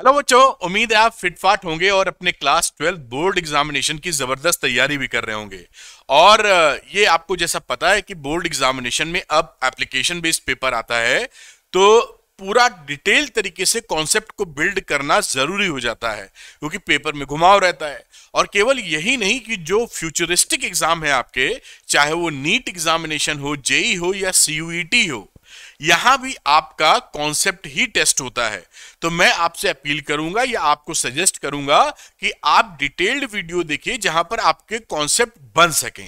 Hello बच्चों उम्मीद है आप फिटफाट होंगे और अपने क्लास ट्वेल्थ बोर्ड एग्जामिनेशन की ज़बरदस्त तैयारी भी कर रहे होंगे और ये आपको जैसा पता है कि बोर्ड एग्जामिनेशन में अब एप्लीकेशन बेस्ड पेपर आता है तो पूरा डिटेल तरीके से कॉन्सेप्ट को बिल्ड करना ज़रूरी हो जाता है क्योंकि पेपर में घुमाव रहता है और केवल यही नहीं कि जो फ्यूचरिस्टिक एग्ज़ाम है आपके चाहे वो नीट एग्जामिनेशन हो जेई e हो या सी e हो यहां भी आपका कॉन्सेप्ट ही टेस्ट होता है तो मैं आपसे अपील करूंगा या आपको सजेस्ट करूंगा कि आप डिटेल्ड वीडियो देखिए जहां पर आपके कॉन्सेप्ट बन सके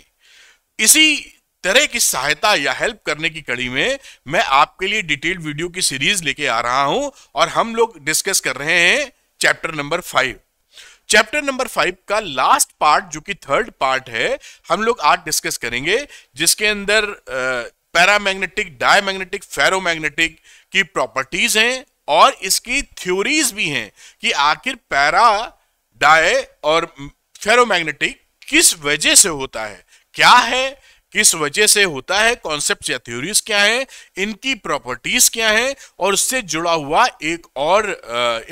इसी तरह की सहायता या हेल्प करने की कड़ी में मैं आपके लिए डिटेल्ड वीडियो की सीरीज लेके आ रहा हूं और हम लोग डिस्कस कर रहे हैं chapter number five chapter number five का लास्ट पार्ट जो कि थर्ड पार्ट है हम लोग आज डिस्कस करेंगे जिसके अंदर पैरामैग्नेटिक डायमैग्नेटिक फेरोमैग्नेटिक की प्रॉपर्टीज हैं और इसकी थ्योरीज भी हैं कि आखिर पैरा डाय और फेरोमैग्नेटिक किस वजह से होता है क्या है किस वजह से होता है कॉन्सेप्ट या थ्योरीज क्या है इनकी प्रॉपर्टीज क्या है और उससे जुड़ा हुआ एक और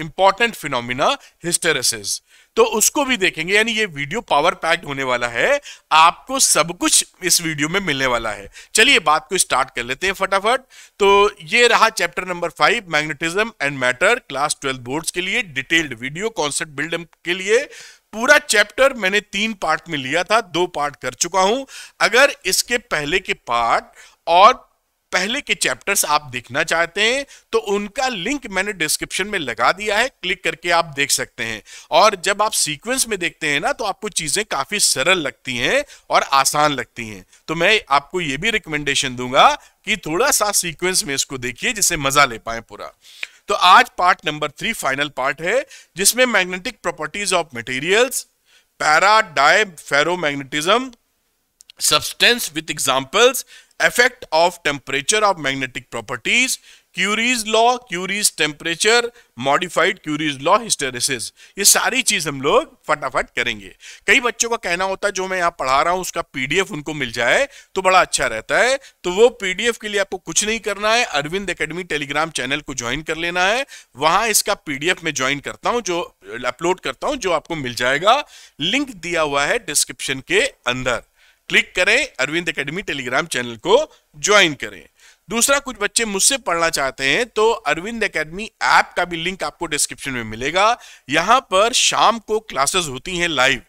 इंपॉर्टेंट फिनोमिना हिस्टेरेसिस तो उसको भी देखेंगे यानी ये वीडियो पावर पैक्ड होने वाला है आपको सब कुछ इस वीडियो में मिलने वाला है चलिए बात को स्टार्ट कर लेते हैं फटाफट तो ये रहा chapter number five magnetism and matter class twelfth boards के लिए डिटेल्ड वीडियो कॉन्सेप्ट बिल्डअप के लिए पूरा चैप्टर मैंने तीन पार्ट में लिया था दो पार्ट कर चुका हूं अगर इसके पहले के पार्ट और पहले के चैप्टर्स आप देखना चाहते हैं तो उनका लिंक मैंने डिस्क्रिप्शन में लगा दिया है क्लिक करके आप देख सकते हैं और जब आप सीक्वेंस में देखते हैं ना तो आपको चीजें काफी सरल लगती हैं और आसान लगती हैं तो मैं आपको यह भी रिकमेंडेशन दूंगा कि थोड़ा सा सीक्वेंस में इसको देखिए जिससे मजा ले पाए पूरा तो आज part number three final part है जिसमें magnetic properties of materials para dia ferromagnetism substance with examples effect of temperature of magnetic properties Curie's law Curie's temperature modified Curie's law hysteresis ये सारी चीज हम लोग फटाफट करेंगे कई बच्चों का कहना होता है जो मैं यहाँ पढ़ा रहा हूँ उसका पीडीएफ उनको मिल जाए तो बड़ा अच्छा रहता है तो वो पीडीएफ के लिए आपको कुछ नहीं करना है अरविंद एकेडमी टेलीग्राम चैनल को ज्वाइन कर लेना है वहां इसका पीडीएफ में ज्वाइन करता हूँ जो अपलोड करता हूँ जो आपको मिल जाएगा लिंक दिया हुआ है डिस्क्रिप्शन के अंदर क्लिक करें अरविंद एकेडमी टेलीग्राम चैनल को ज्वाइन करें दूसरा कुछ बच्चे मुझसे पढ़ना चाहते हैं तो अरविंद एकेडमी ऐप का भी लिंक आपको डिस्क्रिप्शन में मिलेगा यहां पर शाम को क्लासेस होती हैं लाइव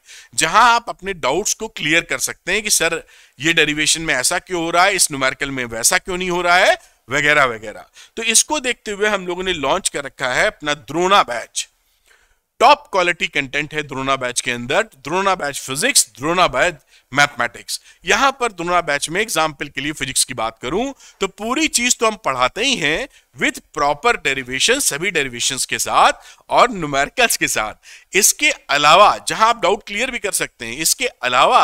जहां आप अपने डाउट्स को क्लियर कर सकते हैं कि सर ये डेरिवेशन में ऐसा क्यों हो रहा है इस नुमेरिकल में वैसा क्यों नहीं हो रहा है वगैरह वगैरह तो इसको देखते हुए हम लोगों ने लॉन्च कर रखा है अपना Drona batch top quality content है द्रोणा बैच के अंदर Drona batch physics Drona batch mathematics यहां पर दूसरा बैच में एग्जाम्पल के लिए फिजिक्स की बात करूं तो पूरी चीज तो हम पढ़ाते ही हैं विथ प्रॉपर डेरिवेशन सभी डेरिवेशन के साथ और न्यूमेरिकल्स के साथ इसके अलावा जहां आप डाउट क्लियर भी कर सकते हैं इसके अलावा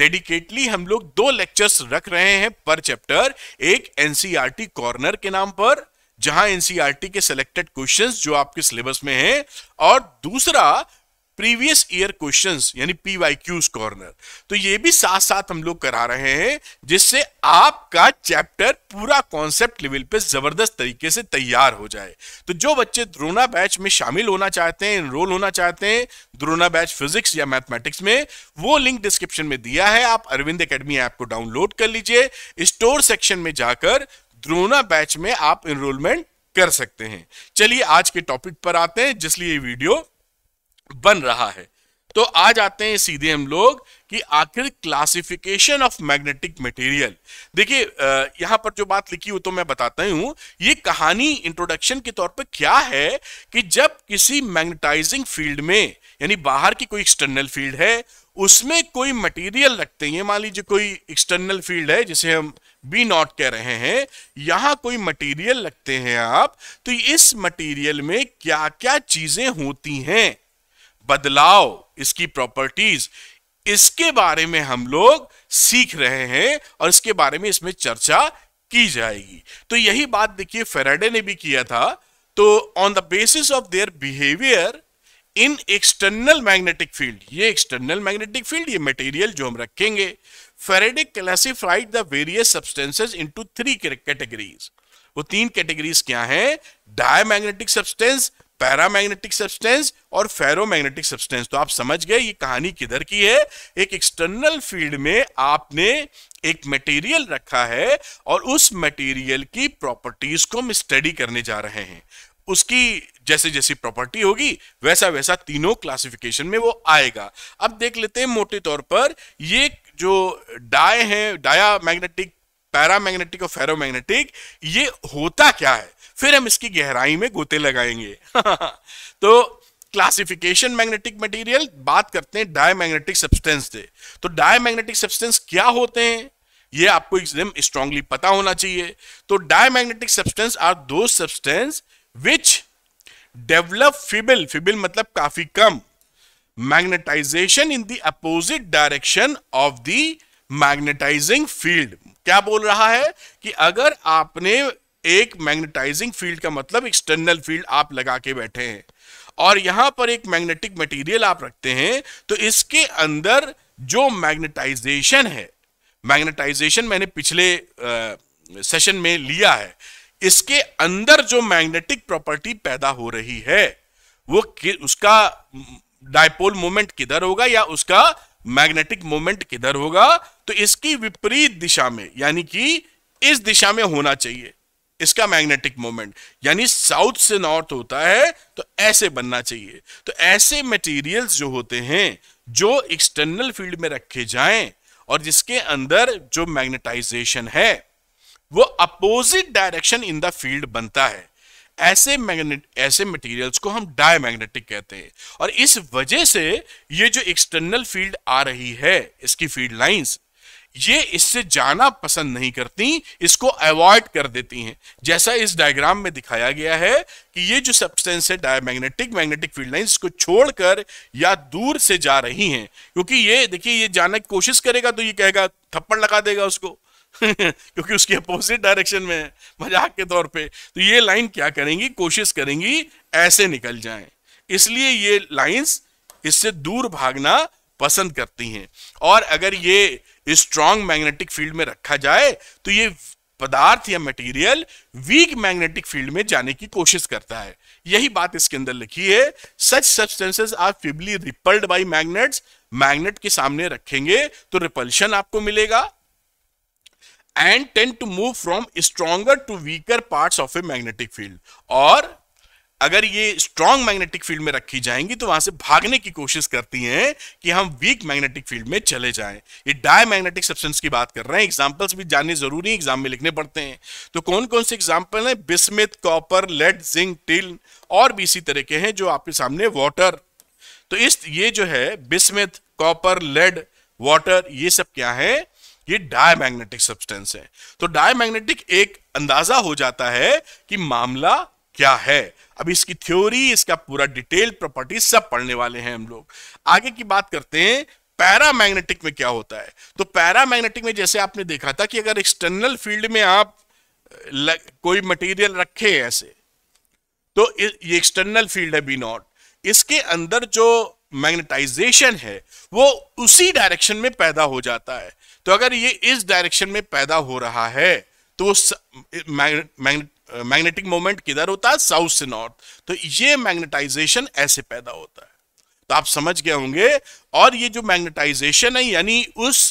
डेडिकेटली हम लोग दो लेक्चर्स रख रहे हैं पर चैप्टर एक एनसीईआरटी कॉर्नर e के नाम पर जहां एनसीईआरटी e के सिलेक्टेड क्वेश्चंस जो आपके सिलेबस में हैं और दूसरा प्रीवियस ईयर क्वेश्चंस यानी क्यूज कॉर्नर तो ये भी साथ साथ हम लोग करा रहे हैं जिससे आपका चैप्टर पूरा कॉन्सेप्ट लेवल पे जबरदस्त तरीके से तैयार हो जाए तो जो बच्चे द्रोना बैच में शामिल होना चाहते हैं इनरोल होना चाहते हैं द्रोना बैच फिजिक्स या मैथमेटिक्स में वो लिंक डिस्क्रिप्शन में दिया है आप अरविंद अकेडमी ऐप को डाउनलोड कर लीजिए स्टोर सेक्शन में जाकर द्रोना बैच में आप इनरोलमेंट कर सकते हैं चलिए आज के टॉपिक पर आते हैं जिसलिए वीडियो बन रहा है तो आ जाते हैं सीधे हम लोग कि आखिर क्लासिफिकेशन ऑफ मैग्नेटिक मटेरियल देखिए यहां पर जो बात लिखी हो तो मैं बताता हूं ये कहानी इंट्रोडक्शन के तौर पे क्या है कि जब किसी मैग्नेटाइजिंग फील्ड में यानी बाहर की कोई एक्सटर्नल फील्ड है उसमें कोई मटेरियल रखते हैं मान लीजिए कोई एक्सटर्नल फील्ड है जिसे हम बी नॉट कह रहे हैं यहां कोई मटेरियल रखते हैं आप तो इस मटेरियल में क्या क्या चीजें होती हैं बदलाव इसकी प्रॉपर्टीज इसके बारे में हम लोग सीख रहे हैं और इसके बारे में इसमें चर्चा की जाएगी तो यही बात देखिए फेराडे ने भी किया था तो on the basis of their behaviour in external magnetic field ये एक्सटर्नल मैग्नेटिक फील्ड ये मटेरियल जो हम रखेंगे Faraday classified the various substances into three categories वो तीन कैटेगरीज क्या हैं डायमैग्नेटिक सब्सटेंस पैरामैग्नेटिक सब्सटेंस और फेरोमैग्नेटिक सब्सटेंस तो आप समझ गए ये कहानी किधर की है एक एक्सटर्नल फील्ड में आपने एक मटेरियल रखा है और उस मटेरियल की प्रॉपर्टीज को हम स्टडी करने जा रहे हैं उसकी जैसे जैसी प्रॉपर्टी होगी वैसा वैसा तीनों क्लासिफिकेशन में वो आएगा अब देख लेते हैं मोटे तौर पर ये जो डाय है डाया मैग्नेटिक पैरामैग्नेटिक और फेरोमैग्नेटिक ये होता क्या है फिर हम इसकी गहराई में गोते लगाएंगे तो क्लासिफिकेशन मैग्नेटिक मटेरियल बात करते हैं डायमैग्नेटिक सब्सटेंस से तो डायमैग्नेटिक सब्सटेंस क्या होते हैं ये आपको एकदम स्ट्रांगली पता होना चाहिए तो डायमैग्नेटिक सब्सटेंस आर दो substance which develop feeble feeble मतलब काफी कम magnetisation in the opposite direction of the magnetising field क्या बोल रहा है कि अगर आपने एक मैग्नेटाइजिंग फील्ड का मतलब एक्सटर्नल फील्ड आप लगा के बैठे हैं और यहां पर एक मैग्नेटिक मटेरियल आप रखते हैं तो इसके अंदर जो मैग्नेटाइजेशन है मैग्नेटाइजेशन मैंने पिछले आ, सेशन में लिया है इसके अंदर जो मैग्नेटिक प्रॉपर्टी पैदा हो रही है वो उसका डायपोल मोमेंट किधर होगा या उसका मैग्नेटिक मोमेंट किधर होगा तो इसकी विपरीत दिशा में यानी कि इस दिशा में होना चाहिए इसका मैग्नेटिक मोमेंट यानी साउथ से नॉर्थ होता है तो ऐसे बनना चाहिए तो ऐसे मटेरियल्स जो होते हैं जो एक्सटर्नल फील्ड में रखे जाएं और जिसके अंदर जो मैग्नेटाइजेशन है वो opposite direction in the field बनता है ऐसे मैग्नेट ऐसे मटेरियल्स को हम डायमैग्नेटिक कहते हैं और इस वजह से ये जो एक्सटर्नल फील्ड आ रही है इसकी फील्ड लाइंस ये इससे जाना पसंद नहीं करती इसको अवॉइड कर देती हैं जैसा इस डायग्राम में दिखाया गया है कि ये जो सब्सटेंस है डायमैग्नेटिक मैग्नेटिक फील्ड लाइंस इसको छोड़कर या दूर से जा रही हैं क्योंकि ये देखिए ये जाने की कोशिश करेगा तो ये कहेगा थप्पड़ लगा देगा उसको क्योंकि उसकी अपोजिट डायरेक्शन में है मजाक के तौर पे तो ये लाइन क्या करेंगी कोशिश करेंगी ऐसे निकल जाए इसलिए ये लाइंस इससे दूर भागना पसंद करती हैं और अगर ये स्ट्रांग मैग्नेटिक फील्ड में रखा जाए तो ये पदार्थ या मटेरियल वीक मैग्नेटिक फील्ड में जाने की कोशिश करता है यही बात इसके अंदर लिखी है such substances are feebly repelled by magnets magnet के सामने रखेंगे तो रिपल्शन आपको मिलेगा and tend to move from stronger to weaker part of a magnetic field और अगर ये स्ट्रॉन्ग मैग्नेटिक फील्ड में रखी जाएंगी तो वहां से भागने की कोशिश करती हैं कि हम वीक मैग्नेटिक फील्ड में चले जाएं ये डाय मैग्नेटिक सब्सटेंस की बात कर रहे हैं एग्जांपल्स भी जानने जरूरी एग्जाम में लिखने पड़ते हैं तो कौन कौन से एग्जांपल हैं बिस्मिथ कॉपर लेड जिंक टिल और भी इसी तरह के हैं जो आपके सामने वाटर तो इस ये जो है बिस्मिथ कॉपर लेड वाटर ये सब क्या है ये डायमैग्नेटिक सब्सटेंस है तो डायमैग्नेटिक एक अंदाजा हो जाता है कि मामला क्या है अब इसकी थ्योरी इसका पूरा डिटेल प्रॉपर्टी सब पढ़ने वाले हैं हम लोग आगे की बात करते हैं मैग्नेटिक में क्या होता है तो मैग्नेटिक में जैसे आपने देखा था कि अगर एक्सटर्नल फील्ड में आप लग, कोई मटेरियल रखे ऐसे तो ये एक्सटर्नल फील्ड है बी नॉट इसके अंदर जो मैग्नेटाइजेशन है वो उसी डायरेक्शन में पैदा हो जाता है तो अगर ये इस डायरेक्शन में पैदा हो रहा है तो मैग्नेटिक मोमेंट किधर होता है साउथ से नॉर्थ तो ये मैग्नेटाइजेशन ऐसे पैदा होता है तो आप समझ गए होंगे और ये जो मैग्नेटाइजेशन है यानी उस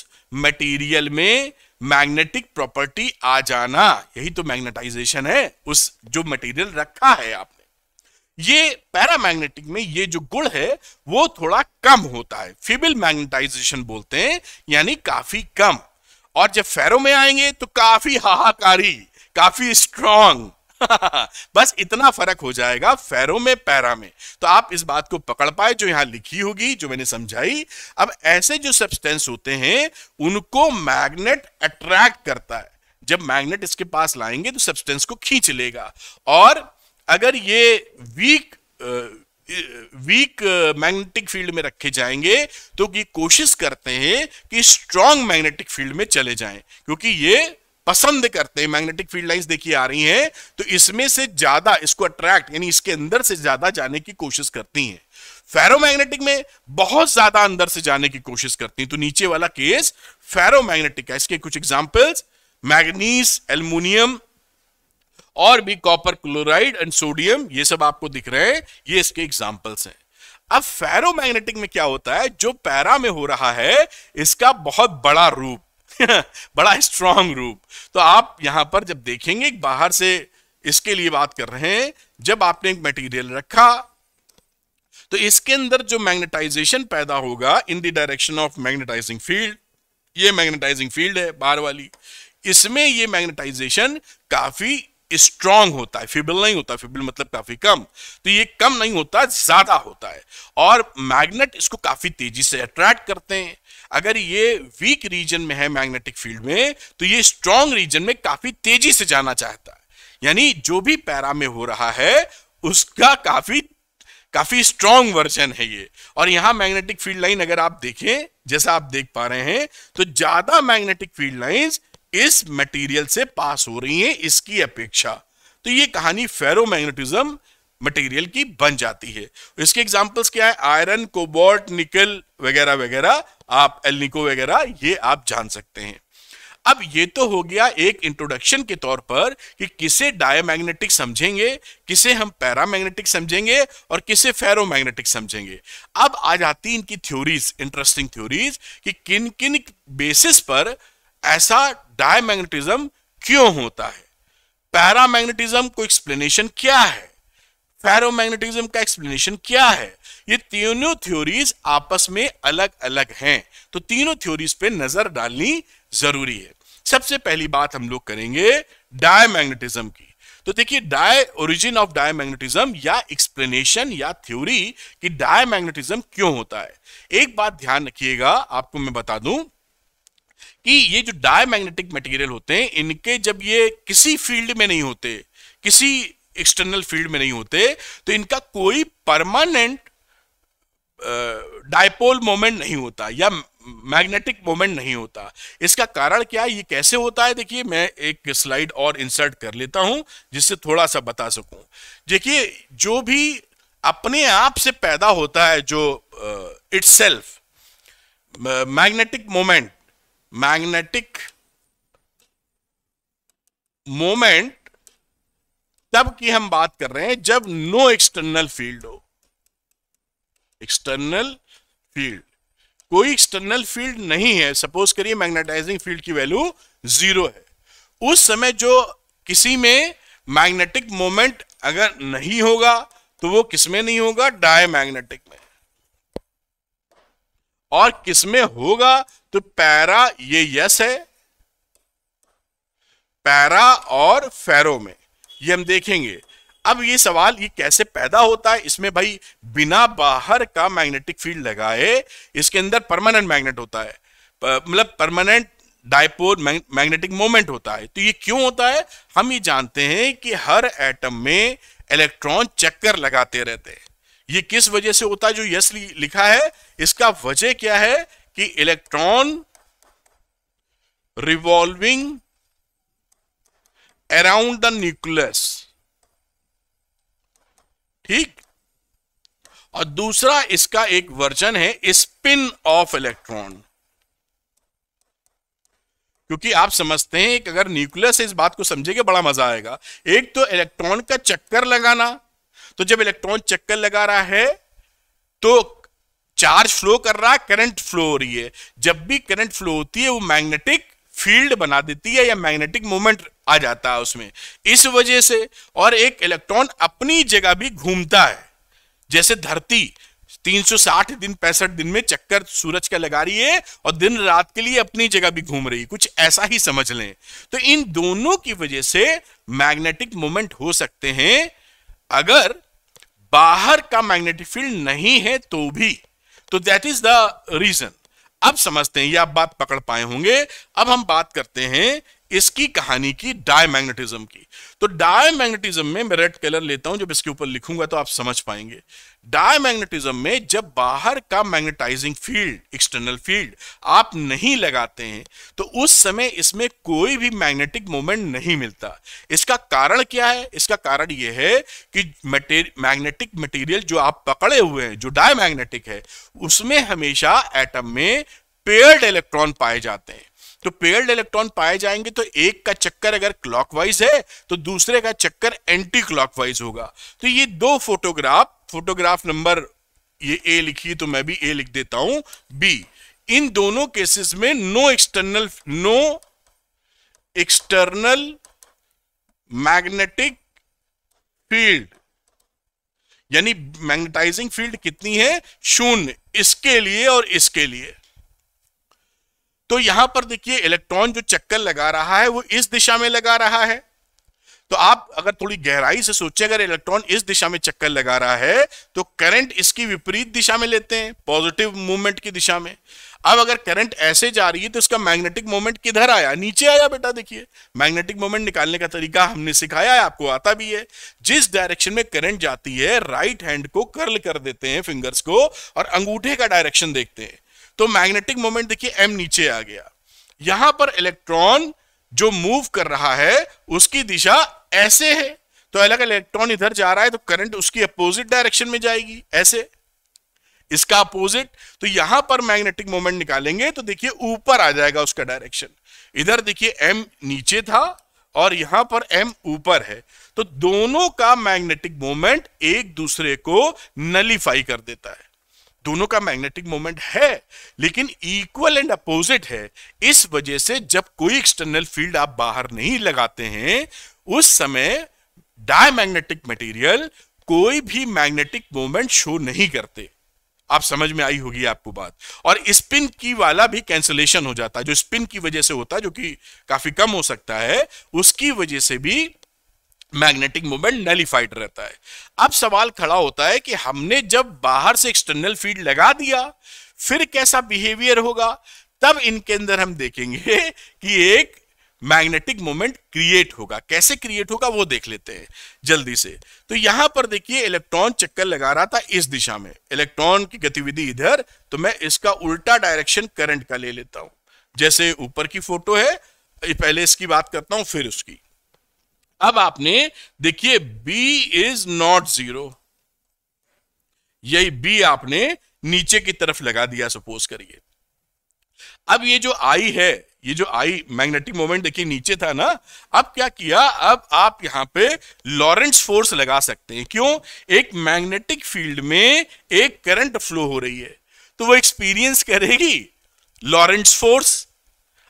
मटेरियल में मैग्नेटिक प्रॉपर्टी आ जाना यही तो मैग्नेटाइजेशन है उस जो मटेरियल रखा है आपने ये पैरामैग्नेटिक में ये जो गुण है वो थोड़ा कम होता है फिबिल मैग्नेटाइजेशन बोलते हैं यानी काफी कम और जब फेरो में आएंगे तो काफी हाहाकारी काफी स्ट्रॉन्ग बस इतना फर्क हो जाएगा फेरो में पैरा में तो आप इस बात को पकड़ पाए जो यहां लिखी होगी जो मैंने समझाई अब ऐसे जो सब्सटेंस होते हैं उनको मैग्नेट अट्रैक्ट करता है जब मैग्नेट इसके पास लाएंगे तो सब्सटेंस को खींच लेगा और अगर ये वीक वीक मैग्नेटिक फील्ड में रखे जाएंगे तो ये कोशिश करते हैं कि स्ट्रांग मैग्नेटिक फील्ड में चले जाएं क्योंकि ये पसंद करते हैं मैग्नेटिक फील्ड लाइंस देखिए आ रही हैं तो इसमें से ज्यादा इसको अट्रैक्ट यानी इसके अंदर से ज्यादा जाने की कोशिश करती हैं फेरोमैग्नेटिक में बहुत ज्यादा अंदर से जाने की कोशिश करती हैं तो नीचे वाला केस फेरोमैग्नेटिक है इसके कुछ एग्जांपल्स मैग्नीस एल्यूमिनियम और भी कॉपर क्लोराइड एंड सोडियम ये सब आपको दिख रहे हैं ये इसके एग्जाम्पल्स हैं अब फेरोमैग्नेटिक में क्या होता है जो पैरा में हो रहा है इसका बहुत बड़ा रूप बड़ा स्ट्रांग रूप तो आप यहां पर जब देखेंगे बाहर से इसके लिए बात कर रहे हैं जब आपने एक मटेरियल रखा तो इसके अंदर जो मैग्नेटाइजेशन पैदा होगा in the direction of magnetising field ये मैग्नेटाइजिंग फील्ड है बाहर वाली इसमें ये मैग्नेटाइजेशन काफी स्ट्रांग होता है फिबिल नहीं होता फिबिल मतलब काफी कम तो ये कम नहीं होता ज्यादा होता है और मैग्नेट इसको काफी तेजी से अट्रैक्ट करते हैं अगर ये वीक रीजन में है मैग्नेटिक फील्ड में तो ये स्ट्रांग रीजन में काफी तेजी से जाना चाहता है यानी जो भी पैरा में हो रहा है उसका काफी काफी स्ट्रांग वर्जन है ये और यहां मैग्नेटिक फील्ड लाइन अगर आप देखें जैसा आप देख पा रहे हैं तो ज्यादा मैग्नेटिक फील्ड लाइंस इस मटेरियल से पास हो रही है इसकी अपेक्षा तो ये कहानी फेरोमैग्नेटिज्म मटेरियल की बन जाती है इसके एग्जांपल्स क्या है आयरन कोबॉल्ट निकल वगैरह वगैरह आप एलनिको वगैरह ये आप जान सकते हैं अब ये तो हो गया एक इंट्रोडक्शन के तौर पर कि किसे डायमैग्नेटिक समझेंगे किसे हम पैरामैग्नेटिक समझेंगे और किसे फेरोमैग्नेटिक समझेंगे अब आ जाती इनकी थ्योरीज इंटरेस्टिंग थ्योरीज कि किन किन बेसिस पर ऐसा डायमैग्नेटिज्म क्यों होता है पैरामैग्नेटिज्म को एक्सप्लेनेशन क्या है फेरोमैग्नेटिज्म का एक्सप्लेनेशन क्या है ये तीनों थ्योरीज आपस में अलग अलग हैं तो तीनों थ्योरीज पे नजर डालनी जरूरी है सबसे पहली बात हम लोग करेंगे डायमैग्नेटिज्म की तो देखिए डाय ओरिजिन ऑफ डायमैग्नेटिज्म या एक्सप्लेनेशन या थ्योरी कि डायमैग्नेटिज्म क्यों होता है एक बात ध्यान रखिएगा आपको मैं बता दूं कि ये जो डायमैग्नेटिक मटेरियल होते हैं इनके जब ये किसी फील्ड में नहीं होते किसी एक्सटर्नल फील्ड में नहीं होते तो इनका कोई परमानेंट डायपोल मोमेंट नहीं होता या मैग्नेटिक मोमेंट नहीं होता इसका कारण क्या है ये कैसे होता है देखिए मैं एक स्लाइड और इंसर्ट कर लेता हूं जिससे थोड़ा सा बता सकूं देखिए जो भी अपने आप से पैदा होता है जो itself magnetic moment magnetic moment तब की हम बात कर रहे हैं जब नो एक्सटर्नल फील्ड हो एक्सटर्नल फील्ड कोई एक्सटर्नल फील्ड नहीं है सपोज करिए मैग्नेटाइजिंग फील्ड की वैल्यू जीरो है उस समय जो किसी में मैग्नेटिक मोमेंट अगर नहीं होगा तो वो किसमें नहीं होगा डायमैग्नेटिक में और किसमें होगा तो पैरा ये यस है पैरा और फेरो में ये हम देखेंगे अब ये सवाल ये कैसे पैदा होता है इसमें भाई बिना बाहर का मैग्नेटिक फील्ड लगाए इसके अंदर परमानेंट मैग्नेट होता है मतलब परमानेंट डायपोल मैग्नेटिक मोमेंट होता है तो ये क्यों होता है हम ये जानते हैं कि हर एटम में इलेक्ट्रॉन चक्कर लगाते रहते हैं ये किस वजह से होता है जो यस लिखा है इसका वजह क्या है कि electron revolving around the nucleus ठीक और दूसरा इसका एक वर्जन है स्पिन ऑफ इलेक्ट्रॉन क्योंकि आप समझते हैं कि अगर न्यूक्लियस इस बात को समझेगा बड़ा मजा आएगा एक तो इलेक्ट्रॉन का चक्कर लगाना तो जब इलेक्ट्रॉन चक्कर लगा रहा है तो चार्ज फ्लो कर रहा है करंट फ्लो हो रही है जब भी करंट फ्लो होती है वो मैग्नेटिक फील्ड बना देती है या मैग्नेटिक मोमेंट आ जाता है उसमें इस वजह से और एक इलेक्ट्रॉन अपनी जगह भी घूमता है जैसे धरती 360 दिन पैंसठ दिन में चक्कर सूरज का लगा रही है और दिन रात के लिए अपनी जगह भी घूम रही है कुछ ऐसा ही समझ लें तो इन दोनों की वजह से मैग्नेटिक मोमेंट हो सकते हैं अगर बाहर का मैग्नेटिक फील्ड नहीं है तो भी तो दैट इज द रीजन अब समझते हैं ये आप बात पकड़ पाए होंगे अब हम बात करते हैं इसकी कहानी की डायमैग्नेटिज्म की तो डायमैग्नेटिज्म में मैं रेड कलर लेता हूं जब इसके ऊपर लिखूंगा तो आप समझ पाएंगे डायमैग्नेटिज्म में जब बाहर का मैग्नेटाइजिंग फील्ड एक्सटर्नल फील्ड आप नहीं लगाते हैं तो उस समय इसमें कोई भी मैग्नेटिक मोमेंट नहीं मिलता इसका कारण क्या है इसका कारण यह है कि मैग्नेटिक मटेरियल जो आप पकड़े हुए हैं जो डायमैग्नेटिक है उसमें हमेशा एटम में पेयर्ड इलेक्ट्रॉन पाए जाते हैं तो पेयर्ड इलेक्ट्रॉन पाए जाएंगे तो एक का चक्कर अगर क्लॉकवाइज है तो दूसरे का चक्कर एंटी क्लॉकवाइज होगा तो ये दो फोटोग्राफ फोटोग्राफ नंबर ये ए लिखी तो मैं भी ए लिख देता हूं बी इन दोनों केसेस में no external no external magnetic field यानी मैग्नेटाइजिंग फील्ड कितनी है शून्य इसके लिए और इसके लिए तो यहां पर देखिए इलेक्ट्रॉन जो चक्कर लगा रहा है वो इस दिशा में लगा रहा है तो आप अगर थोड़ी गहराई से सोचें अगर इलेक्ट्रॉन इस दिशा में चक्कर लगा रहा है तो करंट इसकी विपरीत दिशा में लेते हैं पॉजिटिव मूवमेंट की दिशा में अब अगर करंट ऐसे जा रही है तो इसका मैग्नेटिक मोमेंट किधर आया नीचे आया बेटा देखिए मैग्नेटिक मोमेंट निकालने का तरीका हमने सिखाया है आपको आता भी है जिस डायरेक्शन में करंट जाती है राइट हैंड को कर्ल कर देते हैं फिंगर्स को और अंगूठे का डायरेक्शन देखते हैं तो मैग्नेटिक मोमेंट देखिए एम नीचे आ गया यहां पर इलेक्ट्रॉन जो मूव कर रहा है उसकी दिशा ऐसे है तो अलग इलेक्ट्रॉन इधर जा रहा है तो करंट उसकी अपोजिट डायरेक्शन में जाएगी ऐसे इसका अपोजिट तो यहां पर मैग्नेटिक मोमेंट निकालेंगे तो देखिए ऊपर आ जाएगा उसका डायरेक्शन इधर देखिए एम नीचे था और यहां पर एम ऊपर है तो दोनों का मैग्नेटिक मोमेंट एक दूसरे को नलीफाई कर देता है दोनों का मैग्नेटिक मोमेंट है लेकिन इक्वल एंड अपोजिट है इस वजह से जब कोई एक्सटर्नल फील्ड आप बाहर नहीं लगाते हैं उस समय डायमैग्नेटिक मटेरियल कोई भी मैग्नेटिक मोमेंट शो नहीं करते आप समझ में आई होगी आपको बात और स्पिन की वाला भी कैंसलेशन हो जाता है जो स्पिन की वजह से होता है जो कि काफी कम हो सकता है उसकी वजह से भी मैग्नेटिक मोमेंट नलीफाइड रहता है अब सवाल खड़ा होता है कि हमने जब बाहर से एक्सटर्नल फील्ड लगा दिया फिर कैसा बिहेवियर होगा तब इनके अंदर हम देखेंगे कि एक मैग्नेटिक मोमेंट क्रिएट होगा कैसे क्रिएट होगा वो देख लेते हैं जल्दी से तो यहां पर देखिए इलेक्ट्रॉन चक्कर लगा रहा था इस दिशा में इलेक्ट्रॉन की गतिविधि इधर तो मैं इसका उल्टा डायरेक्शन करंट का ले लेता हूं जैसे ऊपर की फोटो है पहले इसकी बात करता हूं फिर उसकी अब आपने देखिए बी इज नॉट जीरो यही बी आपने नीचे की तरफ लगा दिया सपोज करिए अब ये जो आई है ये जो आई मैग्नेटिक मोमेंट देखिए नीचे था ना अब क्या किया अब आप यहां पे लॉरेंस फोर्स लगा सकते हैं क्यों एक मैग्नेटिक फील्ड में एक करंट फ्लो हो रही है तो वो एक्सपीरियंस करेगी लॉरेंस फोर्स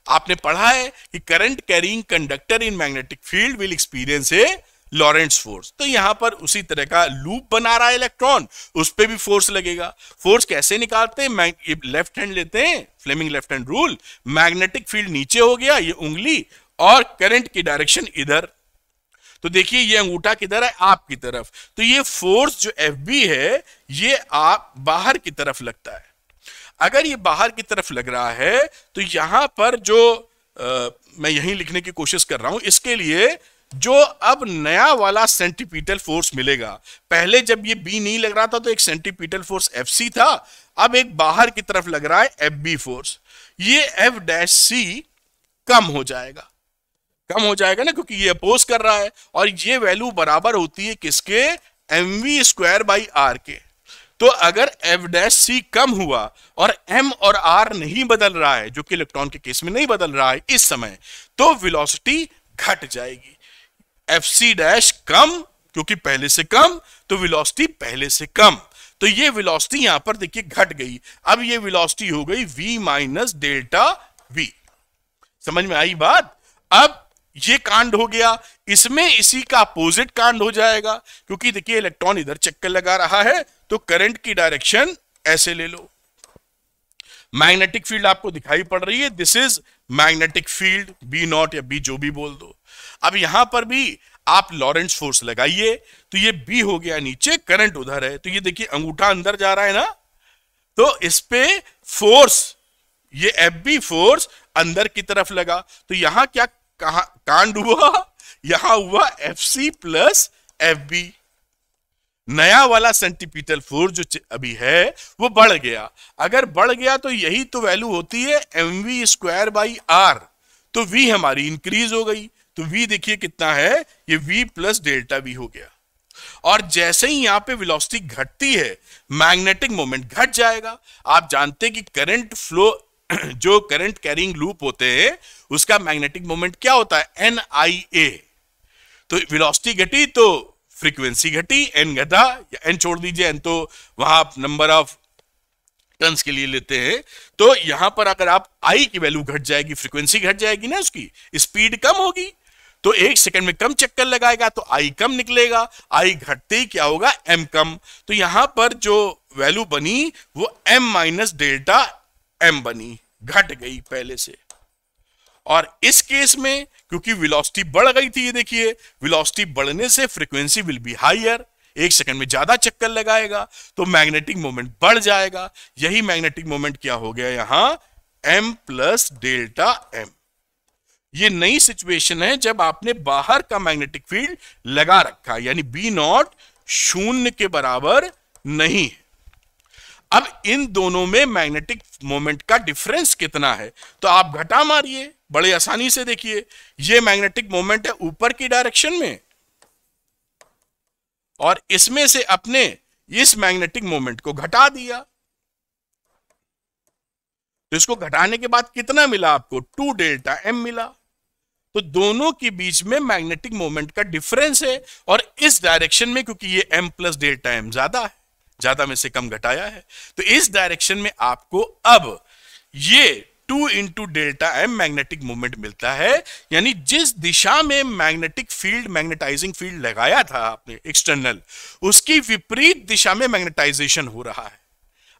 आपने पढ़ा है कि current carrying conductor in magnetic field will experience a Lorentz force तो यहां पर उसी तरह का लूप बना रहा है इलेक्ट्रॉन उस पर भी फोर्स लगेगा फोर्स कैसे निकालते हैं लेफ्ट हैंड लेते हैं Fleming left hand rule magnetic field नीचे हो गया ये उंगली और करंट की डायरेक्शन इधर तो देखिए ये अंगूठा किधर है आपकी तरफ तो ये फोर्स जो एफ है ये आप बाहर की तरफ लगता है अगर ये बाहर की तरफ लग रहा है तो यहां पर जो आ, मैं यहीं लिखने की कोशिश कर रहा हूं इसके लिए जो अब नया वाला सेंटीपीटल फोर्स मिलेगा पहले जब ये बी नहीं लग रहा था तो एक सेंटीपीटल फोर्स एफ सी था अब एक बाहर की तरफ लग रहा है एफ बी फोर्स ये एफ डैश सी कम हो जाएगा कम हो जाएगा ना क्योंकि ये अपोज कर रहा है और ये वैल्यू बराबर होती है किसके M V square by R के तो अगर एफ डैश सी कम हुआ और एम और आर नहीं बदल रहा है जो कि इलेक्ट्रॉन के केस में नहीं बदल रहा है इस समय तो विलोसिटी घट जाएगी एफ सी डैश कम क्योंकि पहले से कम तो विलोसिटी पहले से कम तो ये विलोसिटी यहां पर देखिए घट गई अब ये विलोसिटी हो गई वी माइनस डेल्टा वी समझ में आई बात अब ये कांड हो गया इसमें इसी का अपोजिट कांड हो जाएगा क्योंकि देखिए इलेक्ट्रॉन इधर चक्कर लगा रहा है तो करंट की डायरेक्शन ऐसे ले लो मैग्नेटिक फील्ड आपको दिखाई पड़ रही है this is magnetic field B naught या बी जो भी बोल दो अब यहां पर भी आप लॉरेंस फोर्स लगाइए तो ये बी हो गया नीचे करंट उधर है तो ये देखिए अंगूठा अंदर जा रहा है ना तो इस पे फोर्स ये एफ बी फोर्स अंदर की तरफ लगा तो यहां क्या कहा कांड हुआ यहां हुआ F C plus F B नया वाला सेंटीपिटल फोर्स जो अभी है वो बढ़ गया अगर बढ़ गया तो यही तो वैल्यू होती है M V square by R तो वी हमारी इंक्रीज हो गई तो वी देखिए कितना है ये वी प्लस डेल्टा वी हो गया और जैसे ही यहां पे वेलोसिटी घटती है मैग्नेटिक मोमेंट घट जाएगा आप जानते हैं कि करंट फ्लो जो करंट कैरिंग लूप होते हैं उसका मैग्नेटिक मोमेंट क्या होता है एन आई ए तो वेलोसिटी घटी तो फ्रीक्वेंसी घटी एन घटा एन छोड़ दीजिए एन तो वहां आप नंबर ऑफ टर्न्स के लिए लेते हैं तो यहां पर अगर आप आई की वैल्यू घट जाएगी फ्रीक्वेंसी घट जाएगी ना उसकी स्पीड कम होगी तो एक सेकंड में कम चक्कर लगाएगा तो आई कम निकलेगा आई घटते ही क्या होगा एम कम तो यहां पर जो वैल्यू बनी वो एम माइनस डेल्टा एम बनी घट गई पहले से और इस केस में क्योंकि विलोसिटी बढ़ गई थी ये देखिए विलोसिटी बढ़ने से फ्रीक्वेंसी विल बी हाइयर एक सेकंड में ज्यादा चक्कर लगाएगा तो मैग्नेटिक मोमेंट बढ़ जाएगा यही मैग्नेटिक मोमेंट क्या हो गया यहां एम प्लस डेल्टा एम ये नई सिचुएशन है जब आपने बाहर का मैग्नेटिक फील्ड लगा रखा है यानी बी नॉट शून्य के बराबर नहीं है अब इन दोनों में मैग्नेटिक मोमेंट का डिफरेंस कितना है तो आप घटा मारिए बड़े आसानी से देखिए ये मैग्नेटिक मोमेंट है ऊपर की डायरेक्शन में और इसमें से अपने इस मैग्नेटिक मोमेंट को घटा दिया तो इसको घटाने के बाद कितना मिला आपको टू डेल्टा एम मिला तो दोनों के बीच में मैग्नेटिक मोमेंट का डिफरेंस है और इस डायरेक्शन में क्योंकि ये एम प्लस डेल्टा एम ज्यादा है ज्यादा में से कम घटाया है तो इस डायरेक्शन में आपको अब ये two into delta M magnetic movement मिलता है यानी जिस दिशा में मैग्नेटिक फील्ड मैग्नेटाइजिंग फील्ड लगाया था आपने एक्सटर्नल उसकी विपरीत दिशा में मैग्नेटाइजेशन हो रहा है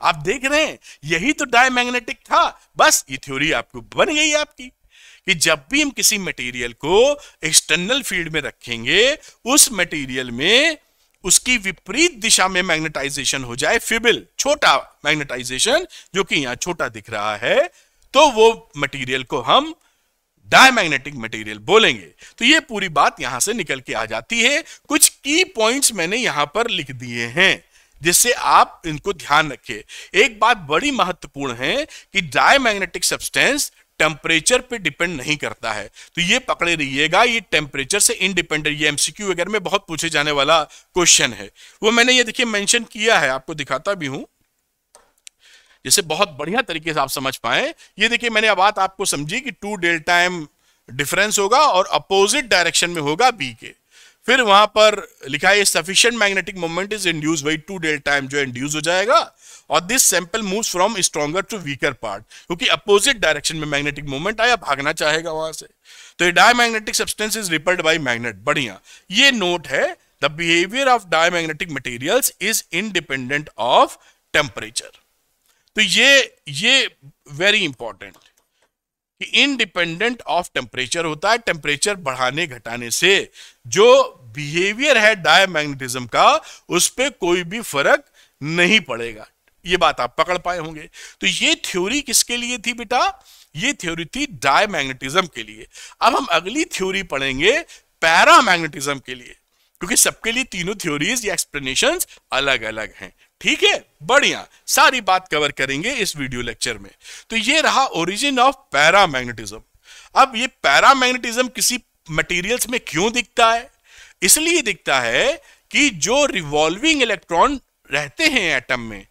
आप देख रहे हैं यही तो डायमैग्नेटिक था बस ये थ्योरी आपको बन गई आपकी कि जब भी हम किसी मटेरियल को एक्सटर्नल फील्ड में रखेंगे उस मटेरियल में उसकी विपरीत दिशा में मैग्नेटाइजेशन हो जाए फिबिल छोटा मैग्नेटाइजेशन जो कि यहां छोटा दिख रहा है तो वो मटेरियल को हम डायमैग्नेटिक मटेरियल बोलेंगे तो ये पूरी बात यहां से निकल के आ जाती है कुछ की पॉइंट्स मैंने यहां पर लिख दिए हैं जिससे आप इनको ध्यान रखिए एक बात बड़ी महत्वपूर्ण है कि डायमैग्नेटिक सब्सटेंस टेम्परेचर पे डिपेंड नहीं करता है तो ये पकड़े रहिएगा ये टेम्परेचर से इंडिपेंडेंट ये एमसीक्यू वगैरह में बहुत पूछे जाने वाला क्वेश्चन है वो मैंने ये देखिए मेंशन किया है आपको दिखाता भी हूं जिसे बहुत बढ़िया तरीके से आप समझ पाए ये देखिए मैंने बात आपको समझी कि टू डेल्टा एम डिफरेंस होगा और अपोजिट डायरेक्शन में होगा बी के फिर वहां पर लिखा है sufficient magnetic moment is induce by to del time जो इंड्यूस हो जाएगा और this sample move from stronger to weaker part क्योंकि अपोजिट डायरेक्शन में मैग्नेटिक मोमेंट आया भागना चाहेगा वहां से तो ये diamagnetic substance is repelled by magnet बढ़िया ये नोट है the behaviour of diamagnetic materials is independent of temperature तो ये ये वेरी इंपॉर्टेंट कि इनडिपेंडेंट ऑफ टेम्परेचर होता है टेम्परेचर बढ़ाने घटाने से जो बिहेवियर है डायमैग्नेटिज्म का उस पर कोई भी फर्क नहीं पड़ेगा ये बात आप पकड़ पाए होंगे तो ये थ्योरी किसके लिए थी बेटा ये थ्योरी थी डायमैग्नेटिज्म के लिए अब हम अगली थ्योरी पढ़ेंगे पैरामैग्नेटिज्म के लिए क्योंकि सबके लिए तीनों थ्योरीज या एक्सप्लेनेशंस अलग अलग हैं ठीक है बढ़िया सारी बात कवर करेंगे इस वीडियो लेक्चर में तो ये रहा ओरिजिन ऑफ पैरामैग्नेटिज्म अब ये पैरामैग्नेटिज्म किसी मटेरियल्स में क्यों दिखता है इसलिए दिखता है कि जो रिवॉल्विंग इलेक्ट्रॉन रहते हैं एटम में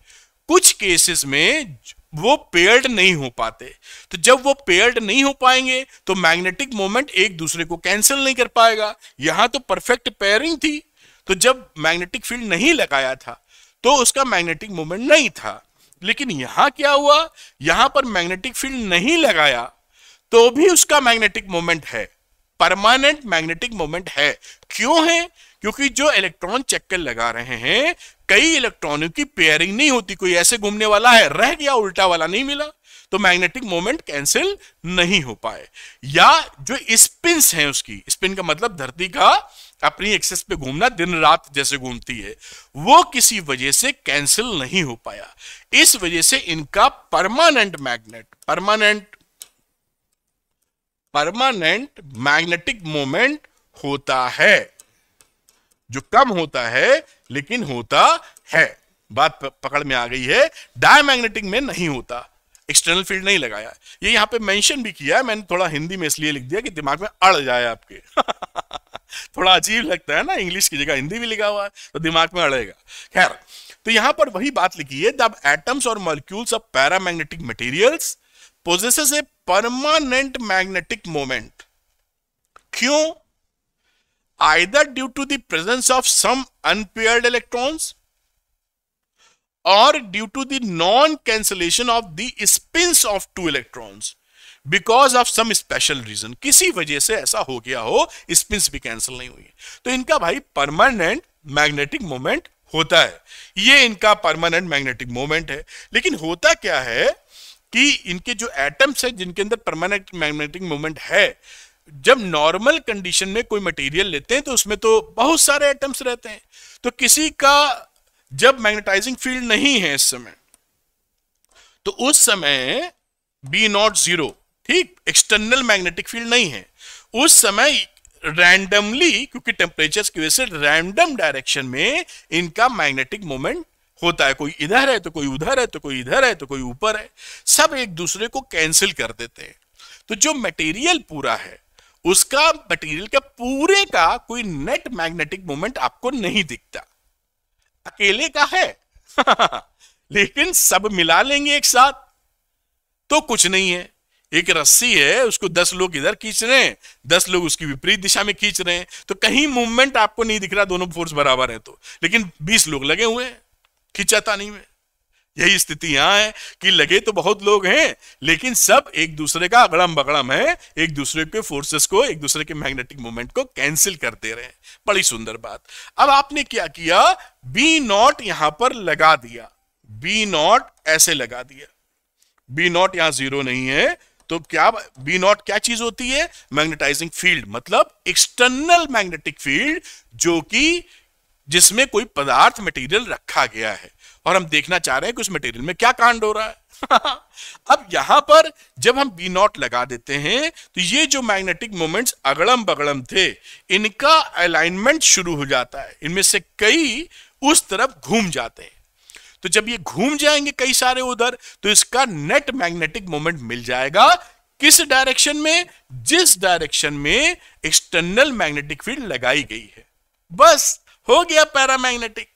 कुछ केसेस में वो पेयर्ड नहीं हो पाते तो जब वो पेयर्ड नहीं हो पाएंगे तो मैग्नेटिक मोमेंट एक दूसरे को कैंसिल नहीं कर पाएगा यहां तो परफेक्ट पेयरिंग थी तो जब मैग्नेटिक फील्ड नहीं लगाया था तो उसका मैग्नेटिक मोमेंट नहीं था लेकिन यहां क्या हुआ यहां पर मैग्नेटिक फील्ड नहीं लगाया तो भी उसका मैग्नेटिक मोमेंट है परमानेंट मैग्नेटिक मोमेंट है क्यों है क्योंकि जो इलेक्ट्रॉन चक्कर लगा रहे हैं कई इलेक्ट्रॉनों की पेयरिंग नहीं होती कोई ऐसे घूमने वाला है रह गया उल्टा वाला नहीं मिला तो मैग्नेटिक मोमेंट कैंसिल नहीं हो पाए या जो स्पिन है उसकी स्पिन का मतलब धरती का अपनी एक्सेस पे घूमना दिन रात जैसे घूमती है वो किसी वजह से कैंसिल नहीं हो पाया इस वजह से इनका permanent magnet permanent permanent magnetic moment होता है जो कम होता है लेकिन होता है बात पकड़ में आ गई है डायमैग्नेटिक में नहीं होता एक्सटर्नल फील्ड नहीं लगाया ये यहाँ पे मेंशन भी किया है मैंने थोड़ा हिंदी में इसलिए लिख दिया कि दिमाग में अड़ जाए आपके थोड़ा अजीब लगता है ना इंग्लिश की जगह हिंदी भी लिखा हुआ है तो दिमाग में अड़ेगा खैर तो यहाँ पर वही बात लिखी है दब एटम्स और molecules of paramagnetic materials possesses a permanent magnetic moment क्यों either due to the presence of some unpaired electrons or due to the non-cancellation of the spins of two electrons because of some special reason किसी वजह से ऐसा हो गया हो spin भी cancel नहीं हुई तो इनका भाई परमानेंट मैग्नेटिक मोमेंट होता है ये इनका परमानेंट मैग्नेटिक मोमेंट है लेकिन होता क्या है कि इनके जो एटम्स हैं जिनके अंदर परमानेंट मैग्नेटिक मोमेंट है जब नॉर्मल कंडीशन में कोई मटेरियल लेते हैं तो उसमें तो बहुत सारे एटम्स रहते हैं तो किसी का जब मैग्नेटाइजिंग फील्ड नहीं है इस समय तो उस समय बी नॉट जीरो ठीक एक्सटर्नल मैग्नेटिक फील्ड नहीं है उस समय रैंडमली क्योंकि टेम्परेचर की वजह से रैंडम डायरेक्शन में इनका मैग्नेटिक मोमेंट होता है कोई इधर है तो कोई उधर है तो कोई इधर है तो कोई ऊपर है सब एक दूसरे को कैंसिल कर देते हैं तो जो मटेरियल पूरा है उसका मटेरियल का पूरे का कोई नेट मैग्नेटिक मोमेंट आपको नहीं दिखता अकेले का है लेकिन सब मिला लेंगे एक साथ तो कुछ नहीं है एक रस्सी है उसको दस लोग इधर खींच रहे हैं दस लोग उसकी विपरीत दिशा में खींच रहे हैं तो कहीं मूवमेंट आपको नहीं दिख रहा दोनों फोर्स बराबर है तो लेकिन बीस लोग लगे हुए हैं खींचाता नहीं में यही स्थिति यहां है कि लगे तो बहुत लोग हैं लेकिन सब एक दूसरे का अगड़म बगड़म है एक दूसरे के फोर्सेस को एक दूसरे के मैग्नेटिक मोमेंट को कैंसिल करते रहे बड़ी सुंदर बात अब आपने क्या किया बी नॉट यहां पर लगा दिया बी नॉट ऐसे लगा दिया बी नॉट यहां जीरो नहीं है तो क्या बी नॉट क्या चीज होती है मैग्नेटाइजिंग फील्ड मतलब एक्सटर्नल मैग्नेटिक फील्ड जो कि जिसमें कोई पदार्थ मटेरियल रखा गया है और हम देखना चाह रहे हैं कि उस मटेरियल में क्या कांड हो रहा है अब यहां पर जब हम बी नॉट लगा देते हैं तो ये जो मैग्नेटिक मोमेंट्स अगड़म बगड़म थे इनका अलाइनमेंट शुरू हो जाता है इनमें से कई उस तरफ घूम जाते हैं तो जब ये घूम जाएंगे कई सारे उधर तो इसका नेट मैग्नेटिक मोमेंट मिल जाएगा किस डायरेक्शन में जिस डायरेक्शन में एक्सटर्नल मैग्नेटिक फील्ड लगाई गई है बस हो गया पैरामैग्नेटिक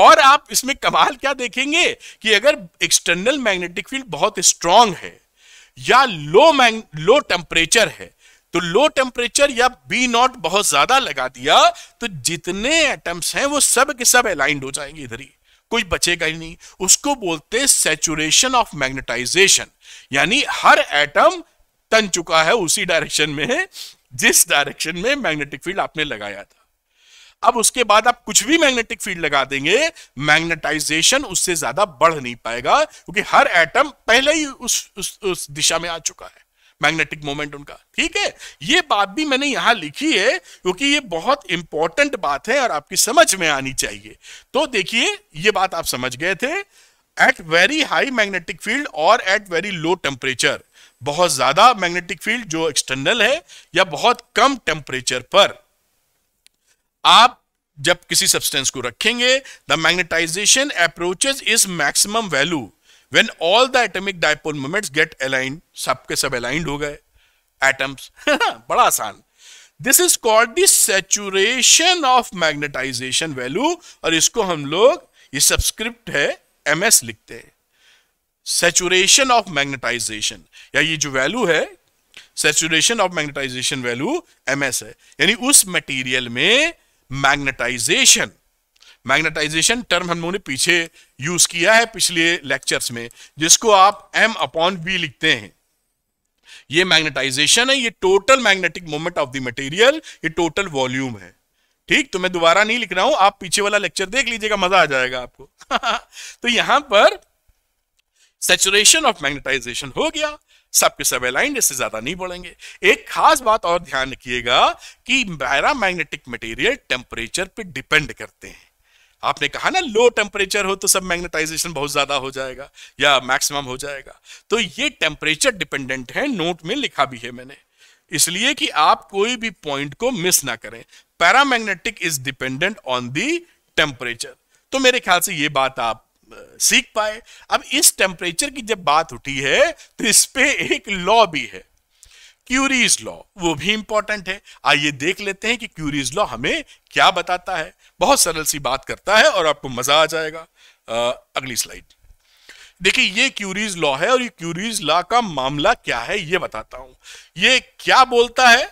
और आप इसमें कमाल क्या देखेंगे कि अगर एक्सटर्नल मैग्नेटिक फील्ड बहुत स्ट्रांग है या लो मैग लो टेम्परेचर है तो लो टेम्परेचर या बी नॉट बहुत ज्यादा लगा दिया तो जितने एटम्स हैं वो सब के सब अलाइंड हो जाएंगे इधर ही कोई बचेगा ही नहीं उसको बोलते सेचुरेशन ऑफ मैग्नेटाइजेशन यानी हर एटम तन चुका है उसी डायरेक्शन में जिस डायरेक्शन में मैग्नेटिक फील्ड आपने लगाया था अब उसके बाद आप कुछ भी मैग्नेटिक फील्ड लगा देंगे मैग्नेटाइजेशन उससे ज्यादा बढ़ नहीं पाएगा क्योंकि हर एटम पहले ही उस उस, उस दिशा में आ चुका है मैग्नेटिक मोमेंट उनका ठीक है ये बात भी मैंने यहां लिखी है क्योंकि ये बहुत इंपॉर्टेंट बात है और आपकी समझ में आनी चाहिए तो देखिए ये बात आप समझ गए थे at very high magnetic field और एट वेरी लो टेम्परेचर बहुत ज्यादा मैग्नेटिक फील्ड जो एक्सटर्नल है या बहुत कम टेम्परेचर पर आप जब किसी सब्सटेंस को रखेंगे the magnetization approaches is maximum value when all the atomic dipole moments get align सबके सब अलाइंड हो गए एटम्स बड़ा आसान this is called the saturation of magnetization value और इसको हम लोग ये सब्सक्रिप्ट है एमएस लिखते हैं सेचुरेशन ऑफ मैग्नेटाइजेशन या ये जो वैल्यू है saturation of magnetization value M S है यानी उस मटेरियल में मैग्नेटाइजेशन मैग्नेटाइजेशन टर्म हम लोगों ने पीछे यूज किया है पिछले लेक्चर्स में जिसको आप एम अपॉन वी लिखते हैं ये मैग्नेटाइजेशन है ये total magnetic moment of the material ये टोटल वॉल्यूम है ठीक तो मैं दोबारा नहीं लिख रहा हूं आप पीछे वाला लेक्चर देख लीजिएगा मजा आ जाएगा आपको तो यहां पर सेचुरेशन ऑफ मैग्नेटाइजेशन हो गया सबके सब अलाइंड इससे ज्यादा नहीं बढ़ेंगे एक खास बात और ध्यान रखिएगा कि मैग्नेटिक मटेरियल टेम्परेचर पर डिपेंड करते हैं आपने कहा ना लो टेम्परेचर हो तो सब मैग्नेटाइजेशन बहुत ज्यादा हो जाएगा या मैक्सिमम हो जाएगा तो ये टेम्परेचर डिपेंडेंट है नोट में लिखा भी है मैंने इसलिए कि आप कोई भी पॉइंट को मिस ना करें paramagnetic is dependent on the temperature तो मेरे ख्याल से ये बात आप सीख पाए अब इस टेम्परेचर की जब बात उठी है तो इस पे एक लॉ भी है क्यूरीज लॉ वो भी इंपॉर्टेंट है आइए देख लेते हैं कि क्यूरीज लॉ हमें क्या बताता है बहुत सरल सी बात करता है और आपको मजा आ जाएगा आ, अगली स्लाइड देखिए ये क्यूरीज लॉ है और ये क्यूरीज लॉ का मामला क्या है ये बताता हूं ये क्या बोलता है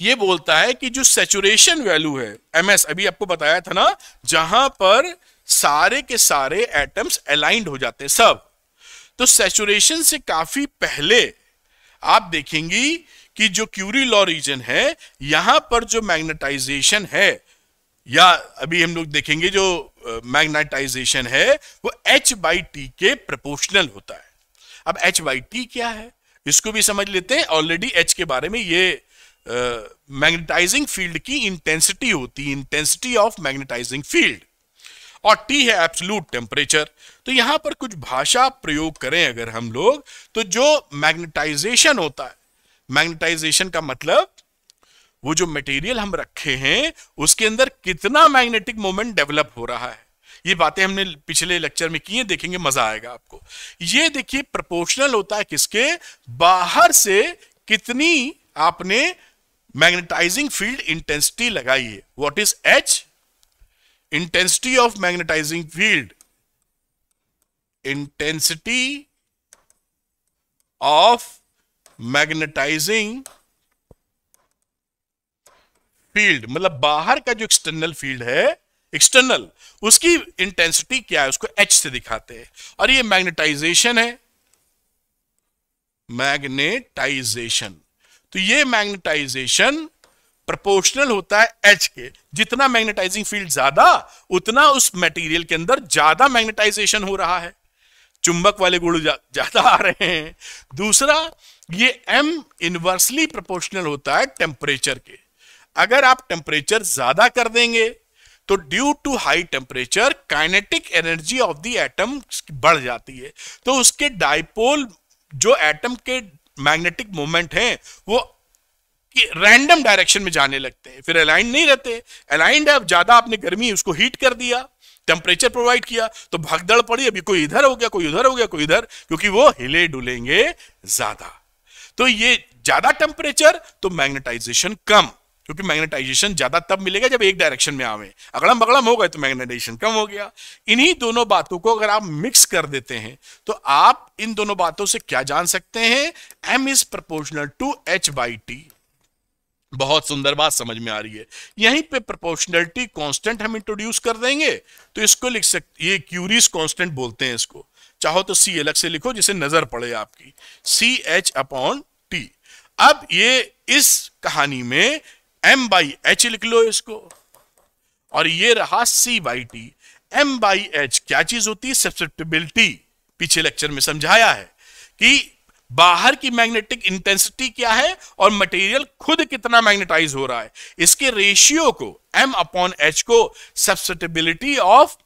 ये बोलता है कि जो सेचुरेशन वैल्यू है एमएस अभी आपको बताया था ना जहां पर सारे के सारे एटम्स अलाइंड हो जाते हैं सब तो सेचुरेशन से काफी पहले आप देखेंगी कि जो क्यूरी लॉ रीजन है यहां पर जो मैग्नेटाइजेशन है या अभी हम लोग देखेंगे जो मैग्नेटाइजेशन है वो एच बाई टी के प्रपोर्शनल होता है अब एच बाई टी क्या है इसको भी समझ लेते हैं ऑलरेडी एच के बारे में ये मैग्नेटाइजिंग uh, फील्ड की इंटेंसिटी होती है इंटेंसिटी ऑफ मैग्नेटाइजिंग फील्ड और टी है एब्सोल्यूट टेम्परेचर तो यहां पर कुछ भाषा प्रयोग करें अगर हम लोग तो जो मैग्नेटाइजेशन होता है मैग्नेटाइजेशन का मतलब वो जो मटेरियल हम रखे हैं उसके अंदर कितना मैग्नेटिक मोमेंट डेवलप हो रहा है ये बातें हमने पिछले लेक्चर में की हैं देखेंगे मजा आएगा आपको ये देखिए प्रोपोर्शनल होता है किसके बाहर से कितनी आपने मैग्नेटाइजिंग फील्ड इंटेंसिटी लगाई है what is H intensity of magnetizing field intensity of magnetizing field मतलब बाहर का जो एक्सटर्नल फील्ड है एक्सटर्नल उसकी इंटेंसिटी क्या है उसको एच से दिखाते हैं और ये मैग्नेटाइजेशन है मैग्नेटाइजेशन तो ये मैग्नेटाइजेशन प्रोपोर्शनल होता है एच के जितना मैग्नेटाइजिंग फील्ड ज्यादा उतना उस मटेरियल के अंदर ज्यादा मैग्नेटाइजेशन हो रहा है चुंबक वाले गुण ज्यादा आ रहे हैं दूसरा ये एम इनवर्सली प्रोपोर्शनल होता है टेम्परेचर के अगर आप टेम्परेचर ज्यादा कर देंगे तो due to high temperature kinetic energy of the atom बढ़ जाती है तो उसके डायपोल जो एटम के मैग्नेटिक मोमेंट हैं वो कि रैंडम डायरेक्शन में जाने लगते हैं फिर अलाइंड नहीं रहते अलाइंड है अब ज़्यादा आपने गर्मी उसको हीट कर दिया टेम्परेचर प्रोवाइड किया तो भगदड़ पड़ी अभी कोई इधर हो गया कोई उधर हो गया कोई इधर क्योंकि वो हिले डुलेंगे ज़्यादा तो ये ज़्यादा टेम्परेचर तो मैग्नेटाइजेशन कम क्योंकि मैग्नेटाइजेशन ज्यादा तब मिलेगा जब एक डायरेक्शन में आवे अगड़म बगड़म हो गए तो मैग्नेटाइजेशन कम हो गया इन्हीं दोनों बातों को अगर आप मिक्स कर देते हैं तो आप इन दोनों बातों से क्या जान सकते हैं M is proportional to H by T बहुत सुंदर बात समझ में आ रही है यहीं पे प्रोपोर्शनलिटी कांस्टेंट हम इंट्रोड्यूस कर देंगे तो इसको लिख सकते ये क्यूरीज कांस्टेंट बोलते हैं इसको चाहो तो सी अलग से लिखो जिसे नजर पड़े आपकी सी एच अपॉन टी अब ये इस कहानी में एम बाई एच लिख लो इसको और ये रहा C by T M by H क्या चीज होती है सब्सिप्टिबिलिटी पीछे लेक्चर में समझाया है कि बाहर की मैग्नेटिक इंटेंसिटी क्या है और मटेरियल खुद कितना मैग्नेटाइज हो रहा है इसके रेशियो को एम अपॉन एच को susceptibility of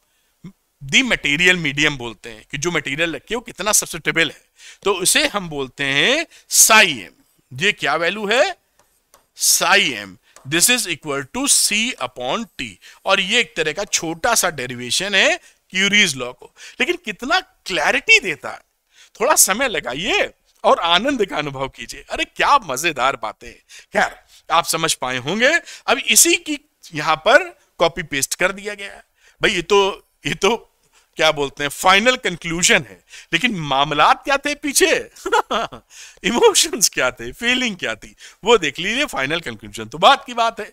the material medium बोलते हैं कि जो मटेरियल रखे वो कितना सब्सिटेबल है तो उसे हम बोलते हैं साई एम ये क्या वैल्यू है psi M this is equal to C upon T और ये एक तरह का छोटा सा डेरिवेशन है क्यूरीज लॉ को लेकिन कितना क्लैरिटी देता है थोड़ा समय लगाइए और आनंद का अनुभव कीजिए अरे क्या मजेदार बातें खैर आप समझ पाए होंगे अब इसी की यहां पर कॉपी पेस्ट कर दिया गया है भाई ये तो ये तो क्या बोलते हैं फाइनल कंक्लूजन है लेकिन मामला क्या थे पीछे इमोशंस क्या थे फीलिंग क्या थी वो देख लीजिए फाइनल कंक्लूजन तो बात की बात है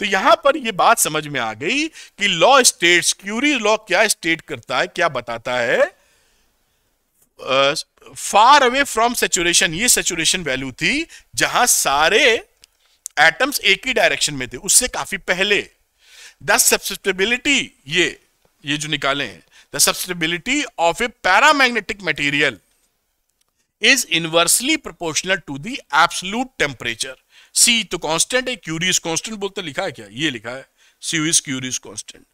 तो यहां पर ये बात समझ में आ गई कि लॉ स्टेट्स क्यूरी लॉ क्या स्टेट करता है क्या बताता है ah, far away from saturation ये सेचुरेशन वैल्यू थी जहां सारे एटम्स एक ही डायरेक्शन में थे उससे काफी पहले द सब्सिटेबिलिटी ये ये जो निकाले हैं the susceptibility of a paramagnetic material is inversely proportional to the absolute temperature C तो कांस्टेंट है क्यूरियस कांस्टेंट बोलते लिखा है क्या ये लिखा है सी इज क्यूरियस कांस्टेंट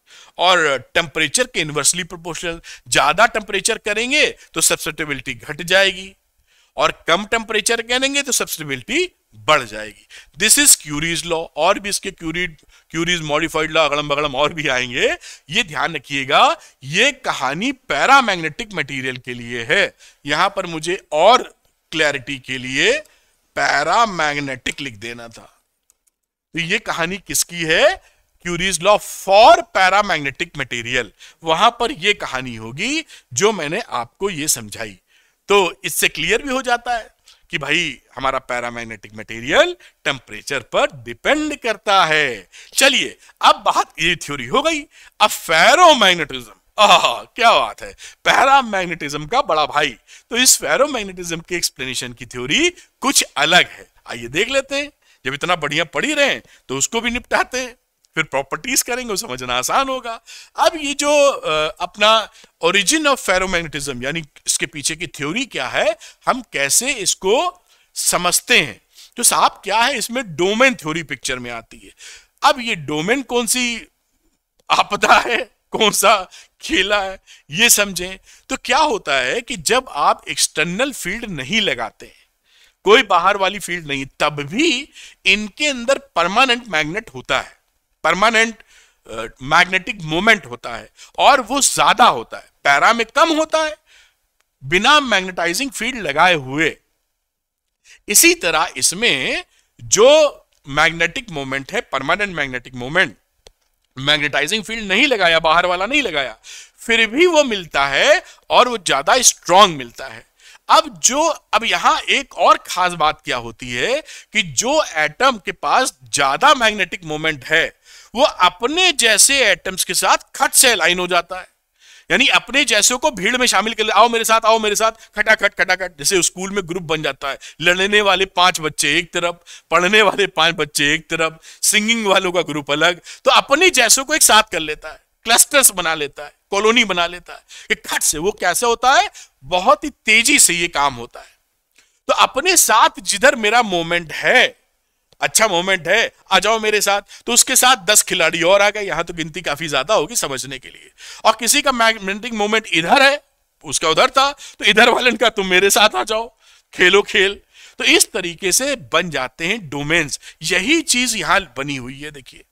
और टेम्परेचर के इन्वर्सली प्रोपोर्शनल ज्यादा टेम्परेचर करेंगे तो सब्सिटेबिलिटी घट जाएगी और कम टेम्परेचर करेंगे तो सब्सिटेबिलिटी बढ़ जाएगी दिस इज क्यूरीज लॉ और भी इसके क्यूरी क्यूरीज मॉडिफाइड लॉ अगड़म बगड़म और भी आएंगे ये ध्यान रखिएगा ये कहानी पैरामैग्नेटिक मटेरियल के लिए है यहां पर मुझे और क्लैरिटी के लिए पैरामैग्नेटिक लिख देना था तो ये कहानी किसकी है Curie's law for paramagnetic material वहां पर यह कहानी होगी जो मैंने आपको यह समझाई तो इससे क्लियर भी हो जाता है कि भाई हमारा पैरामैग्नेटिक मटेरियल टेम्परेचर पर डिपेंड करता है चलिए अब बात ये थ्योरी हो गई अब फेरोमैग्नेटिज्म आह क्या बात है पैरामैग्नेटिज्म का बड़ा भाई तो इस फेरोमैग्नेटिज्म के एक्सप्लेनेशन की थ्योरी कुछ अलग है आइए देख लेते हैं जब इतना बढ़िया पढ़ी रहे हैं तो उसको भी निपटाते हैं फिर प्रॉपर्टीज करेंगे समझना आसान होगा अब ये जो अपना ओरिजिन ऑफ फेरोमैग्नेटिज्म यानी इसके पीछे की थ्योरी क्या है हम कैसे इसको समझते हैं तो साहब क्या है इसमें डोमेन थ्योरी पिक्चर में आती है अब ये डोमेन कौन सी आपदा है कौन सा खेला है ये समझें तो क्या होता है कि जब आप एक्सटर्नल फील्ड नहीं लगाते कोई बाहर वाली फील्ड नहीं तब भी इनके अंदर परमानेंट मैग्नेट होता है परमानेंट मैग्नेटिक मोमेंट होता है और वो ज्यादा होता है पैरा में कम होता है बिना मैग्नेटाइजिंग फील्ड लगाए हुए इसी तरह इसमें जो मैग्नेटिक मोमेंट है permanent magnetic moment magnetizing field नहीं लगाया बाहर वाला नहीं लगाया फिर भी वो मिलता है और वो ज्यादा स्ट्रांग मिलता है अब जो अब यहां एक और खास बात क्या होती है कि जो एटम के पास ज्यादा मैग्नेटिक मोमेंट है वो अपने जैसे एटम्स के साथ खट से अलाइन हो जाता है यानी अपने जैसे को भीड़ में शामिल कर ले आओ मेरे साथ आओ मेरे साथ खटाखट खटाखट जैसे स्कूल में ग्रुप बन जाता है लड़ने वाले पांच बच्चे एक तरफ पढ़ने वाले पांच बच्चे एक तरफ सिंगिंग वालों का ग्रुप अलग तो अपने जैसों को एक साथ कर लेता है क्लस्टर्स बना लेता है कॉलोनी बना लेता है कि खट से वो कैसे होता है बहुत ही तेजी से ये काम होता है तो अपने साथ जिधर मेरा मोमेंट है अच्छा मोमेंट है आ जाओ मेरे साथ तो उसके साथ दस खिलाड़ी और आ गए यहां तो गिनती काफी ज्यादा होगी समझने के लिए और किसी का मैग्नेटिक मोमेंट इधर है उसका उधर था तो इधर वाले का तुम मेरे साथ आ जाओ खेलो खेल तो इस तरीके से बन जाते हैं डोमेन्स यही चीज यहां बनी हुई है देखिए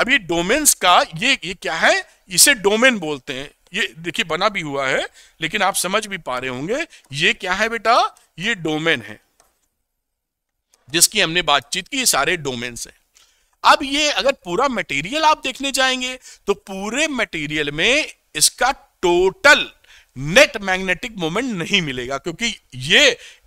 अब ये डोमेन्स का ये ये क्या है इसे डोमेन बोलते हैं ये देखिए बना भी हुआ है लेकिन आप समझ भी पा रहे होंगे ये क्या है बेटा ये डोमेन है जिसकी हमने बातचीत की सारे डोमेन्स हैं अब ये अगर पूरा मटेरियल आप देखने जाएंगे तो पूरे मटेरियल में इसका टोटल नेट मैग्नेटिक मोमेंट नहीं मिलेगा क्योंकि ये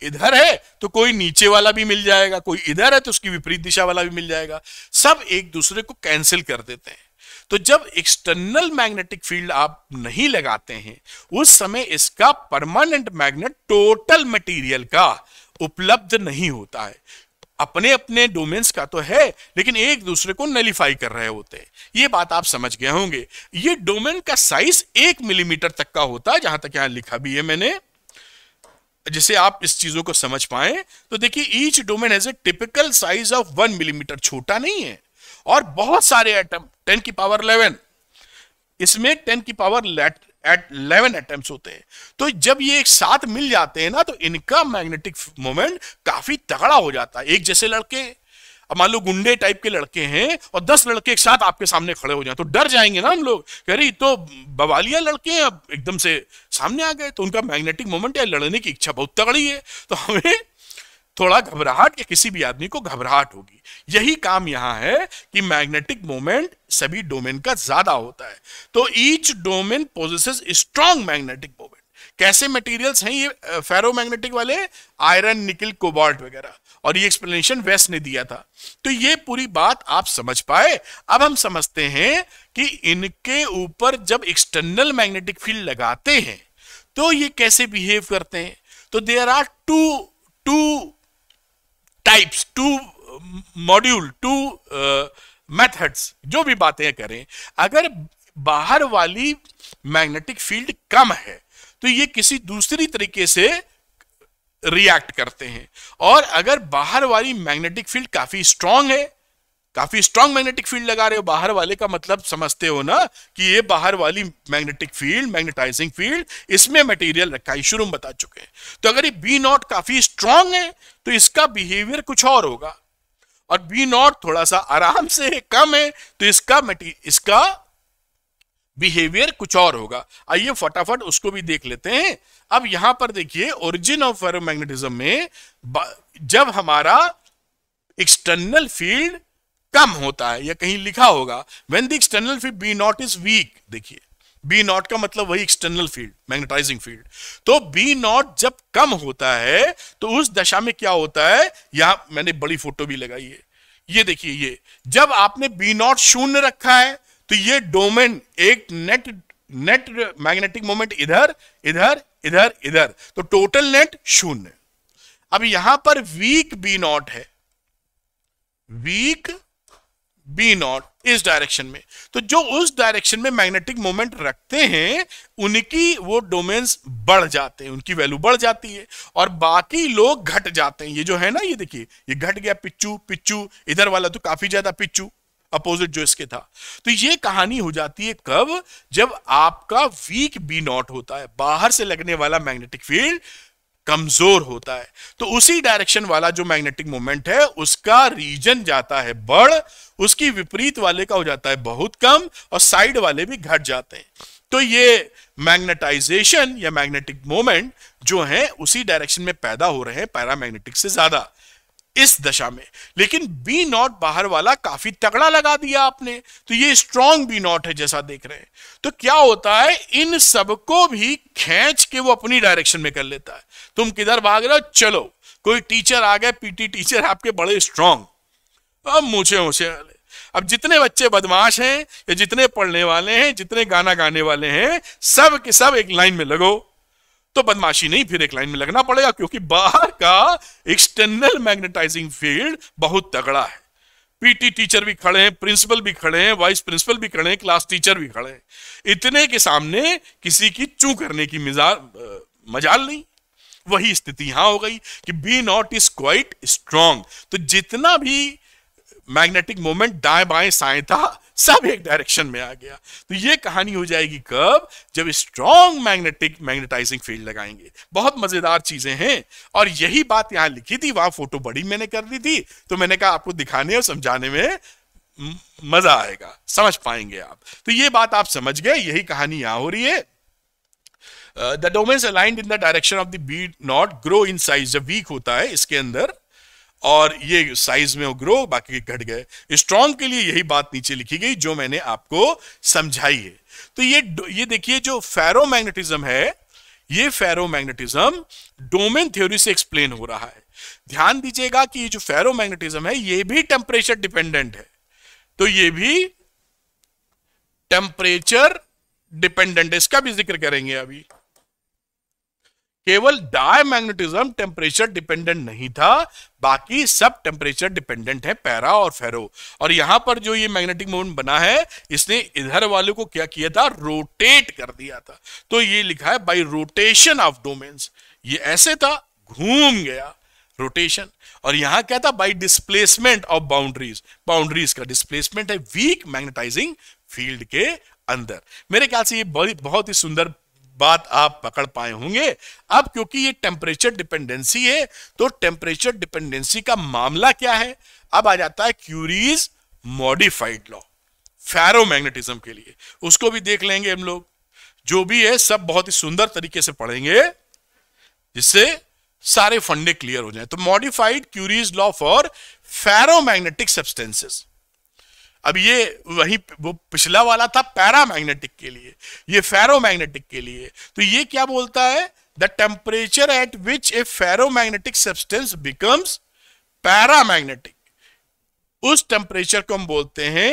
इधर है तो कोई नीचे वाला भी मिल जाएगा कोई इधर है तो उसकी विपरीत दिशा वाला भी मिल जाएगा सब एक दूसरे को कैंसिल कर देते हैं तो जब एक्सटर्नल मैग्नेटिक फील्ड आप नहीं लगाते हैं उस समय इसका परमानेंट मैग्नेट टोटल मटेरियल का उपलब्ध नहीं होता है अपने अपने डोमेन्स का तो है लेकिन एक दूसरे को नलीफाई कर रहे होते हैं ये बात आप समझ गए होंगे ये डोमेन का साइज एक मिलीमीटर तक का होता है जहां तक यहां लिखा भी है मैंने जिसे आप इस चीजों को समझ पाए तो देखिए each domain has a typical size of one millimetre छोटा नहीं है और बहुत सारे एटम टेन की पावर इलेवन इसमें टेन की पावर एट इलेवन एटम्स होते हैं तो जब ये एक साथ मिल जाते हैं ना तो इनका मैग्नेटिक मोमेंट काफी तगड़ा हो जाता है एक जैसे लड़के अब मान लो गुंडे टाइप के लड़के हैं और दस लड़के एक साथ आपके सामने खड़े हो जाए तो डर जाएंगे ना हम लोग कह रही तो बवालिया लड़के हैं अब एकदम से सामने आ गए तो उनका मैग्नेटिक मोमेंट या लड़ने की इच्छा बहुत तगड़ी है तो हमें थोड़ा घबराहट या किसी भी आदमी को घबराहट होगी यही काम यहां है कि मैग्नेटिक मोमेंट सभी डोमेन का ज्यादा होता है तो each domain possesses strong magnetic moment कैसे मटेरियल्स हैं ये फेरोमैग्नेटिक वाले आयरन निकल कोबाल्ट वगैरह और ये एक्सप्लेनेशन वेस्ट ने दिया था तो ये पूरी बात आप समझ पाए अब हम समझते हैं कि इनके ऊपर जब एक्सटर्नल मैग्नेटिक फील्ड लगाते हैं तो ये कैसे बिहेव करते हैं तो there are two two types two module two methods जो भी बातें करें अगर बाहर वाली मैग्नेटिक फील्ड कम है तो ये किसी दूसरी तरीके से रिएक्ट करते हैं और अगर बाहर वाली मैग्नेटिक फील्ड काफी स्ट्रांग है काफी स्ट्रांग मैग्नेटिक फील्ड लगा रहे हो बाहर वाले का मतलब समझते हो ना कि ये बाहर वाली मैग्नेटिक फील्ड मैग्नेटाइजिंग फील्ड इसमें मटेरियल रखा है शुरू में बता चुके हैं तो अगर ये बी नॉट काफी स्ट्रांग है तो इसका बिहेवियर कुछ और होगा और बी नॉट थोड़ा सा आराम से कम है तो इसका इसका बिहेवियर कुछ और होगा आइए फटाफट उसको भी देख लेते हैं अब यहां पर देखिए ओरिजिन ऑफ फेरोमैग्नेटिज्म में जब हमारा एक्सटर्नल फील्ड कम होता है या कहीं लिखा होगा when the external field B naught is weak देखिए बी नॉट का मतलब वही एक्सटर्नल फील्ड मैग्नेटाइजिंग फील्ड तो बी नॉट जब कम होता है तो उस दशा में क्या होता है यहां मैंने बड़ी फोटो भी लगाई है ये देखिए ये जब आपने बी नॉट शून्य रखा है तो ये डोमेन एक नेट नेट मैग्नेटिक मोमेंट इधर इधर इधर इधर तो टोटल नेट शून्य अब यहां पर वीक बी नॉट है वीक बी नॉट इस डायरेक्शन में तो जो उस डायरेक्शन में मैग्नेटिक मोमेंट रखते हैं उनकी वो डोमेन्स बढ़ जाते हैं उनकी वैल्यू बढ़ जाती है और बाकी लोग घट जाते हैं ये जो है ना ये देखिए ये घट गया पिच्चू पिच्चू इधर वाला तो काफी ज्यादा पिच्चू अपोजिट जो इसके था तो ये कहानी हो जाती है कब जब आपका वीक बी नॉट होता है बाहर से लगने वाला मैग्नेटिक फील्ड कमजोर होता है तो उसी डायरेक्शन वाला जो मैग्नेटिक मोमेंट है उसका रीजन जाता है बढ़ उसकी विपरीत वाले का हो जाता है बहुत कम और साइड वाले भी घट जाते हैं तो ये मैग्नेटाइजेशन या मैग्नेटिक मोमेंट जो है उसी डायरेक्शन में पैदा हो रहे हैं पैरामैग्नेटिक से ज्यादा इस दशा में लेकिन बी नॉट बाहर वाला काफी तगड़ा लगा दिया आपने तो ये स्ट्रॉन्ग बी नॉट है जैसा देख रहे हैं तो क्या होता है इन सबको भी खेच के वो अपनी डायरेक्शन में कर लेता है तुम किधर भाग रहे हो चलो कोई टीचर आ गए पीटी टीचर आपके बड़े स्ट्रॉन्ग अब मुझे मुझे वाले अब जितने बच्चे बदमाश हैं या जितने पढ़ने वाले हैं जितने गाना गाने वाले हैं सब के सब एक लाइन में लगो तो बदमाशी नहीं फिर एक लाइन में लगना पड़ेगा क्योंकि बाहर का एक्सटर्नल मैग्नेटाइजिंग फील्ड बहुत तगड़ा है पीटी टीचर भी खड़े हैं प्रिंसिपल भी खड़े हैं वाइस प्रिंसिपल भी खड़े हैं क्लास टीचर भी खड़े हैं इतने के सामने किसी की चू करने की मजाल नहीं वही स्थिति यहां हो गई कि B naught is quite strong तो जितना भी मैग्नेटिक मोमेंट दाएं बाएं साएं था सब एक डायरेक्शन में आ गया तो ये कहानी हो जाएगी कब जब स्ट्रॉन्ग मैग्नेटिक मैग्नेटाइजिंग फील्ड लगाएंगे बहुत मजेदार चीजें हैं और यही बात यहां लिखी थी वहां फोटो बड़ी मैंने कर दी थी तो मैंने कहा आपको दिखाने और समझाने में मजा आएगा समझ पाएंगे आप तो ये बात आप समझ गए यही कहानी यहां हो रही है the domains aligned in the direction of the B naught grow in size जब वीक होता है इसके अंदर और ये साइज में ग्रो बाकी घट गए स्ट्रॉन्ग के लिए यही बात नीचे लिखी गई जो मैंने आपको समझाई है तो ये ये देखिए जो फेरोमैग्नेटिज्म है ये फेरोमैग्नेटिज्म डोमेन थ्योरी से एक्सप्लेन हो रहा है ध्यान दीजिएगा कि ये जो फेरोमैग्नेटिज्म है ये भी टेम्परेचर डिपेंडेंट है तो ये भी टेम्परेचर डिपेंडेंट है इसका भी जिक्र करेंगे अभी केवल डायमैग्नेटिज्म टेम्परेचर डिपेंडेंट नहीं था बाकी सब टेम्परेचर डिपेंडेंट है पैरा और फेरो और यहां पर जो ये मैग्नेटिक मोमेंट बना है इसने इधर वाले को क्या किया था रोटेट कर दिया था तो ये लिखा है बाय रोटेशन ऑफ डोमेन्स ये ऐसे था घूम गया रोटेशन और यहां क्या था by displacement of boundaries boundaries का डिस्प्लेसमेंट है वीक मैग्नेटाइजिंग फील्ड के अंदर मेरे ख्याल से ये बहुत ही सुंदर बात आप पकड़ पाए होंगे अब क्योंकि ये टेम्परेचर डिपेंडेंसी है तो टेम्परेचर डिपेंडेंसी का मामला क्या है अब आ जाता है क्यूरीज मॉडिफाइड लॉ फेरोमैग्नेटिज्म के लिए उसको भी देख लेंगे हम लोग जो भी है सब बहुत ही सुंदर तरीके से पढ़ेंगे जिससे सारे फंडे क्लियर हो जाए तो modified Curie's law for ferromagnetic substances अब ये वही वो पिछला वाला था पैरा मैग्नेटिक के लिए ये फेरो मैग्नेटिक के लिए तो ये क्या बोलता है the temperature at which a ferro magnetic substance becomes paramagnetic उस टेम्परेचर को हम बोलते हैं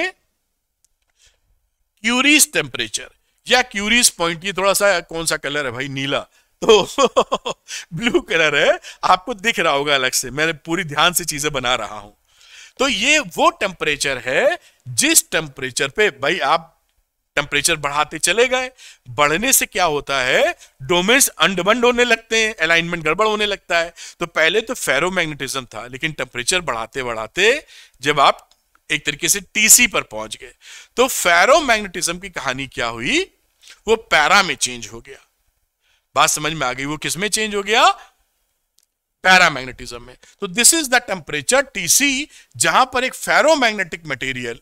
क्यूरीज टेम्परेचर या क्यूरीज पॉइंट ये थोड़ा सा कौन सा कलर है भाई नीला तो ब्लू कलर है आपको दिख रहा होगा अलग से मैंने पूरी ध्यान से चीजें बना रहा हूं तो ये वो टेम्परेचर है जिस टेम्परेचर पे भाई आप टेम्परेचर बढ़ाते चले गए बढ़ने से क्या होता है डोमेन्स अंडबंड होने लगते हैं अलाइनमेंट गड़बड़ होने लगता है तो पहले तो फेरोमैग्नेटिज्म था लेकिन टेम्परेचर बढ़ाते बढ़ाते जब आप एक तरीके से टीसी पर पहुंच गए तो फेरोमैग्नेटिज्म की कहानी क्या हुई वो पैरा में चेंज हो गया बात समझ में आ गई वो किसमें चेंज हो गया पैरामैग्नेटिज्म में तो this is the temperature T C जहां पर एक फेरोमैग्नेटिक मटेरियल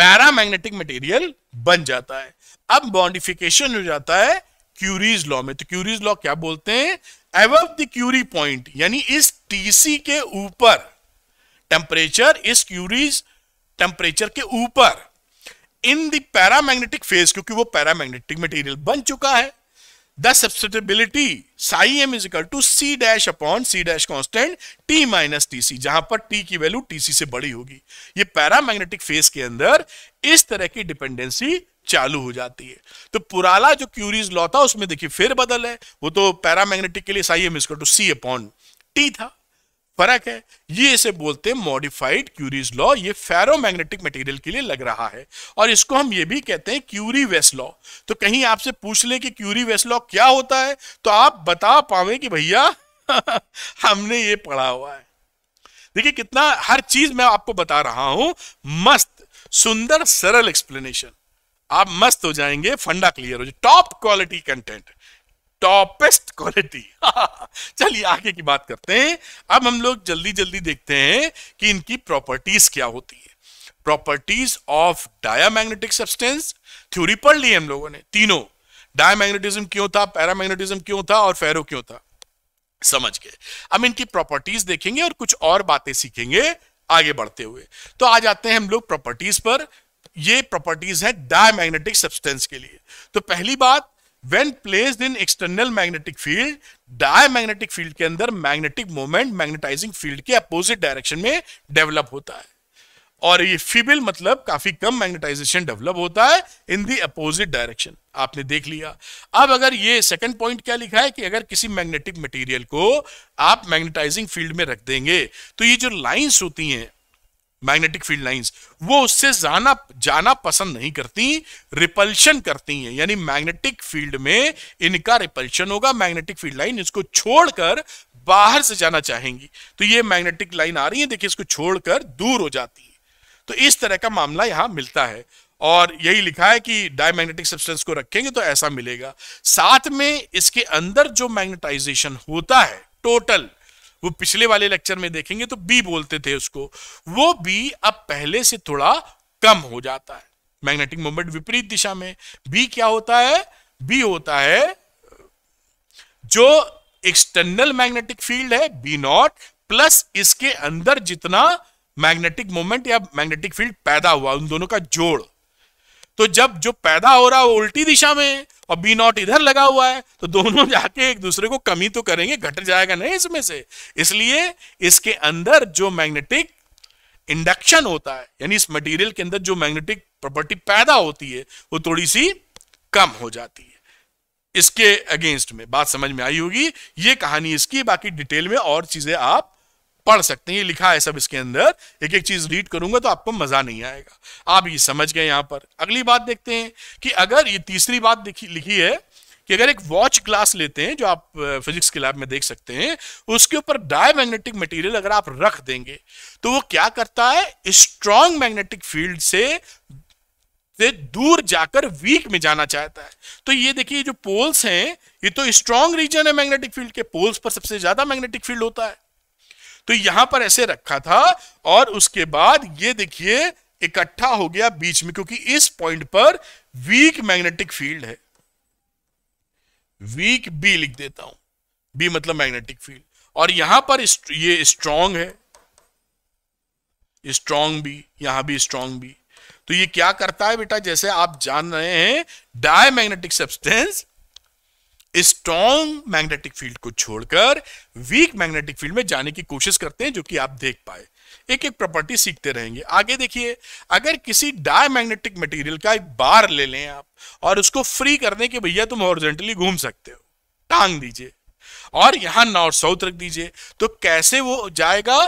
पैरामैग्नेटिक मटेरियल बन जाता है अब बॉन्डिफिकेशन हो जाता है क्यूरीज लॉ में तो क्यूरीज लॉ क्या बोलते हैं एव द क्यूरी पॉइंट यानी इस टीसी के ऊपर टेम्परेचर इस क्यूरीज टेम्परेचर के ऊपर इन द पैरामैग्नेटिक फेज क्योंकि वो पैरामैग्नेटिक मटेरियल बन चुका है the substitutability psi m is equal to c dash upon c dash constant t minus tc जहां पर t की वैल्यू tc से बड़ी होगी ये पैरामैग्नेटिक फेस के अंदर इस तरह की डिपेंडेंसी चालू हो जाती है तो पुराना जो क्यूरीज लॉ था उसमें देखिए फिर बदल है वो तो पैरामैग्नेटिक के लिए psi M is to C upon T था फर्क है ये इसे बोलते हैं मॉडिफाइड क्यूरीज लॉ ये फेरोमैग्नेटिक मटेरियल के लिए लग रहा है और इसको हम ये भी कहते हैं क्यूरी वेस्ट लॉ तो कहीं आपसे पूछ ले कि क्यूरी वेस्ट लॉ क्या होता है तो आप बता पावे कि भैया हमने ये पढ़ा हुआ है देखिए कितना हर चीज मैं आपको बता रहा हूं मस्त सुंदर सरल एक्सप्लेनेशन आप मस्त हो जाएंगे फंडा क्लियर हो जाए top quality content toppest quality चलिए आगे की बात करते हैं अब हम लोग जल्दी जल्दी देखते हैं कि इनकी प्रॉपर्टीज क्या होती है properties of diamagnetic substance theory पढ़ ली हम लोगों ने तीनों डायमैग्नेटिज्म क्यों था पैरामैग्नेटिज्म क्यों था और फेरो क्यों था समझ गए अब इनकी प्रॉपर्टीज देखेंगे और कुछ और बातें सीखेंगे आगे बढ़ते हुए तो आ जाते हैं हम लोग प्रॉपर्टीज पर ये प्रॉपर्टीज हैं डायमैग्नेटिक सब्सटेंस के लिए तो पहली बात when placed in external magnetic field diamagnetic field के अंदर मैग्नेटिक मोमेंट मैग्नेटाइजिंग फील्ड के अपोजिट डायरेक्शन में डेवलप होता है और ये फिबिल मतलब काफी कम मैग्नेटाइजेशन डेवलप होता है इन दी अपोजिट डायरेक्शन आपने देख लिया अब अगर ये सेकंड पॉइंट क्या लिखा है कि अगर किसी मैग्नेटिक मटेरियल को आप मैग्नेटाइजिंग फील्ड में रख देंगे तो ये जो लाइंस होती हैं मैग्नेटिक फील्ड लाइंस वो उससे जाना जाना पसंद नहीं करती रिपल्शन करती हैं यानी मैग्नेटिक फील्ड में इनका रिपल्शन होगा मैग्नेटिक फील्ड लाइन इसको छोड़कर बाहर से जाना चाहेंगी तो ये मैग्नेटिक लाइन आ रही है देखिए इसको छोड़कर दूर हो जाती है तो इस तरह का मामला यहां मिलता है और यही लिखा है कि डायमैग्नेटिक सब्सटेंस को रखेंगे तो ऐसा मिलेगा साथ में इसके अंदर जो मैग्नेटाइजेशन होता है टोटल वो पिछले वाले लेक्चर में देखेंगे तो बी बोलते थे उसको वो बी अब पहले से थोड़ा कम हो जाता है मैग्नेटिक मोमेंट विपरीत दिशा में बी क्या होता है बी होता है जो एक्सटर्नल मैग्नेटिक फील्ड है बी नॉट प्लस इसके अंदर जितना मैग्नेटिक मोमेंट या मैग्नेटिक फील्ड पैदा हुआ उन दोनों का जोड़ तो जब जो पैदा हो रहा है वो उल्टी दिशा में और बी नॉट इधर लगा हुआ है तो दोनों जाके एक दूसरे को कमी तो करेंगे घट जाएगा नहीं इसमें से इसलिए इसके अंदर जो मैग्नेटिक इंडक्शन होता है यानी इस मटेरियल के अंदर जो मैग्नेटिक प्रॉपर्टी पैदा होती है वो थोड़ी सी कम हो जाती है इसके अगेंस्ट में बात समझ में आई होगी ये कहानी इसकी बाकी डिटेल में और चीजें आप पढ़ सकते हैं ये लिखा है सब इसके अंदर एक एक चीज रीड करूंगा तो आपको मजा नहीं आएगा आप ये समझ गए यहां पर अगली बात देखते हैं कि अगर ये तीसरी बात लिखी है कि अगर एक वॉच ग्लास लेते हैं जो आप फिजिक्स के लैब में देख सकते हैं उसके ऊपर डायमैग्नेटिक मटेरियल अगर आप रख देंगे तो वो क्या करता है स्ट्रॉन्ग मैग्नेटिक फील्ड से से दूर जाकर वीक में जाना चाहता है तो ये देखिए जो पोल्स हैं ये तो स्ट्रॉन्ग रीजन है मैग्नेटिक फील्ड के पोल्स पर सबसे ज्यादा मैग्नेटिक फील्ड होता है तो यहां पर ऐसे रखा था और उसके बाद ये देखिए इकट्ठा हो गया बीच में क्योंकि इस पॉइंट पर वीक मैग्नेटिक फील्ड है वीक बी लिख देता हूं बी मतलब मैग्नेटिक फील्ड और यहां पर ये स्ट्रॉन्ग है स्ट्रॉन्ग बी यहां भी स्ट्रॉन्ग बी तो ये क्या करता है बेटा जैसे आप जान रहे हैं diamagnetic substance strong magnetic field को छोड़कर वीक मैग्नेटिक फील्ड में जाने की कोशिश करते हैं जो कि आप देख पाए एक एक प्रॉपर्टी सीखते रहेंगे आगे देखिए अगर किसी डायमैग्नेटिक मटेरियल का एक बार ले लें आप और उसको फ्री करने के भैया तुम ऑरिजेंटली घूम सकते हो टांग दीजिए और यहां नॉर्थ साउथ रख दीजिए तो कैसे वो जाएगा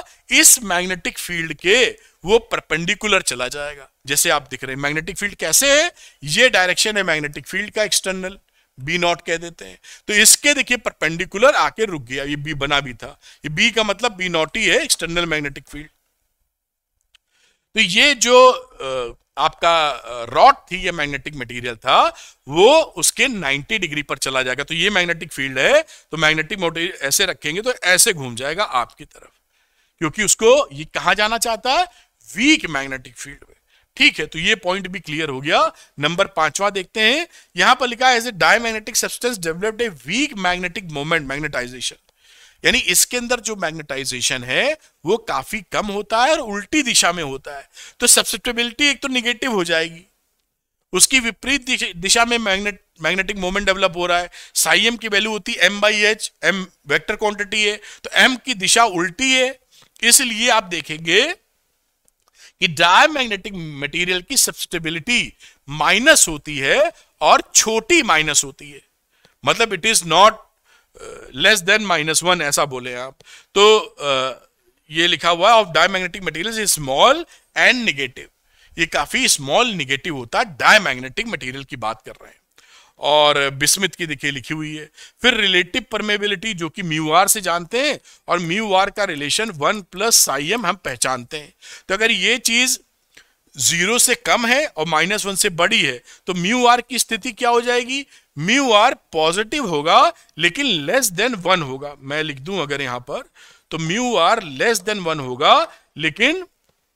इस मैग्नेटिक फील्ड के वो परपेंडिकुलर चला जाएगा जैसे आप दिख रहे हैं मैग्नेटिक फील्ड कैसे है ये डायरेक्शन है मैग्नेटिक फील्ड का एक्सटर्नल बी नॉट कह देते हैं तो इसके देखिए परपेंडिकुलर आके रुक गया ये बी बना भी था ये बी का मतलब बी नॉट ही है एक्सटर्नल मैग्नेटिक फील्ड तो ये जो आपका रॉड थी ये मैग्नेटिक मटेरियल था वो उसके 90 डिग्री पर चला जाएगा तो ये मैग्नेटिक फील्ड है तो मैग्नेटिक मोटर ऐसे रखेंगे तो ऐसे घूम जाएगा आपकी तरफ क्योंकि उसको ये कहा जाना चाहता है वीक मैग्नेटिक फील्ड ठीक है तो ये पॉइंट भी क्लियर हो गया नंबर पांचवा देखते हैं यहां पर लिखा है as a diamagnetic substance developed a weak magnetic moment magnetization यानी इसके अंदर जो मैग्नेटाइजेशन है वो काफी कम होता है और उल्टी दिशा में होता है तो सब्सिटेबिलिटी एक तो निगेटिव हो जाएगी उसकी विपरीत दिशा में मैग्नेट मैग्नेटिक मोमेंट डेवलप हो रहा है साइएम की वैल्यू होती है M by H M vector quantity है तो एम की दिशा उल्टी है इसलिए आप देखेंगे कि डायमैग्नेटिक मटेरियल की सब्सिटेबिलिटी माइनस होती है और छोटी माइनस होती है मतलब it is not less than minus one ऐसा बोले आप तो uh, ये लिखा हुआ of diamagnetic material is small and negative ये काफी स्मॉल निगेटिव होता है डायमैग्नेटिक मटेरियल की बात कर रहे हैं और बिस्मित की देखिए लिखी हुई है फिर रिलेटिव परमेबिलिटी जो कि म्यू आर से जानते हैं और म्यू आर का रिलेशन वन प्लस एम हम पहचानते हैं तो अगर ये चीज़ जीरो से कम है और माइनस वन से बड़ी है तो म्यू आर की स्थिति क्या हो जाएगी म्यू आर पॉजिटिव होगा लेकिन लेस देन वन होगा मैं लिख दूं अगर यहां पर तो mu R less than one होगा लेकिन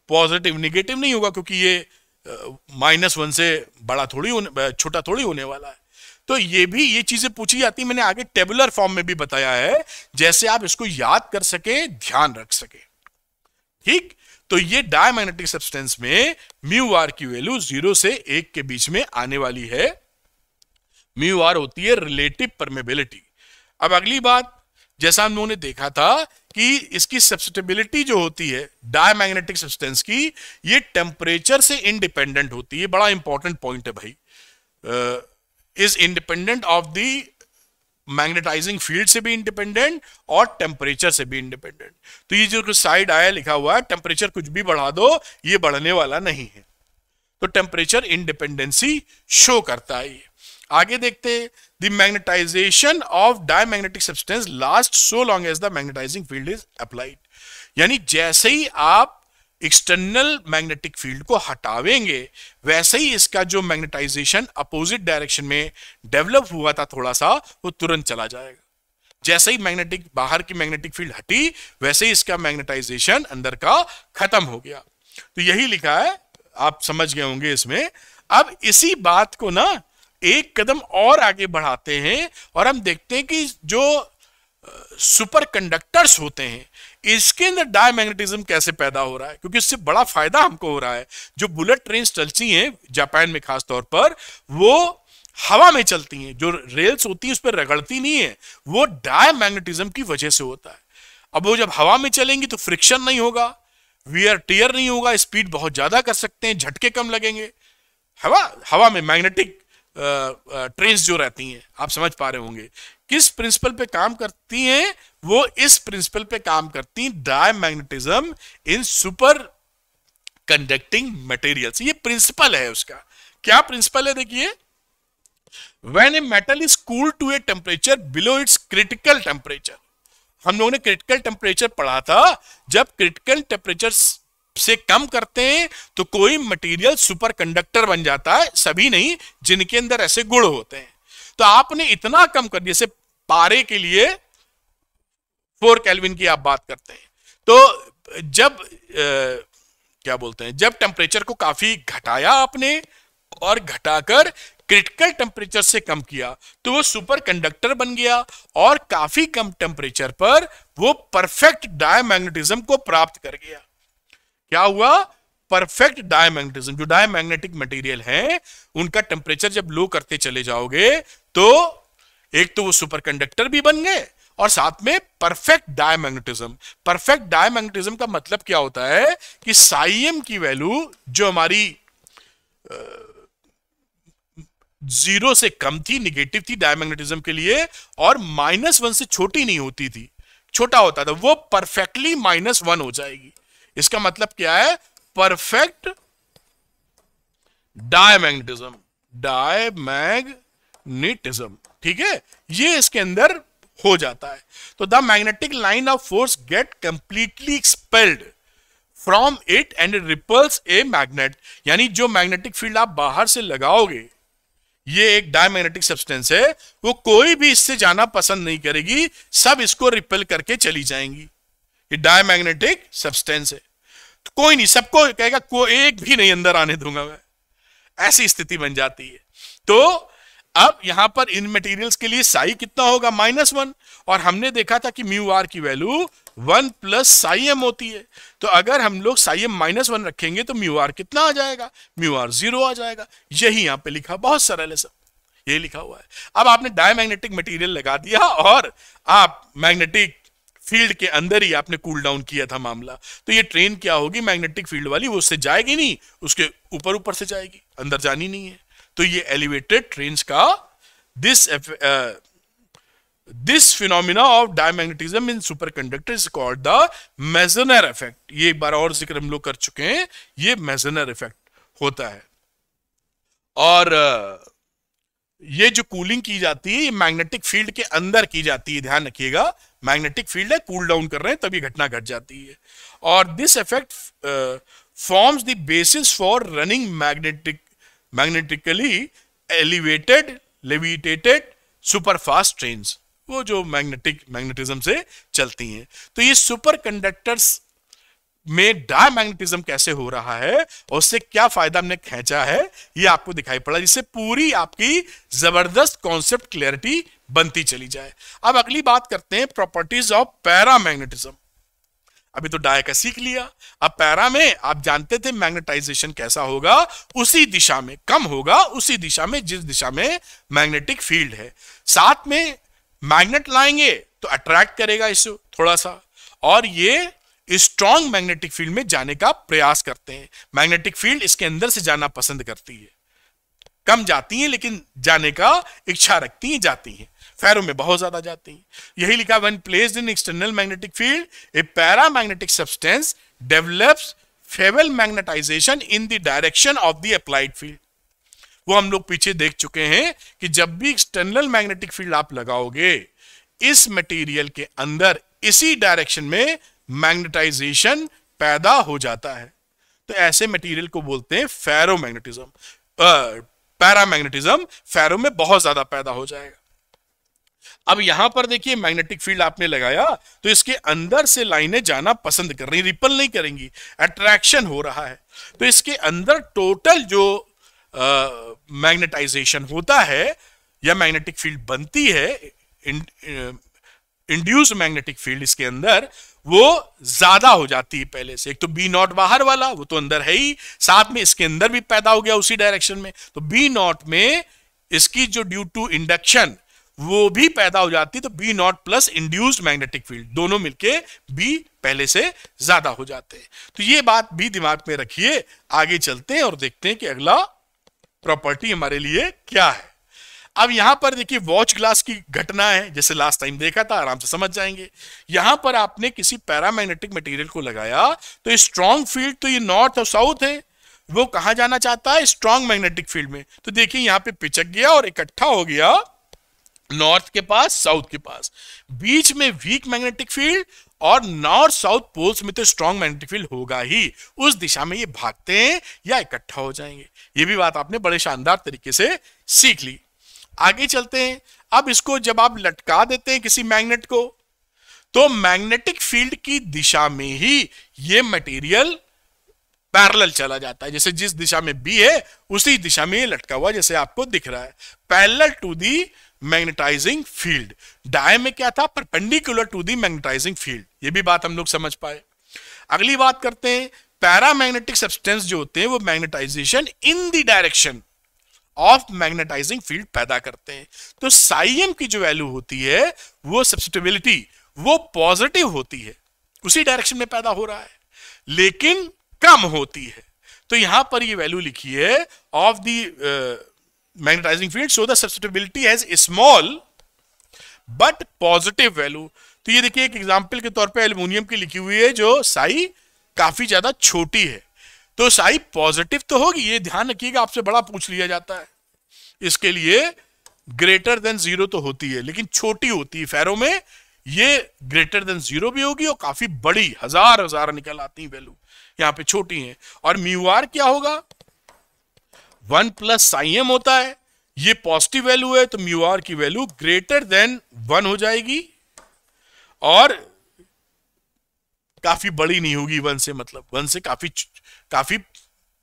पॉजिटिव निगेटिव नहीं होगा क्योंकि ये माइनस वन से बड़ा थोड़ी छोटा थोड़ी होने वाला है तो ये भी ये चीजें पूछी जाती मैंने आगे टेबुलर फॉर्म में भी बताया है जैसे आप इसको याद कर सके ध्यान रख सके ठीक तो ये डायमैग्नेटिक सब्सटेंस में म्यू आर की वैल्यू जीरो से एक के बीच में आने वाली है म्यू आर होती है रिलेटिव परमेबिलिटी अब अगली बात जैसा हम लोगों ने देखा था कि इसकी सब्सिटेबिलिटी जो होती है डायमैग्नेटिक सब्सटेंस की ये टेम्परेचर से इनडिपेंडेंट होती है बड़ा इंपॉर्टेंट पॉइंट है भाई is independent of the magnetising field से भी इंडिपेंडेंट और टेम्परेचर से भी इंडिपेंडेंट तो ये जो साइड आया लिखा हुआ है टेम्परेचर कुछ भी बढ़ा दो ये बढ़ने वाला नहीं है तो टेम्परेचर इंडिपेंडेंसी शो करता है ये आगे देखते the magnetization of diamagnetic substance last so long as the magnetising field is applied यानी जैसे ही आप एक्सटर्नल मैग्नेटिक फील्ड को हटावेंगे वैसे ही इसका जो मैग्नेटाइजेशन अपोजिट डायरेक्शन में डेवलप हुआ था थोड़ा सा वो तुरंत चला जाएगा जैसे ही मैग्नेटिक बाहर की मैग्नेटिक फील्ड हटी वैसे ही इसका मैग्नेटाइजेशन अंदर का खत्म हो गया तो यही लिखा है आप समझ गए होंगे इसमें अब इसी बात को ना एक कदम और आगे बढ़ाते हैं और हम देखते हैं कि जो सुपर कंडक्टर्स होते हैं इसके अंदर डायमैग्नेटिज्म कैसे पैदा हो रहा है क्योंकि इससे बड़ा फायदा हमको हो रहा है जो बुलेट ट्रेन चलती हैं जापान में खास तौर पर वो हवा में चलती हैं जो रेल्स होती हैं उस पर रगड़ती नहीं है वो डायमैग्नेटिज्म की वजह से होता है अब वो जब हवा में चलेंगी तो फ्रिक्शन नहीं होगा वियर टीयर नहीं होगा स्पीड बहुत ज्यादा कर सकते हैं झटके कम लगेंगे हवा हवा में मैग्नेटिक ट्रेन जो रहती हैं आप समझ पा रहे होंगे किस प्रिंसिपल पे काम करती हैं वो इस प्रिंसिपल पे काम करती magnetism in super conducting material ये प्रिंसिपल है उसका क्या प्रिंसिपल है देखिए when a metal is cool to a temperature below its critical temperature हम लोगों ने क्रिटिकल टेम्परेचर पढ़ा था जब क्रिटिकल टेम्परेचर से कम करते हैं तो कोई मटेरियल सुपर कंडक्टर बन जाता है सभी नहीं जिनके अंदर ऐसे गुण होते हैं तो आपने इतना कम कर जैसे पारे के लिए फोर कैलविन की आप बात करते हैं तो जब आ, क्या बोलते हैं जब टेम्परेचर को काफी घटाया आपने और घटाकर क्रिटिकल टेम्परेचर से कम किया तो वो सुपर कंडक्टर बन गया और काफी कम टेम्परेचर पर वो परफेक्ट डायमैग्नेटिज्म को प्राप्त कर गया क्या हुआ परफेक्ट डायमैग्नेटिज्म जो डायमैग्नेटिक मटेरियल है उनका टेम्परेचर जब लो करते चले जाओगे तो एक तो वो सुपर कंडक्टर भी बन गए और साथ में परफेक्ट डायमैग्नेटिज्म परफेक्ट डायमैग्नेटिज्म का मतलब क्या होता है कि साइएम की वैल्यू जो हमारी जीरो से कम थी निगेटिव थी डायमैग्नेटिज्म के लिए और माइनस वन से छोटी नहीं होती थी छोटा होता था वो परफेक्टली माइनस वन हो जाएगी इसका मतलब क्या है परफेक्ट डायमैग्नेटिज्म डायमैग्नेटिज्म ठीक है ये इसके अंदर हो जाता है तो the magnetic line of force get completely expelled from it and repels a magnet यानी जो मैग्नेटिक फील्ड आप बाहर से लगाओगे ये एक डायमैग्नेटिक सब्सटेंस है वो कोई भी इससे जाना पसंद नहीं करेगी सब इसको रिपेल करके चली जाएंगी ये डायमैग्नेटिक सब्सटेंस है तो कोई नहीं सबको कहेगा को एक भी नहीं अंदर आने दूंगा मैं ऐसी स्थिति बन जाती है तो अब यहां पर इन मटेरियल्स के लिए साई कितना होगा माइनस वन और हमने देखा था कि म्यू आर की value one plus psi M होती है तो अगर हम लोग साई एम माइनस वन रखेंगे तो म्यू आर कितना आ जाएगा म्यू आर जीरो आ जाएगा यही यहां पे लिखा बहुत सरल है सब ये लिखा हुआ है अब आपने डायमैग्नेटिक मटेरियल लगा दिया और आप मैग्नेटिक फील्ड के अंदर ही आपने कूल डाउन किया था मामला तो ये ट्रेन क्या होगी मैग्नेटिक फील्ड वाली वो उससे जाएगी नहीं उसके ऊपर ऊपर से जाएगी अंदर जानी नहीं है तो ये एलिवेटेड ट्रेन का this this phenomena of diamagnetism in super conductor is called the Meissner effect ये एक बार और जिक्र हम लोग कर चुके हैं ये मेजनर इफेक्ट होता है और uh, ये जो कूलिंग की जाती है ये मैग्नेटिक फील्ड के अंदर की जाती है ध्यान रखिएगा मैग्नेटिक फील्ड है कूल डाउन कर रहे हैं तभी घटना घट जाती है और this effect forms the basis for running magnetic magnetically elevated levitated superfast train वो जो मैग्नेटिक मैग्नेटिज्म से चलती हैं तो ये सुपर कंडक्टर्स में डायमैग्नेटिज्म कैसे हो रहा है और उससे क्या फायदा हमने खेचा है ये आपको दिखाई पड़ा जिससे पूरी आपकी जबरदस्त कॉन्सेप्ट क्लियरिटी बनती चली जाए अब अगली बात करते हैं प्रॉपर्टीज ऑफ पैरामैग्नेटिज्म अभी तो डाय का सीख लिया अब पैरा में आप जानते थे मैग्नेटाइजेशन कैसा होगा उसी दिशा में कम होगा उसी दिशा में जिस दिशा में मैग्नेटिक फील्ड है साथ में मैग्नेट लाएंगे तो अट्रैक्ट करेगा इसे थोड़ा सा और ये स्ट्रॉन्ग मैग्नेटिक फील्ड में जाने का प्रयास करते हैं मैग्नेटिक फील्ड इसके अंदर से जाना पसंद करती है कम जाती है लेकिन जाने का इच्छा रखती है जाती है फेरों में बहुत ज्यादा जाती हैं यही लिखा one place in external magnetic field a para magnetic substance develops feeble magnetization in the direction of the applied field वो हम लोग पीछे देख चुके हैं कि जब भी एक्सटर्नल मैग्नेटिक फील्ड आप लगाओगे इस मटेरियल के अंदर इसी डायरेक्शन में मैग्नेटाइजेशन पैदा हो जाता है तो ऐसे मटेरियल को बोलते हैं फेरोमैग्नेटिज्म पैरामैग्नेटिज्म फेरो में बहुत ज्यादा पैदा हो जाएगा अब यहां पर देखिए मैग्नेटिक फील्ड आपने लगाया तो इसके अंदर से लाइनें जाना पसंद कर रही रिपल नहीं करेंगी अट्रैक्शन हो रहा है तो इसके अंदर टोटल जो मैग्नेटाइजेशन होता है या मैग्नेटिक फील्ड बनती है इंड्यूस मैग्नेटिक फील्ड इसके अंदर वो ज्यादा हो जाती है पहले से एक तो बी नॉट बाहर वाला वो तो अंदर है ही साथ में इसके अंदर भी पैदा हो गया उसी डायरेक्शन में तो बी नॉट में इसकी जो ड्यू टू इंडक्शन वो भी पैदा हो जाती तो B not plus induced magnetic field दोनों मिलके बी पहले से ज्यादा हो जाते हैं तो ये बात भी दिमाग में रखिए आगे चलते हैं और देखते हैं कि अगला प्रॉपर्टी हमारे लिए क्या है अब यहां पर देखिए वॉच ग्लास की घटना है जैसे लास्ट टाइम देखा था आराम से समझ जाएंगे यहां पर आपने किसी पैरामैग्नेटिक मटेरियल को लगाया तो स्ट्रॉन्ग फील्ड तो ये नॉर्थ और साउथ है वो कहां जाना चाहता है स्ट्रॉन्ग मैग्नेटिक फील्ड में तो देखिए यहां पे पिचक गया और इकट्ठा हो गया नॉर्थ के पास साउथ के पास बीच में वीक मैग्नेटिक फील्ड और नॉर्थ साउथ पोल्स में तो स्ट्रॉन्ग मैग्नेटिक फील्ड होगा ही उस दिशा में ये भागते हैं या इकट्ठा हो जाएंगे ये भी बात आपने बड़े शानदार तरीके से सीख ली आगे चलते हैं अब इसको जब आप लटका देते हैं किसी मैग्नेट को तो मैग्नेटिक फील्ड की दिशा में ही ये मटेरियल पैरेलल चला जाता है जैसे जिस दिशा में बी है उसी दिशा में ये लटका हुआ जैसे आपको दिख रहा है parallel to the magnetizing field डाय में क्या था perpendicular to the magnetizing field ये भी बात हम लोग समझ पाए अगली बात करते हैं पैरा मैग्नेटिक सब्सटेंस जो होते हैं वो magnetization in the direction of magnetising field पैदा करते हैं तो साइएम की जो वैल्यू होती है वो सब्सिटेबिलिटी वो पॉजिटिव होती है उसी डायरेक्शन में पैदा हो रहा है लेकिन कम होती है तो यहां पर ये वैल्यू लिखी है of the magnetizing field show the susceptibility as small but positive value तो ये देखिए एक एग्जाम्पल के तौर पे एल्यूमिनियम की लिखी हुई है जो साई काफी ज्यादा छोटी है तो साई पॉजिटिव तो होगी ये ध्यान रखिएगा आपसे बड़ा पूछ लिया जाता है इसके लिए ग्रेटर देन जीरो तो होती है लेकिन छोटी होती है फेरो में ये ग्रेटर देन जीरो भी होगी और काफी बड़ी हजार हजार निकल आती है वैल्यू यहाँ पे छोटी है और म्यूआर क्या होगा वन प्लस साई एम होता है ये पॉजिटिव वैल्यू है तो म्यू आर की वैल्यू ग्रेटर देन वन हो जाएगी और काफी बड़ी नहीं होगी वन से मतलब वन से काफी काफी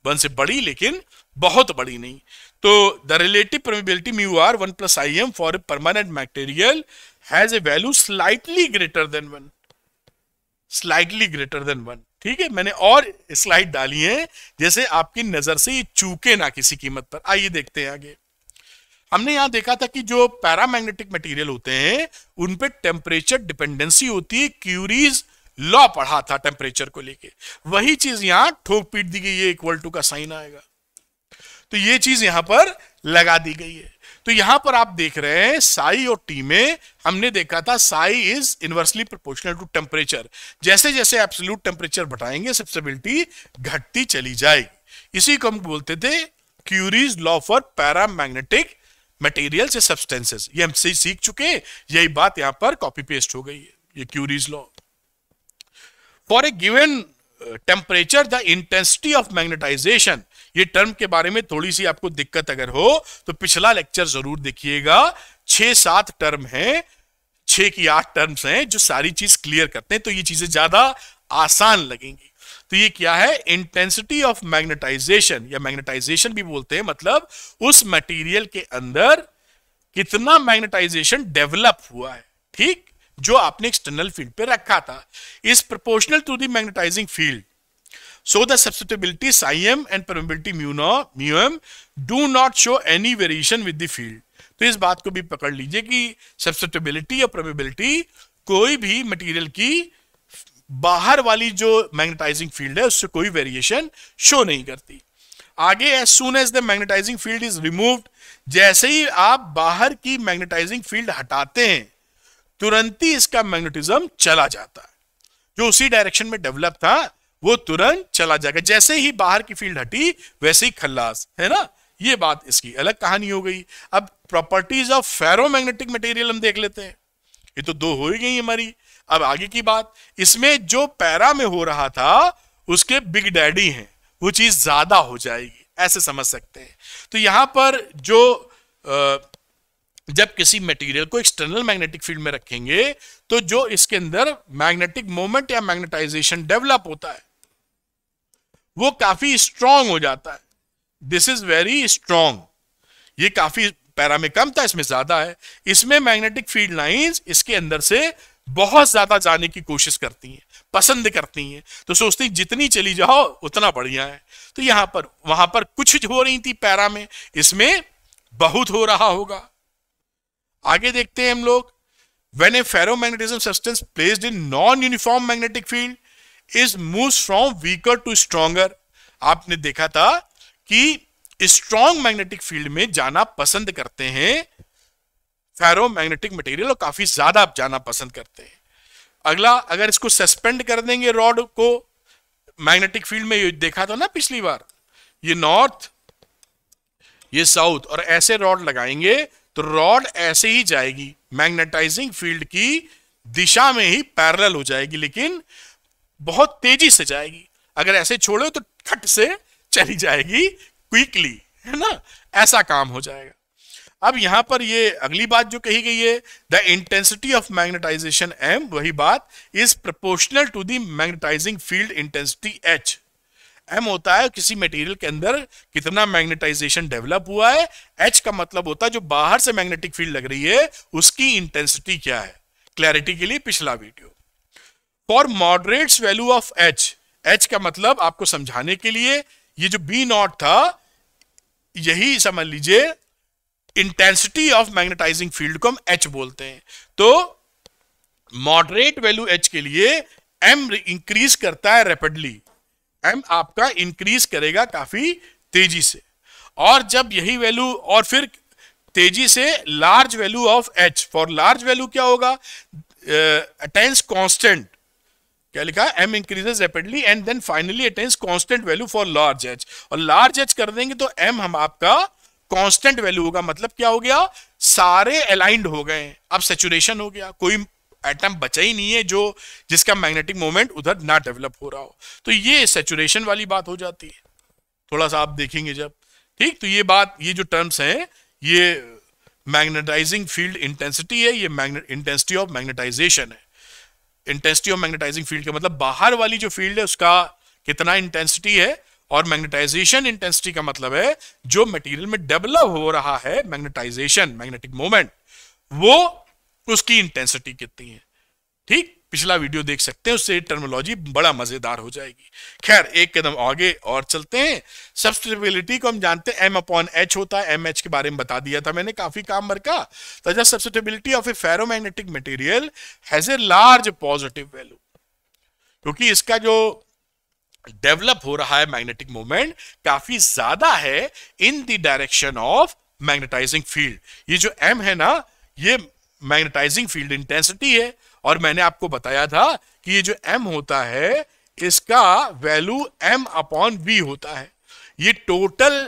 वन से बड़ी लेकिन बहुत बड़ी नहीं तो the relative probability mu R one plus I M for a permanent material has a value slightly greater than one slightly greater than one ठीक है मैंने और स्लाइड डाली है जैसे आपकी नजर से ये चूके ना किसी कीमत पर आइए देखते हैं आगे हमने यहां देखा था कि जो पैरामैग्नेटिक मटेरियल होते हैं उन पे टेम्परेचर डिपेंडेंसी होती है क्यूरीज लॉ पढ़ा था टेम्परेचर को लेके वही चीज यहां ठोक पीट दी गई है इक्वल टू का साइन आएगा तो ये चीज यहां पर लगा दी गई है तो यहां पर आप देख रहे हैं साई और टी में हमने देखा था psi is inversely proportional to temperature जैसे जैसे एब्सोल्यूट टेम्परेचर बढ़ाएंगे सब्सिबिलिटी घटती चली जाएगी इसी को हम बोलते थे Curie's law for paramagnetic material से सब्सटेंसेस ये हम सीख चुके यही बात यहां पर कॉपी पेस्ट हो गई है ये Curie's law for a given temperature the intensity of magnetization ये टर्म के बारे में थोड़ी सी आपको दिक्कत अगर हो तो पिछला लेक्चर जरूर देखिएगा छह सात टर्म है छह की आठ टर्म्स हैं जो सारी चीज क्लियर करते हैं तो ये चीजें ज्यादा आसान लगेंगी तो ये क्या है इंटेंसिटी ऑफ मैग्नेटाइजेशन या मैग्नेटाइजेशन भी बोलते हैं मतलब उस मटेरियल के अंदर कितना मैग्नेटाइजेशन डेवलप हुआ है ठीक जो आपने एक्सटर्नल फील्ड पे रखा था इस proportional to the magnetising field So the susceptibility psi m and permeability mu no, mu m do not show any variation with the field. तो इस बात को भी पकड़ लीजिए कि सब्सिटेबिलिटी या प्रोबेबिलिटी कोई भी मटेरियल की बाहर वाली जो मैग्नेटाइजिंग फील्ड है उससे कोई वेरिएशन शो नहीं करती आगे as soon as the magnetising field is removed जैसे ही आप बाहर की मैग्नेटाइजिंग फील्ड हटाते हैं तुरंत ही इसका मैग्नेटिज्म चला जाता है जो उसी डायरेक्शन में डेवलप था वो तुरंत चला जाएगा जैसे ही बाहर की फील्ड हटी वैसे ही खल्लास है ना ये बात इसकी अलग कहानी हो गई अब प्रॉपर्टीज ऑफ फेरोमैग्नेटिक मटेरियल हम देख लेते हैं ये तो दो हो ही गई हमारी अब आगे की बात इसमें जो पैरा में हो रहा था उसके बिग डैडी हैं वो चीज ज्यादा हो जाएगी ऐसे समझ सकते हैं तो यहां पर जो जब किसी मटेरियल को एक्सटर्नल मैग्नेटिक फील्ड में रखेंगे तो जो इसके अंदर मैग्नेटिक मोमेंट या मैग्नेटाइजेशन डेवलप होता है वो काफी स्ट्रांग हो जाता है दिस इज वेरी स्ट्रांग ये काफी पैरा में कम था इसमें ज्यादा है इसमें मैग्नेटिक फील्ड लाइंस इसके अंदर से बहुत ज्यादा जाने की कोशिश करती हैं पसंद करती हैं तो सोचती जितनी चली जाओ उतना बढ़िया है तो यहां पर वहां पर कुछ हो रही थी पैरा में इसमें बहुत हो रहा होगा आगे देखते हैं हम लोग when a ferromagnetism substance placed in non uniform magnetic field is move from weaker to stronger आपने देखा था कि स्ट्रॉन्ग मैग्नेटिक फील्ड में जाना पसंद करते हैं फेरो मैग्नेटिक मटेरियल और काफी ज्यादा आप जाना पसंद करते हैं अगला अगर इसको सस्पेंड कर देंगे रॉड को मैग्नेटिक फील्ड में देखा था ना पिछली बार ये नॉर्थ ये साउथ और ऐसे रॉड लगाएंगे तो रॉड ऐसे ही जाएगी मैग्नेटाइजिंग फील्ड की दिशा में ही पैरल हो जाएगी लेकिन बहुत तेजी से जाएगी अगर ऐसे छोड़ो तो खट से चली जाएगी क्विकली है ना ऐसा काम हो जाएगा अब यहां पर ये अगली बात जो कही गई है the intensity of magnetization M वही बात is proportional to the magnetising field intensity H M होता है किसी मटेरियल के अंदर कितना मैग्नेटाइजेशन डेवलप हुआ है एच का मतलब होता है जो बाहर से मैग्नेटिक फील्ड लग रही है उसकी इंटेंसिटी क्या है क्लैरिटी के लिए पिछला video for moderates value of H H का मतलब आपको समझाने के लिए ये जो बी नॉट था यही समझ लीजिए इंटेंसिटी ऑफ मैग्नेटाइजिंग फील्ड को हम एच बोलते हैं तो मॉडरेट वैल्यू एच के लिए एम इंक्रीज करता है रेपिडली एम आपका इंक्रीज करेगा काफी तेजी से और जब यही वैल्यू और फिर तेजी से large value of H for large value क्या होगा अटेंस uh, कांस्टेंट क्या लिखा है M increases rapidly and then finally attains constant value for large H और लार्ज एच कर देंगे तो एम हम आपका कॉन्स्टेंट वैल्यू होगा मतलब क्या हो गया सारे अलाइंड हो गए अब सेचुरेशन हो गया कोई एटम बचा ही नहीं है जो जिसका मैग्नेटिक मोमेंट उधर ना डेवलप हो रहा हो तो ये सेचुरेशन वाली बात हो जाती है थोड़ा सा आप देखेंगे जब ठीक तो ये बात ये जो टर्म्स हैं ये मैग्नेटाइजिंग फील्ड इंटेंसिटी है ये इंटेंसिटी ऑफ मैग्नेटाइजेशन है इंटेंसिटी ऑफ मैग्नेटाइजिंग फील्ड का मतलब बाहर वाली जो फील्ड है उसका कितना इंटेंसिटी है और मैग्नेटाइजेशन इंटेंसिटी का मतलब है जो मटेरियल में डेवलप हो रहा है मैग्नेटाइजेशन मैग्नेटिक मोमेंट वो उसकी इंटेंसिटी कितनी है ठीक पिछला वीडियो देख सकते हैं उससे टर्मोलॉजी बड़ा मजेदार हो जाएगी खैर एक कदम आगे और चलते हैं सब्सटेबिलिटी को हम जानते हैं एम अपॉन एच होता है एम एच के बारे में बता दिया था मैंने काफी काम भरका तो जब susceptibility of a ferromagnetic material has a large positive value क्योंकि इसका जो डेवलप हो रहा है मैग्नेटिक मोमेंट काफी ज्यादा है in the direction of magnetising field ये जो एम है ना ये मैग्नेटाइजिंग फील्ड इंटेंसिटी है और मैंने आपको बताया था कि ये जो एम होता है इसका वैल्यू एम अपॉन वी होता है ये total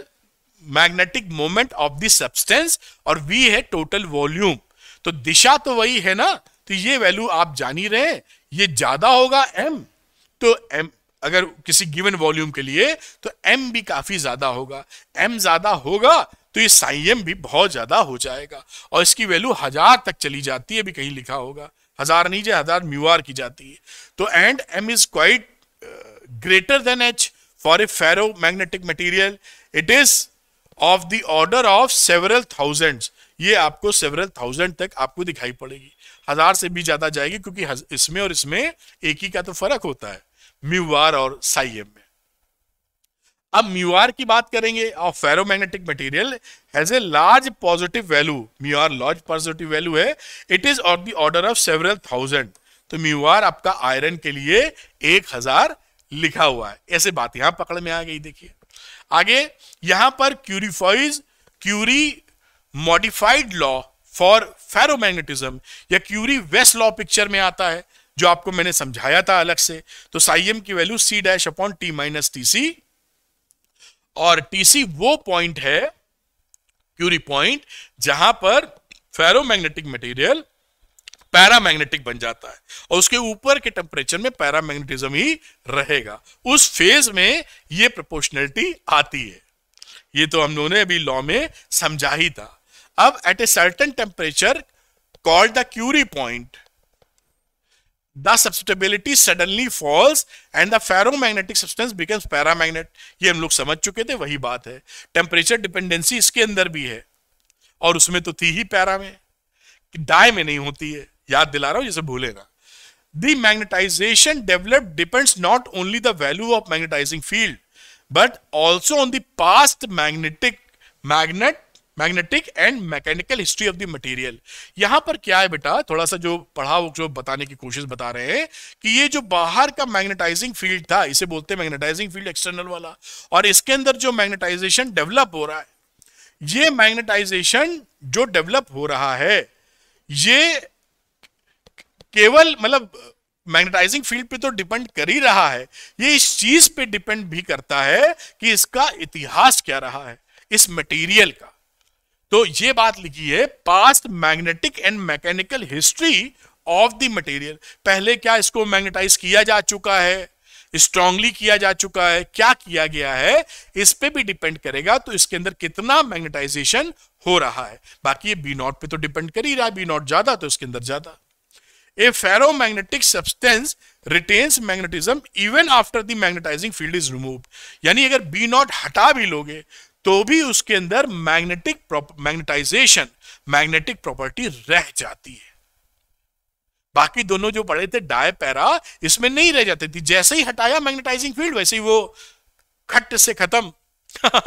magnetic moment of this substance और वी है टोटल वॉल्यूम तो दिशा तो वही है ना तो ये वैल्यू आप जान ही रहे ये ज्यादा होगा एम तो एम अगर किसी गिवन वॉल्यूम के लिए तो एम भी काफी ज्यादा होगा एम ज्यादा होगा तो ये साइएम भी बहुत ज्यादा हो जाएगा और इसकी वैल्यू हजार तक चली जाती है भी कहीं लिखा होगा हजार नहीं जाए हजार म्यू आर की जाती है तो and M is quite greater than H for a ferro magnetic material it is of the order of several thousands ये आपको सेवरल थाउजेंड तक आपको दिखाई पड़ेगी हजार से भी ज्यादा जाएगी क्योंकि इसमें और इसमें एक ही का तो फर्क होता है म्यू आर और साई में अब म्यूआर की बात करेंगे of ferromagnetic material has a large positive value mu R r positive value है it is of the order of several thousand तो mu आपका आयरन के लिए एक हजार लिखा हुआ है ऐसे बात यहां पकड़ में आ गई देखिए आगे यहां पर क्यूरीफाइज Curie modified law for ferromagnetism या क्यूरी वेस्ट लॉ पिक्चर में आता है जो आपको मैंने समझाया था अलग से तो साइएम की value C dash upon T minus T C और टीसी वो पॉइंट है क्यूरी पॉइंट जहां पर फेरोमैग्नेटिक मटेरियल पैरामैग्नेटिक बन जाता है और उसके ऊपर के टेम्परेचर में पैरामैग्नेटिज्म ही रहेगा उस फेज में ये प्रोपोर्शनलिटी आती है ये तो हम लोगों ने अभी लॉ में समझा ही था अब at a certain temperature called the Curie point the susceptibility suddenly falls and the ferromagnetic substance becomes paramagnet ये हम लोग समझ चुके थे वही बात है टेम्परेचर डिपेंडेंसी इसके अंदर भी है और उसमें तो थी ही पैरा में कि डाय में नहीं होती है याद दिला रहा हूं जैसे भूले ना the magnetization develop depends not only the value of magnetising field but also on the past magnetic magnet magnetic and mechanical history of the material यहां पर क्या है बेटा थोड़ा सा जो पढ़ा वो जो बताने की कोशिश बता रहे हैं कि ये जो बाहर का मैग्नेटाइजिंग फील्ड था इसे बोलते हैं मैग्नेटाइजिंग फील्ड एक्सटर्नल वाला और इसके अंदर जो मैग्नेटाइजेशन डेवलप हो रहा है ये मैग्नेटाइजेशन जो डेवलप हो रहा है ये केवल मतलब मैग्नेटाइजिंग फील्ड पे तो डिपेंड कर ही रहा है ये इस चीज पे डिपेंड भी करता है कि इसका इतिहास क्या रहा है इस मटेरियल का तो ये बात लिखी है past magnetic and mechanical history of the material पहले क्या इसको मैग्नेटाइज किया जा चुका है स्ट्रांगली किया जा चुका है क्या किया गया है इस पे भी डिपेंड करेगा तो इसके अंदर कितना मैग्नेटाइजेशन हो रहा है बाकी ये बी नॉट पे तो डिपेंड कर ही रहा है बी नॉट ज्यादा तो इसके अंदर ज्यादा a ferro magnetic substance retains magnetism even after the magnetising field is remove यानी अगर बी नॉट हटा भी लोगे तो भी उसके अंदर मैग्नेटिक मैग्नेटाइजेशन मैग्नेटिक प्रॉपर्टी रह जाती है बाकी दोनों जो पड़े थे डाय पैरा इसमें नहीं रह जाते थे जैसे ही हटाया मैग्नेटाइजिंग फील्ड वैसे ही वो खट से खत्म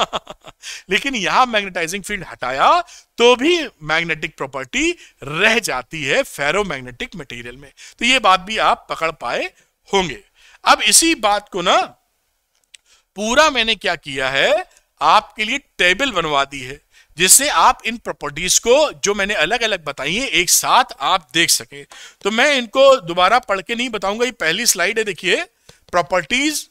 लेकिन यहां मैग्नेटाइजिंग फील्ड हटाया तो भी मैग्नेटिक प्रॉपर्टी रह जाती है फेरोमैग्नेटिक मटेरियल में तो ये बात भी आप पकड़ पाए होंगे अब इसी बात को ना पूरा मैंने क्या किया है आपके लिए टेबल बनवा दी है जिससे आप इन प्रॉपर्टीज को जो मैंने अलग अलग बताई है एक साथ आप देख सके तो मैं इनको दोबारा पढ़ के नहीं बताऊंगा ये पहली स्लाइड है देखिए प्रॉपर्टीज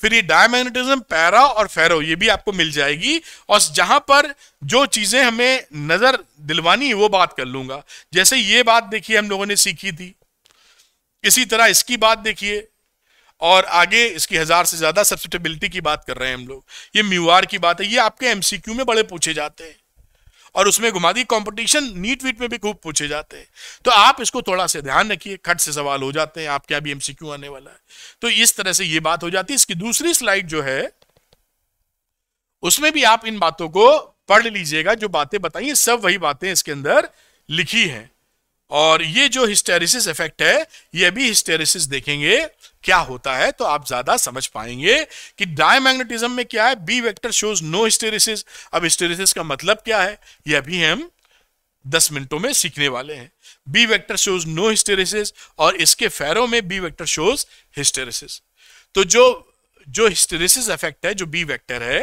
फिर ये डायमैग्नेटिज्म पैरा और फेरो ये भी आपको मिल जाएगी और जहां पर जो चीजें हमें नजर दिलवानी है वो बात कर लूंगा जैसे ये बात देखिए हम लोगों ने सीखी थी इसी तरह इसकी बात देखिए और आगे इसकी हज़ार से ज़्यादा सब्सिटेबिलिटी की बात कर रहे हैं हम लोग ये म्यूआर की बात है ये आपके एमसीक्यू में बड़े पूछे जाते हैं और उसमें घुमा दी कंपटीशन नीट वीट में भी खूब पूछे जाते हैं तो आप इसको थोड़ा सा ध्यान रखिए खट से सवाल हो जाते हैं आपके अभी एमसीक्यू आने वाला है तो इस तरह से ये बात हो जाती है इसकी दूसरी स्लाइड जो है उसमें भी आप इन बातों को पढ़ लीजिएगा जो बातें बताइए सब वही बातें इसके अंदर लिखी हैं और ये जो हिस्टेरिसिस इफेक्ट है ये भी हिस्टेरिसिस देखेंगे क्या होता है तो आप ज्यादा समझ पाएंगे कि डायमैग्नेटिज्म में क्या है B vector shows no hysteresis अब हिस्टेरिसिस का मतलब क्या है यह भी हम 10 मिनटों में सीखने वाले हैं B vector shows no hysteresis और इसके फेरो में बी वेक्टर शोज हिस्टेरिसिस तो जो जो हिस्टेरिसिस इफेक्ट है जो बी वेक्टर है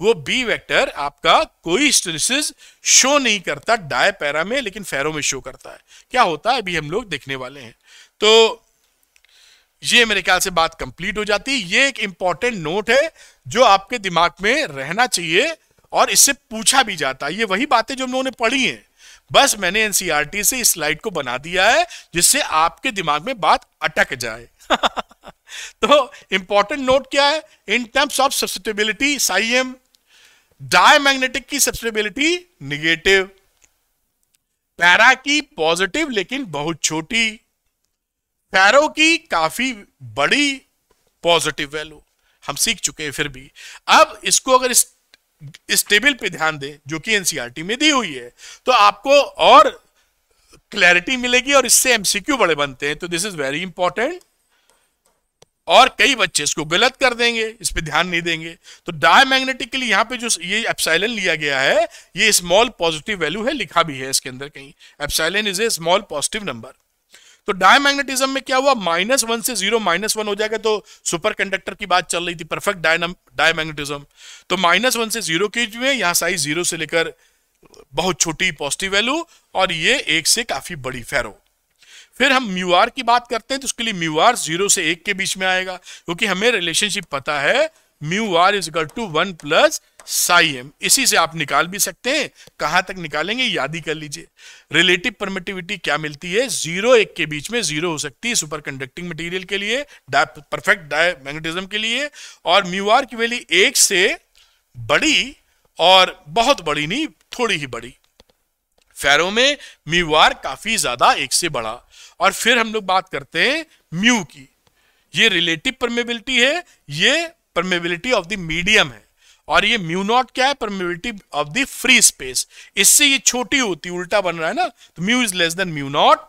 वो बी वेक्टर आपका कोई हिस्टेरिसिस शो नहीं करता डाय पैरा में लेकिन फेरो में शो करता है क्या होता है अभी हम लोग देखने वाले हैं तो ये मेरे ख्याल से बात कंप्लीट हो जाती है ये एक इंपॉर्टेंट नोट है जो आपके दिमाग में रहना चाहिए और इससे पूछा भी जाता है ये वही बातें जो हम लोगों ने पढ़ी हैं बस मैंने एनसीईआरटी e से इस स्लाइड को बना दिया है जिससे आपके दिमाग में बात अटक जाए तो इंपॉर्टेंट नोट क्या है in terms of susceptibility psi M diamagnetic की सब्सटेबिलिटी निगेटिव पैरा की पॉजिटिव लेकिन बहुत छोटी पैरो की काफी बड़ी पॉजिटिव वैल्यू हम सीख चुके हैं फिर भी अब इसको अगर इस, इस टेबल पे ध्यान दें जो कि एनसीईआरटी e में दी हुई है तो आपको और क्लैरिटी मिलेगी और इससे एमसीक्यू बड़े बनते हैं तो दिस इज वेरी इंपॉर्टेंट और कई बच्चे इसको गलत कर देंगे इस पर ध्यान नहीं देंगे तो डायमैग्नेटिकली यहाँ पे जो ये एप्साइलन लिया गया है ये स्मॉल पॉजिटिव वैल्यू है लिखा भी है इसके अंदर कहीं epsilon is a small positive number तो डायमैग्नेटिज्म में क्या हुआ माइनस वन से जीरो माइनस वन हो जाएगा तो सुपर कंडक्टर की बात चल रही थी परफेक्ट डायमैग्नेटिज्म तो माइनस वन से जीरो के है यहाँ साइज जीरो से लेकर बहुत छोटी पॉजिटिव वैल्यू और ये एक से काफी बड़ी फेरो फिर हम म्यू आर की बात करते हैं तो उसके लिए म्यू आर जीरो से एक के बीच में आएगा क्योंकि हमें रिलेशनशिप पता है mu R is equal to one plus psi M इसी से आप निकाल भी सकते हैं कहां तक निकालेंगे याद ही कर लीजिए रिलेटिव परमिटिविटी क्या मिलती है जीरो एक के बीच में जीरो हो सकती है सुपर कंडक्टिंग मटीरियल के लिए परफेक्ट डाय मैग्नेटिज्म के लिए और म्यू आर की वैल्यू एक से बड़ी और बहुत बड़ी नहीं थोड़ी ही बड़ी फेरो में म्यू आर काफी ज्यादा एक से बड़ा और फिर हम लोग बात करते हैं म्यू की ये रिलेटिव परमेबिलिटी है ये परमेबिलिटी ऑफ द मीडियम है और ये म्यू नॉट क्या है permeability of the free space इससे ये छोटी होती उल्टा बन रहा है ना तो mu is less than mu not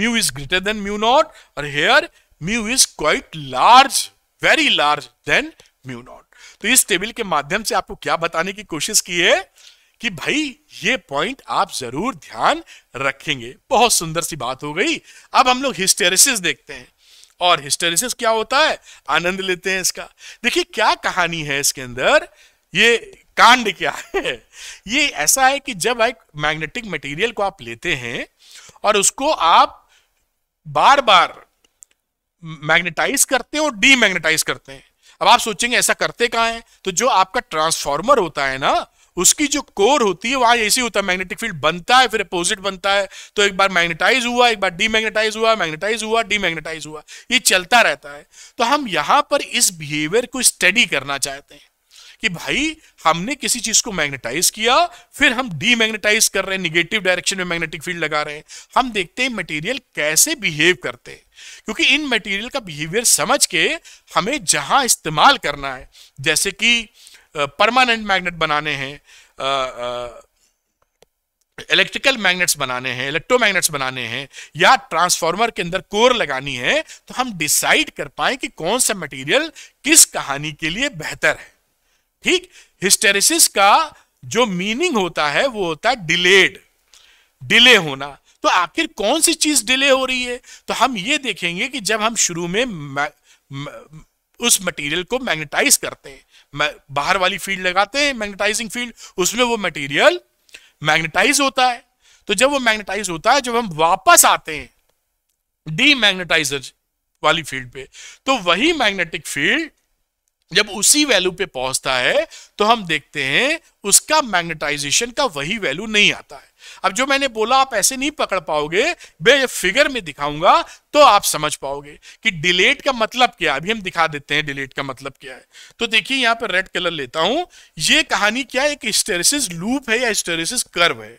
mu is greater than mu not और here mu is quite large very large than mu not तो इस टेबल के माध्यम से आपको क्या बताने की कोशिश की है कि भाई ये पॉइंट आप जरूर ध्यान रखेंगे बहुत सुंदर सी बात हो गई अब हम लोग हिस्टेरिसिस देखते हैं और हिस्टेरिसिस क्या होता है आनंद लेते हैं इसका देखिए क्या कहानी है इसके अंदर ये कांड क्या है ये ऐसा है कि जब एक मैग्नेटिक मटेरियल को आप लेते हैं और उसको आप बार बार मैग्नेटाइज करते हैं और डीमैग्नेटाइज करते हैं अब आप सोचेंगे ऐसा करते कहा है तो जो आपका ट्रांसफॉर्मर होता है ना उसकी जो कोर होती है वहां ऐसी होता है मैग्नेटिक फील्ड बनता है फिर अपोजिट बनता है तो एक बार मैग्नेटाइज हुआ एक बार डीमैग्नेटाइज हुआ मैग्नेटाइज हुआ डीमैग्नेटाइज हुआ ये चलता रहता है तो हम यहां पर इस बिहेवियर को स्टडी करना चाहते हैं कि भाई हमने किसी चीज को मैग्नेटाइज किया फिर हम डीमैग्नेटाइज कर रहे हैं निगेटिव डायरेक्शन में मैग्नेटिक फील्ड लगा रहे हैं हम देखते हैं मटेरियल कैसे बिहेव करते हैं क्योंकि इन मटेरियल का बिहेवियर समझ के हमें जहां इस्तेमाल करना है जैसे कि परमानेंट मैग्नेट बनाने हैं इलेक्ट्रिकल मैग्नेट्स बनाने हैं इलेक्ट्रोमैग्नेट्स बनाने हैं या ट्रांसफार्मर के अंदर कोर लगानी है तो हम डिसाइड कर पाए कि कौन सा मटेरियल किस कहानी के लिए बेहतर है ठीक हिस्टेरिसिस का जो मीनिंग होता है वो होता है डिलेड डिले होना तो आखिर कौन सी चीज डिले हो रही है तो हम ये देखेंगे कि जब हम शुरू में उस मटेरियल को मैग्नेटाइज करते हैं बाहर वाली फील्ड लगाते हैं मैग्नेटाइजिंग फील्ड उसमें वो मटेरियल मैग्नेटाइज होता है तो जब वो मैग्नेटाइज होता है जब हम वापस आते हैं डी मैग्नेटाइजर वाली फील्ड पे तो वही मैग्नेटिक फील्ड जब उसी वैल्यू पे पहुंचता है तो हम देखते हैं उसका मैग्नेटाइजेशन का वही वैल्यू नहीं आता है अब जो मैंने बोला आप ऐसे नहीं पकड़ पाओगे मैं फिगर में दिखाऊंगा तो आप समझ पाओगे कि डिलेट का मतलब क्या है अभी हम दिखा देते हैं डिलेट का मतलब क्या है तो देखिए यहाँ पर रेड कलर लेता हूं ये कहानी क्या है? एक हिस्टेरिसिस लूप है या हिस्टेरिसिस कर्व है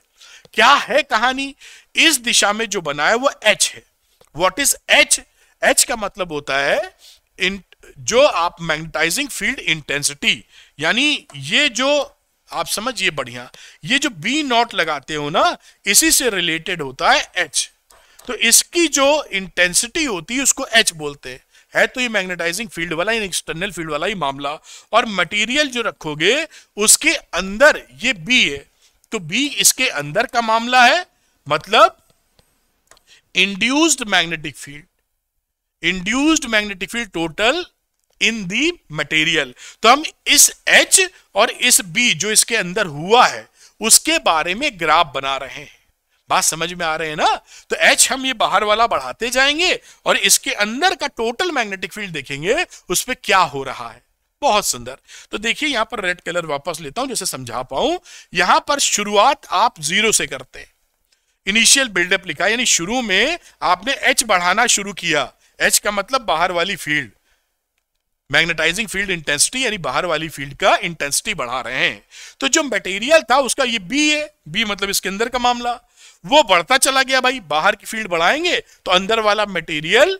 क्या है कहानी इस दिशा में जो बना है वो एच है वॉट इज एच एच का मतलब होता है इन जो आप मैग्नेटाइजिंग फील्ड इंटेंसिटी यानी ये जो आप समझिए बढ़िया ये जो बी नॉट लगाते हो ना इसी से रिलेटेड होता है एच तो इसकी जो इंटेंसिटी होती है उसको एच बोलते हैं है तो ये मैग्नेटाइजिंग फील्ड वाला एक्सटर्नल फील्ड वाला ही मामला और मटेरियल जो रखोगे उसके अंदर ये बी है तो बी इसके अंदर का मामला है मतलब induced magnetic field induced magnetic field total in the material तो हम इस एच और इस बी जो इसके अंदर हुआ है उसके बारे में ग्राफ बना रहे हैं बात समझ में आ रहे हैं ना तो एच हम ये बाहर वाला बढ़ाते जाएंगे और इसके अंदर का टोटल मैग्नेटिक फील्ड देखेंगे उस पर क्या हो रहा है बहुत सुंदर तो देखिए यहां पर रेड कलर वापस लेता हूं जैसे समझा पाऊं यहां पर शुरुआत आप जीरो से करते हैं इनिशियल बिल्डअप लिखा यानी शुरू में आपने एच बढ़ाना शुरू किया एच का मतलब बाहर वाली फील्ड मैग्नेटाइजिंग फील्ड इंटेंसिटी यानी बाहर वाली फील्ड का इंटेंसिटी बढ़ा रहे हैं तो जो मटेरियल था उसका ये बी है बी मतलब इसके अंदर का मामला वो बढ़ता चला गया भाई बाहर की फील्ड बढ़ाएंगे तो अंदर वाला मटेरियल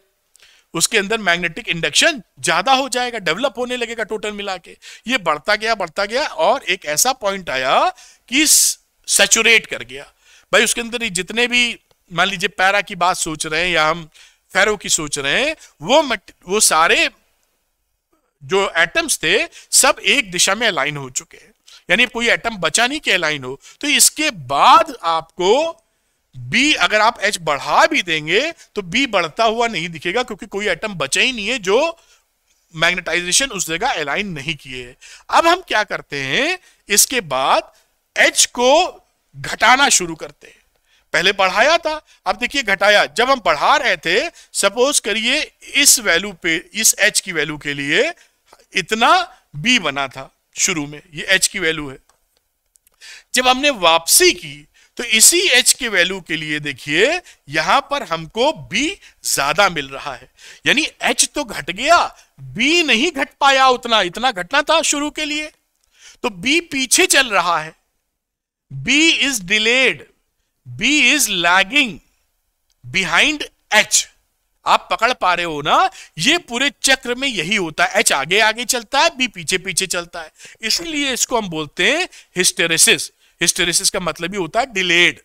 उसके अंदर मैग्नेटिक इंडक्शन ज्यादा हो जाएगा डेवलप होने लगेगा टोटल मिला के ये बढ़ता गया बढ़ता गया और एक ऐसा पॉइंट आया कि सेचुरेट कर गया भाई उसके अंदर जितने भी मान लीजिए पैरा की बात सोच रहे हैं या हम फेरो की सोच रहे हैं वो मट, वो सारे जो एटम्स थे सब एक दिशा में अलाइन हो चुके हैं यानी कोई एटम बचा नहीं कि अलाइन हो तो इसके बाद आपको बी अगर आप एच बढ़ा भी देंगे तो बी बढ़ता हुआ नहीं दिखेगा क्योंकि कोई एटम बचा ही नहीं है जो मैग्नेटाइजेशन उस जगह अलाइन नहीं किए अब हम क्या करते हैं इसके बाद एच को घटाना शुरू करते हैं पहले बढ़ाया था अब देखिए घटाया जब हम बढ़ा रहे थे सपोज करिए इस वैल्यू पे इस एच की वैल्यू के लिए इतना बी बना था शुरू में ये एच की वैल्यू है जब हमने वापसी की तो इसी एच के वैल्यू के लिए देखिए यहां पर हमको बी ज्यादा मिल रहा है यानी एच तो घट गया बी नहीं घट पाया उतना इतना घटना था शुरू के लिए तो बी पीछे चल रहा है B is delayed B is lagging behind H आप पकड़ पा रहे हो ना ये पूरे चक्र में यही होता है एच आगे आगे चलता है बी पीछे पीछे चलता है इसीलिए इसको हम बोलते हैं हिस्टेरेसिस हिस्टेरेसिस का मतलब ही होता है डिलेड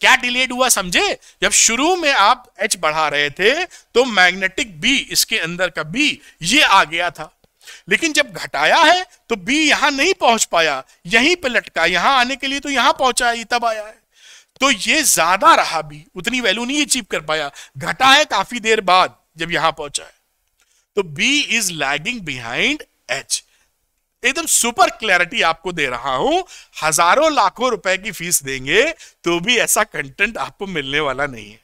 क्या डिलेड हुआ समझे जब शुरू में आप एच बढ़ा रहे थे तो मैग्नेटिक बी इसके अंदर का बी ये आ गया था लेकिन जब घटाया है तो बी यहां नहीं पहुंच पाया यहीं पे लटका यहां आने के लिए तो यहां पहुंचा है तब आया है तो ये ज्यादा रहा भी उतनी वैल्यू नहीं अचीव कर पाया घटा है काफी देर बाद जब यहां पहुंचा है तो B is lagging behind H एकदम सुपर क्लैरिटी आपको दे रहा हूं हजारों लाखों रुपए की फीस देंगे तो भी ऐसा कंटेंट आपको मिलने वाला नहीं है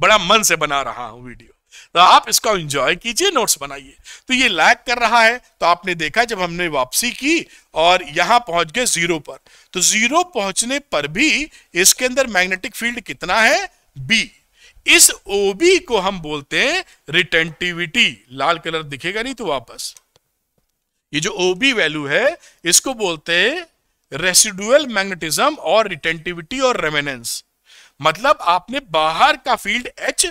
बड़ा मन से बना रहा हूं वीडियो तो आप इसका एंजॉय कीजिए नोट्स बनाइए तो ये लैग कर रहा है तो आपने देखा जब हमने वापसी की और यहां पहुंच गए जीरो पर तो जीरो पहुंचने पर भी इसके अंदर मैग्नेटिक फील्ड कितना है बी इस ओबी को हम बोलते हैं रिटेंटिविटी लाल कलर दिखेगा नहीं तो वापस ये जो ओबी वैल्यू है इसको बोलते हैं रेसिडुअल मैग्नेटिज्म और रिटेंटिविटी और रेमेनेंस मतलब आपने बाहर का फील्ड एच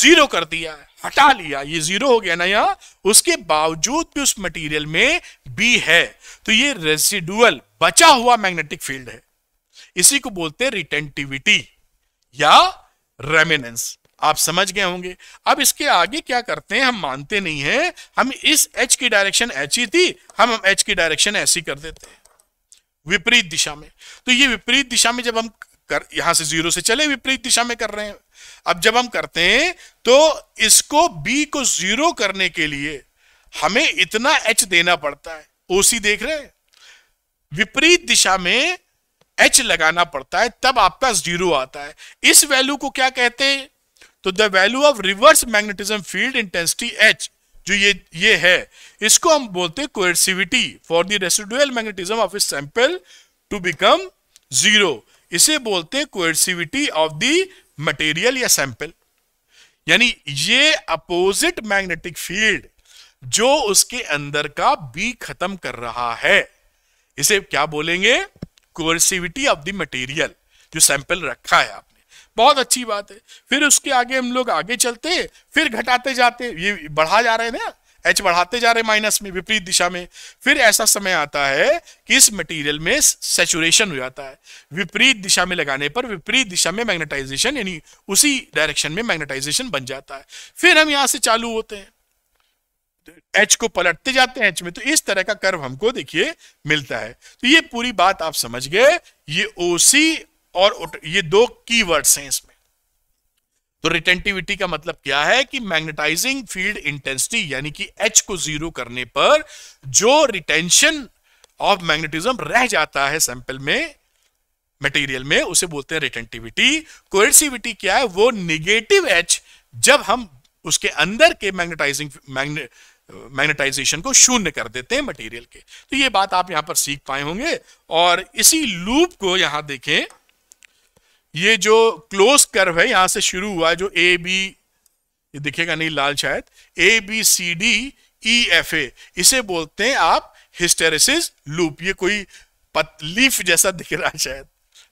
जीरो कर दिया है हटा लिया ये जीरो हो गया ना यहाँ उसके बावजूद भी उस मटेरियल में बी है तो ये रेसिडुअल बचा हुआ मैग्नेटिक फील्ड है इसी को बोलते हैं रिटेंटिविटी या रेमिनेंस आप समझ गए होंगे अब इसके आगे क्या करते हैं हम मानते नहीं हैं हम इस एच की डायरेक्शन एच ही थी हम एच की डायरेक्शन ऐसी कर देते हैं विपरीत दिशा में तो ये विपरीत दिशा में जब हम कर यहां से जीरो से चले विपरीत दिशा में कर रहे हैं अब जब हम करते हैं तो इसको बी को जीरो करने के लिए हमें इतना एच देना पड़ता है ओसी देख रहे हैं विपरीत दिशा में एच लगाना पड़ता है तब आपका जीरो आता है इस वैल्यू को क्या कहते हैं तो the value of reverse magnetism field intensity H जो ये ये है इसको हम बोलते हैं coercivity for the residual magnetism of a sample to become zero इसे बोलते हैं कोर्सिविटी ऑफ दी मटेरियल या सैंपल यानी ये अपोजिट मैग्नेटिक फील्ड जो उसके अंदर का बी खत्म कर रहा है इसे क्या बोलेंगे कोर्सिविटी ऑफ द मटेरियल जो सैंपल रखा है आपने बहुत अच्छी बात है फिर उसके आगे हम लोग आगे चलते फिर घटाते जाते ये बढ़ा जा रहे हैं ना एच बढ़ाते जा रहे माइनस में विपरीत दिशा में फिर ऐसा समय आता है कि इस मटेरियल में सेचुरेशन हो जाता है विपरीत दिशा में लगाने पर विपरीत दिशा में मैग्नेटाइजेशन यानी उसी डायरेक्शन में मैग्नेटाइजेशन बन जाता है फिर हम यहां से चालू होते हैं एच को पलटते जाते हैं एच में तो इस तरह का कर्व हमको देखिए मिलता है तो ये पूरी बात आप समझ गए ये ओसी और ये दो कीवर्ड्स हैं इसमें तो रिटेंटिविटी का मतलब क्या है कि मैग्नेटाइजिंग फील्ड इंटेंसिटी यानी कि एच को जीरो करने पर जो रिटेंशन ऑफ मैग्नेटिज्म रह जाता है सैंपल में मटेरियल में उसे बोलते हैं रिटेंटिविटी कोएसिविटी क्या है वो निगेटिव एच जब हम उसके अंदर के मैग्नेटाइजिंग मैग्ने मैग्नेटाइजेशन को शून्य कर देते हैं मटेरियल के तो ये बात आप यहां पर सीख पाए होंगे और इसी लूप को यहां देखें ये जो क्लोज कर्व है यहां से शुरू हुआ जो ए बी ये दिखेगा नहीं लाल शायद A B C D E F A इसे बोलते हैं आप हिस्टेरेसिस लूप ये कोई पत, लीफ जैसा दिख रहा है शायद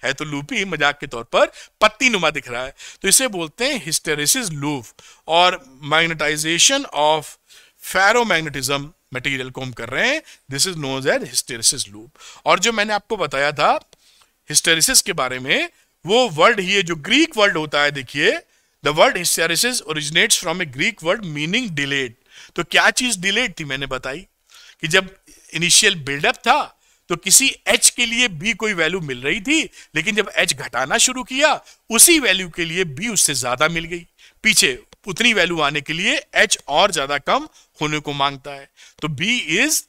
है तो ही मजाक के तौर पर पत्ती नुमा दिख रहा है तो इसे बोलते हैं हिस्टेरेसिस लूप और मैग्नेटाइजेशन ऑफ फेरोमैग्नेटिज्म मटेरियल को हम कर रहे हैं this is known as hysteresis loop और जो मैंने आपको बताया था हिस्टेरेसिस के बारे में वो वर्ड है जो ग्रीक वर्ड होता है देखिए the word hysteresis originates from a Greek word meaning delayed तो क्या चीज डिलेड थी मैंने बताई कि जब इनिशियल बिल्डअप था तो किसी एच के लिए बी कोई वैल्यू मिल रही थी लेकिन जब एच घटाना शुरू किया उसी वैल्यू के लिए बी उससे ज्यादा मिल गई पीछे उतनी वैल्यू आने के लिए एच और ज्यादा कम होने को मांगता है तो B is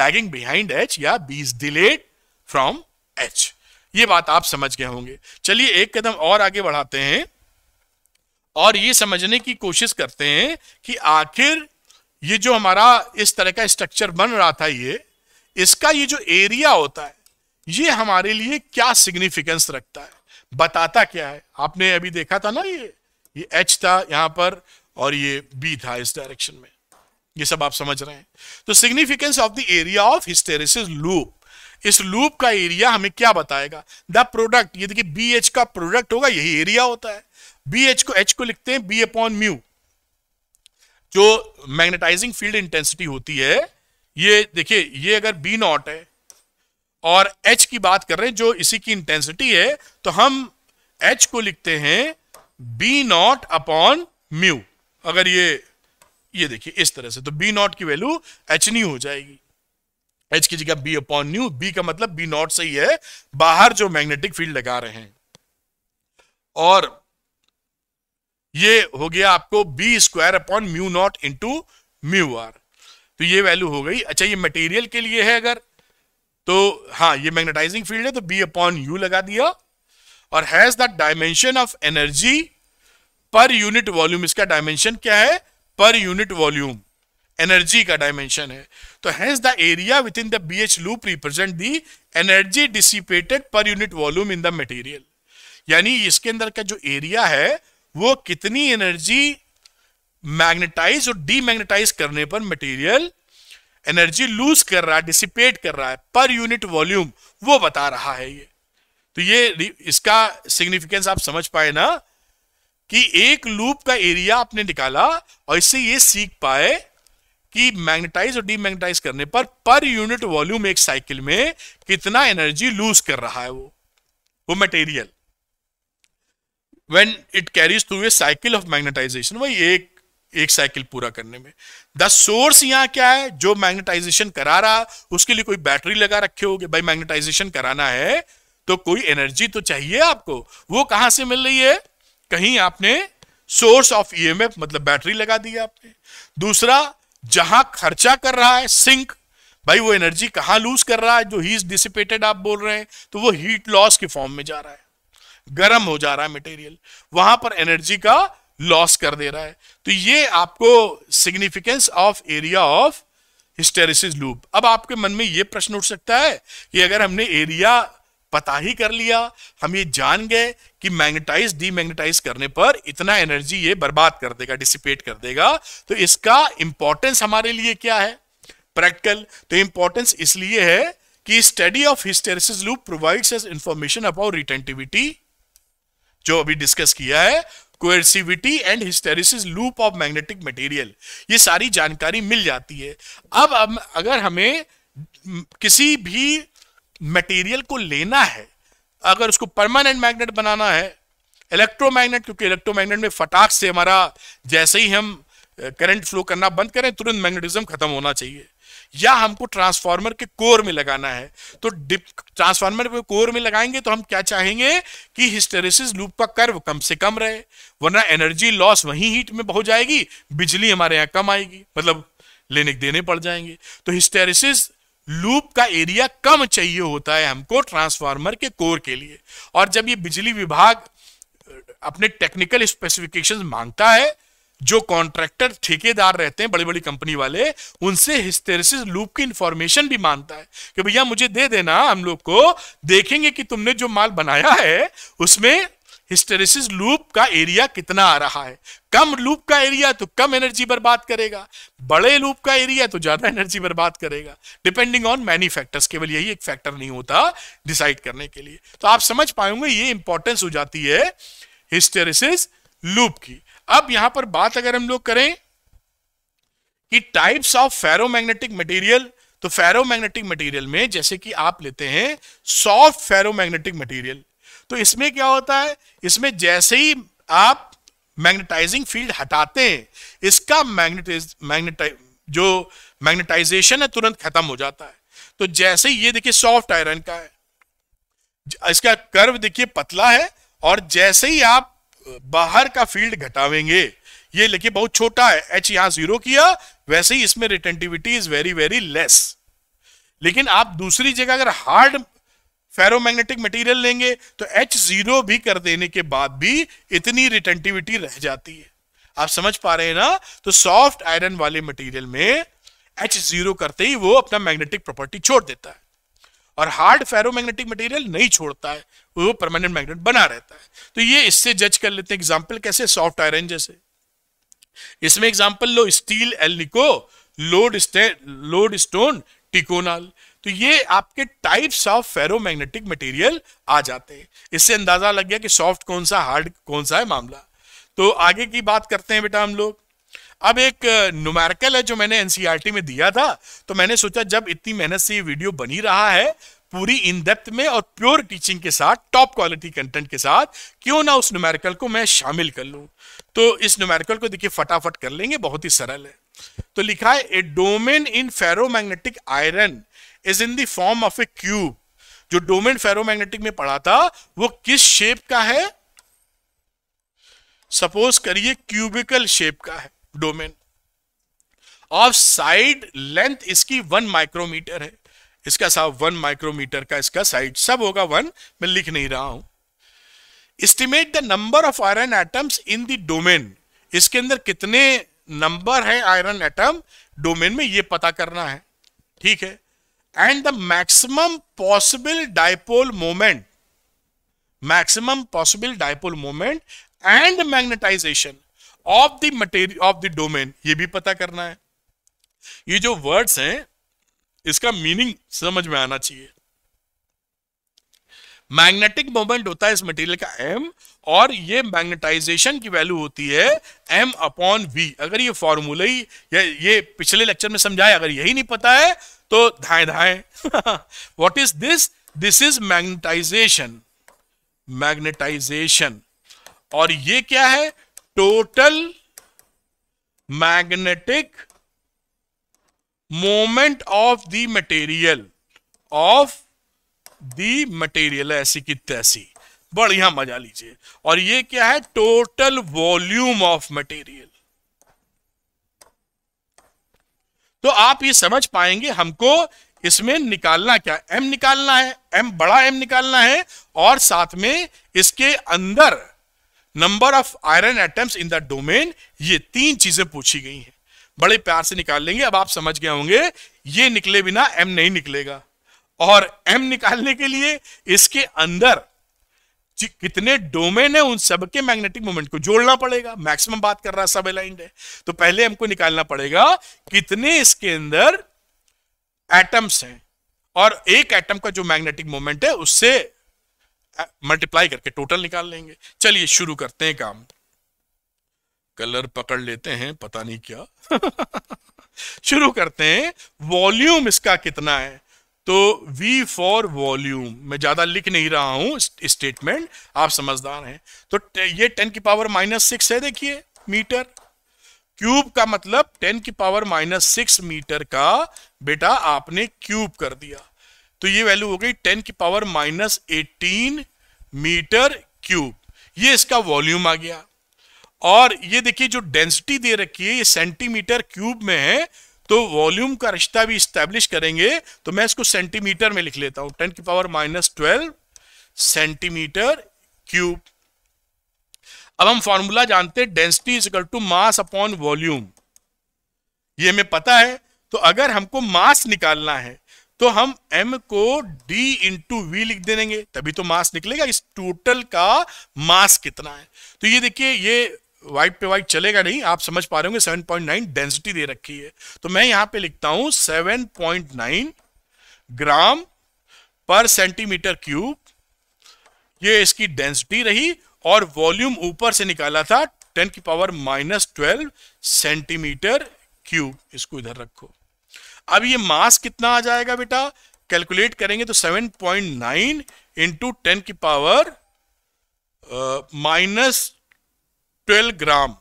lagging behind H या B is delayed from H ये बात आप समझ गए होंगे चलिए एक कदम और आगे बढ़ाते हैं और ये समझने की कोशिश करते हैं कि आखिर ये जो हमारा इस तरह का स्ट्रक्चर बन रहा था ये इसका ये जो एरिया होता है ये हमारे लिए क्या सिग्निफिकेंस रखता है बताता क्या है आपने अभी देखा था ना ये ये एच था यहां पर और ये बी था इस डायरेक्शन में ये सब आप समझ रहे हैं तो significance of the area of hysteresis loop इस लूप का एरिया हमें क्या बताएगा द प्रोडक्ट ये देखिए बी एच का प्रोडक्ट होगा यही एरिया होता है बी एच को एच को लिखते हैं बी अपॉन म्यू जो मैग्नेटाइजिंग फील्ड इंटेंसिटी होती है ये देखिए ये अगर बी नॉट है और एच की बात कर रहे हैं जो इसी की इंटेंसिटी है तो हम एच को लिखते हैं बी नॉट अपॉन म्यू अगर ये ये देखिए इस तरह से तो बी नॉट की वैल्यू एच नहीं हो जाएगी एच की जगह बी अपॉन न्यू बी का मतलब बी नॉट से ही है बाहर जो मैग्नेटिक फील्ड लगा रहे हैं और ये हो गया आपको B square upon mu naught into mu R तो ये वैल्यू हो गई अच्छा ये मटेरियल के लिए है अगर तो हाँ ये मैग्नेटाइजिंग फील्ड है तो बी अपॉन यू लगा दिया और has the dimension of energy per unit volume इसका डायमेंशन क्या है पर यूनिट वॉल्यूम एनर्जी का डायमेंशन है तो the area within the B H loop represent the energy dissipated per unit volume in the material यानी इसके अंदर का जो एरिया है वो कितनी एनर्जी मैग्नेटाइज और डीमैग्नेटाइज करने पर मटेरियल एनर्जी लूज कर रहा है डिसिपेट कर रहा है पर यूनिट वॉल्यूम वो बता रहा है ये तो ये इसका सिग्निफिकेंस आप समझ पाए ना कि एक लूप का एरिया आपने निकाला और इससे ये सीख पाए कि मैग्नेटाइज और डीमैग्नेटाइज करने पर पर यूनिट वॉल्यूम एक साइकिल में कितना एनर्जी लूज कर रहा है वो वो material when it carries through a cycle of magnetization वही एक एक साइकिल पूरा करने में द सोर्स यहां क्या है जो मैग्नेटाइजेशन करा रहा उसके लिए कोई बैटरी लगा रखे होगे भाई मैग्नेटाइजेशन कराना है तो कोई एनर्जी तो चाहिए आपको वो कहां से मिल रही है कहीं आपने सोर्स ऑफ ईएमएफ मतलब बैटरी लगा दी आपने दूसरा जहां खर्चा कर रहा है सिंक भाई वो एनर्जी कहां लूज कर रहा है जो हीट डिसिपेटेड आप बोल रहे हैं तो वो हीट लॉस के फॉर्म में जा रहा है गर्म हो जा रहा है मटेरियल वहां पर एनर्जी का लॉस कर दे रहा है तो ये आपको significance of area of hysteresis loop अब आपके मन में ये प्रश्न उठ सकता है कि अगर हमने एरिया पता ही कर लिया हम ये जान गए कि मैग्नेटाइज डीमैग्नेटाइज करने पर इतना एनर्जी ये बर्बाद कर देगा डिसिपेट कर देगा तो इसका इंपॉर्टेंस हमारे लिए क्या है प्रैक्टिकल तो इंपॉर्टेंस इसलिए है कि study of hysteresis loop provides us information about retentivity जो अभी डिस्कस किया है coercivity and hysteresis loop of magnetic material ये सारी जानकारी मिल जाती है अब अगर हमें किसी भी मटेरियल को लेना है अगर उसको परमानेंट मैग्नेट बनाना है इलेक्ट्रोमैग्नेट क्योंकि इलेक्ट्रोमैग्नेट में फटाक से हमारा जैसे ही हम करंट फ्लो करना बंद करें तुरंत मैग्नेटिज्म खत्म होना चाहिए या हमको ट्रांसफार्मर के कोर में लगाना है तो डिप ट्रांसफार्मर के कोर में लगाएंगे तो हम क्या चाहेंगे कि हिस्टेरिसिस लूप का कर्व कम से कम रहे वरना एनर्जी लॉस वहीं हीट में बहुत जाएगी बिजली हमारे यहाँ कम आएगी मतलब लेने देने पड़ जाएंगे तो हिस्टेरिसिस लूप का एरिया कम चाहिए होता है हमको ट्रांसफार्मर के कोर के लिए और जब ये बिजली विभाग अपने टेक्निकल स्पेसिफिकेशन मांगता है जो कॉन्ट्रैक्टर ठेकेदार रहते हैं बड़ी बड़ी कंपनी वाले उनसे हिस्टेरिसिस लूप की इंफॉर्मेशन भी मांगता है कि भैया मुझे दे देना हम लोग को देखेंगे कि तुमने जो माल बनाया है उसमें हिस्टेरिसिस लूप का एरिया कितना आ रहा है कम लूप का एरिया तो कम एनर्जी बर्बाद करेगा बड़े लूप का एरिया तो ज्यादा एनर्जी बर्बाद करेगा डिपेंडिंग ऑन मैनी फैक्टर्स केवल यही एक फैक्टर नहीं होता डिसाइड करने के लिए तो आप समझ पाएंगे ये इंपॉर्टेंस हो जाती है हिस्टेरिसिस लूप की अब यहां पर बात अगर हम लोग करें कि टाइप्स ऑफ फेरोमैग्नेटिक मटेरियल तो फेरोमैग्नेटिक मटेरियल में जैसे कि आप लेते हैं सॉफ्ट फेरोमैग्नेटिक मटेरियल तो इसमें क्या होता है इसमें जैसे ही आप मैग्नेटाइजिंग फील्ड हटाते हैं इसका मैग्नेटाइज मैग्नेटाइज जो मैग्नेटाइजेशन है तुरंत खत्म हो जाता है तो जैसे ही ये देखिए सॉफ्ट आयरन का है इसका कर्व देखिए पतला है और जैसे ही आप बाहर का फील्ड घटावेंगे ये लेके बहुत छोटा है एच यहां जीरो किया वैसे ही इसमें retentivity is very very less लेकिन आप दूसरी जगह अगर हार्ड फेरोमैग्नेटिक मटेरियल लेंगे तो एच जीरो भी कर देने के बाद भी इतनी रिटेंटिविटी रह जाती है आप समझ पा रहे हैं ना तो सॉफ्ट आयरन वाले मटेरियल में एच जीरो करते ही वो अपना मैग्नेटिक प्रॉपर्टी छोड़ देता है और हार्ड फेरोमैग्नेटिक मटेरियल नहीं छोड़ता है वो परमानेंट मैग्नेट बना रहता है तो ये इससे जज कर लेते हैं एग्जाम्पल कैसे सॉफ्ट आयरन जैसे इसमें एग्जाम्पल लो steel alnico lode lodestone Ticonal तो ये आपके टाइप्स ऑफ फेरोमैग्नेटिक मटेरियल आ जाते हैं इससे अंदाजा लग गया कि सॉफ्ट कौन सा हार्ड कौन सा है मामला तो आगे की बात करते हैं बेटा हम लोग अब एक नुमेरिकल है जो मैंने एनसीईआरटी e में दिया था तो मैंने सोचा जब इतनी मेहनत से ये वीडियो बनी रहा है पूरी इन डेप्थ में और प्योर टीचिंग के साथ टॉप क्वालिटी कंटेंट के साथ क्यों ना उस नुमेरिकल को मैं शामिल कर लूं तो इस नुमेरिकल को देखिए फटाफट कर लेंगे बहुत ही सरल है तो लिखा है a domain in ferromagnetic iron is in the form of a cube जो डोमेन फेरोमैग्नेटिक में पढ़ा था वो किस शेप का है सपोज करिए क्यूबिकल शेप का है डोमेन ऑफ साइड लेंथ इसकी वन माइक्रोमीटर है इसका साहब वन माइक्रोमीटर का इसका साइड सब होगा वन मैं लिख नहीं रहा हूं estimate the number of iron atoms in the domain इसके अंदर कितने नंबर है आयरन एटम डोमेन में ये पता करना है ठीक है and the maximum possible dipole moment maximum possible dipole moment and magnetization of the material of the domain ये भी पता करना है ये जो वर्ड्स हैं इसका मीनिंग समझ में आना चाहिए मैग्नेटिक मोमेंट होता है इस मटेरियल का एम और ये मैग्नेटाइजेशन की वैल्यू होती है एम अपॉन वी अगर ये फॉर्मूला ही या ये पिछले लेक्चर में समझाया अगर यही नहीं पता है तो धाए धाए what is this this is magnetization magnetization और ये क्या है total magnetic moment of the material of the material ऐसी की तैसी बढ़िया मजा लीजिए और ये क्या है टोटल वॉल्यूम ऑफ मटेरियल तो आप ये समझ पाएंगे हमको इसमें निकालना क्या एम निकालना है एम बड़ा एम निकालना है और साथ में इसके अंदर number of iron atoms in the domain ये तीन चीजें पूछी गई हैं बड़े प्यार से निकाल लेंगे अब आप समझ गए होंगे ये निकले बिना एम नहीं निकलेगा और एम निकालने के लिए इसके अंदर कितने डोमेन है उन सबके मैग्नेटिक मोमेंट को जोड़ना पड़ेगा मैक्सिमम बात कर रहा सब अलाइंड है तो पहले हमको निकालना पड़ेगा कितने इसके अंदर एटम्स हैं और एक एटम का जो मैग्नेटिक मोमेंट है उससे मल्टीप्लाई करके टोटल निकाल लेंगे चलिए शुरू करते हैं काम कलर पकड़ लेते हैं पता नहीं क्या शुरू करते हैं वॉल्यूम इसका कितना है तो V फॉर वॉल्यूम मैं ज्यादा लिख नहीं रहा हूं स्टेटमेंट आप समझदार हैं तो ये टेन की पावर माइनस सिक्स है देखिए मीटर क्यूब का मतलब टेन की पावर माइनस सिक्स मीटर का बेटा आपने क्यूब कर दिया तो ये वैल्यू हो गई टेन की power minus eighteen metre cube ये इसका वॉल्यूम आ गया और ये देखिए जो डेंसिटी दे रखी है ये सेंटीमीटर क्यूब में है तो वॉल्यूम का रिश्ता भी स्टैब्लिश करेंगे तो मैं इसको सेंटीमीटर में लिख लेता हूं टेन की power minus twelve centimetre cube अब हम फॉर्मूला जानते हैं density is equal to mass upon volume ये हमें पता है तो अगर हमको मास निकालना है तो हम m को d इंटू वी लिख देंगे तभी तो मास निकलेगा इस टोटल का मास कितना है तो ये देखिए ये वाइट पे वाइट चलेगा नहीं आप समझ पा रहे होंगे 7.9 डेंसिटी दे रखी है तो मैं यहां पे लिखता हूं 7.9 ग्राम पर सेंटीमीटर क्यूब ये इसकी डेंसिटी रही और वॉल्यूम ऊपर से निकाला था 10 की power minus twelve centimetre cube इसको इधर रखो अब ये मास कितना आ जाएगा बेटा कैलकुलेट करेंगे तो 7.9 पॉइंट नाइन इंटू टेन की power minus uh, twelve gram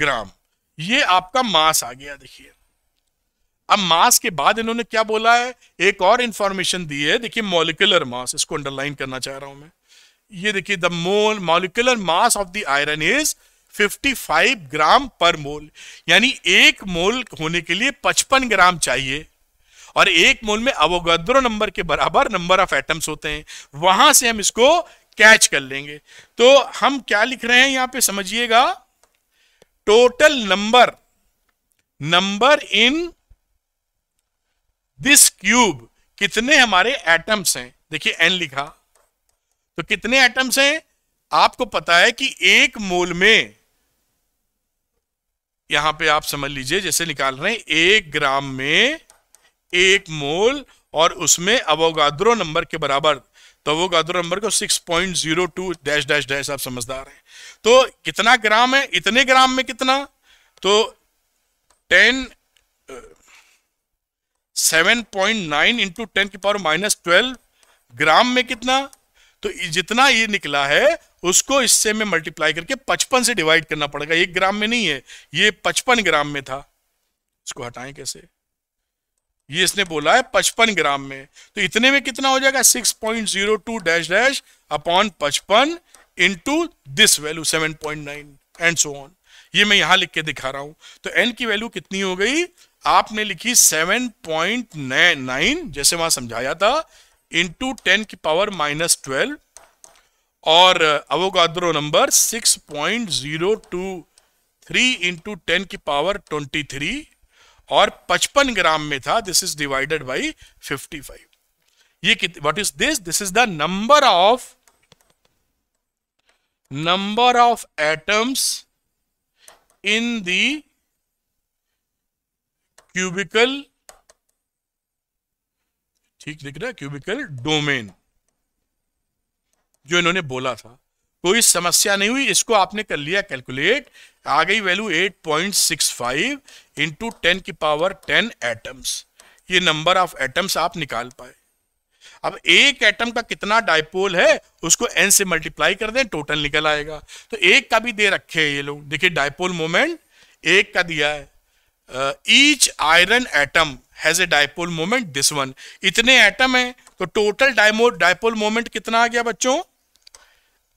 gram ये आपका मास आ गया देखिए अब मास के बाद इन्होंने क्या बोला है एक और इंफॉर्मेशन दी है देखिए मोलिकुलर मास इसको अंडरलाइन करना चाह रहा हूं मैं ये देखिए the mole molecular mass of the iron is 55 gram per mole यानी एक मोल होने के लिए 55 ग्राम चाहिए और एक मोल में अवगद्रो नंबर के बराबर नंबर ऑफ एटम्स होते हैं वहां से हम इसको कैच कर लेंगे तो हम क्या लिख रहे हैं यहां पे समझिएगा total number number in this cube कितने हमारे एटम्स हैं देखिए एन लिखा तो कितने एटम्स हैं आपको पता है कि एक मोल में यहां पे आप समझ लीजिए जैसे निकाल रहे हैं एक ग्राम में एक मोल और उसमें अवोगाद्रो नंबर के बराबर तो वो गादुर नंबर को 6.02 डैश डैश डैश आप समझदार हैं तो कितना ग्राम है इतने ग्राम में कितना तो 10 7.9 इंटू टेन की पावर माइनस ट्वेल्व ग्राम में कितना तो जितना ये निकला है उसको इससे में मल्टीप्लाई करके पचपन से डिवाइड करना पड़ेगा एक ग्राम में नहीं है ये पचपन ग्राम में था इसको हटाएं कैसे ये इसने बोला है पचपन ग्राम में तो इतने में कितना हो जाएगा six point zero two dash dash upon पचपन into this value seven point nine and so on ये मैं यहां लिख के दिखा रहा हूं तो एन की वैल्यू कितनी हो गई आपने लिखी सेवन पॉइंट नाइन जैसे वहां समझाया था इंटू टेन की पावर माइनस ट्वेल्व और Avogadro number six point zero two three into ten की पावर ट्वेंटी थ्री और 55 ग्राम में था दिस इज डिवाइडेड बाई 55 ये what is this this is the number of number of atoms in the cubical ठीक दिख रहा है क्यूबिकल डोमेन जो इन्होंने बोला था कोई समस्या नहीं हुई इसको आपने कर लिया कैलकुलेट आ गई value 8.65 point six five into ten की पावर टेन एटम्स ये नंबर ऑफ एटम्स आप निकाल पाए अब एक एटम का कितना डायपोल है उसको एन से मल्टीप्लाई कर दें टोटल निकल आएगा तो एक का भी दे रखे हैं ये लोग देखिए डायपोल मोमेंट एक का दिया है each iron atom has a dipole moment this one इतने एटम है तो टोटल डायमो डायपोल मोमेंट कितना आ गया बच्चों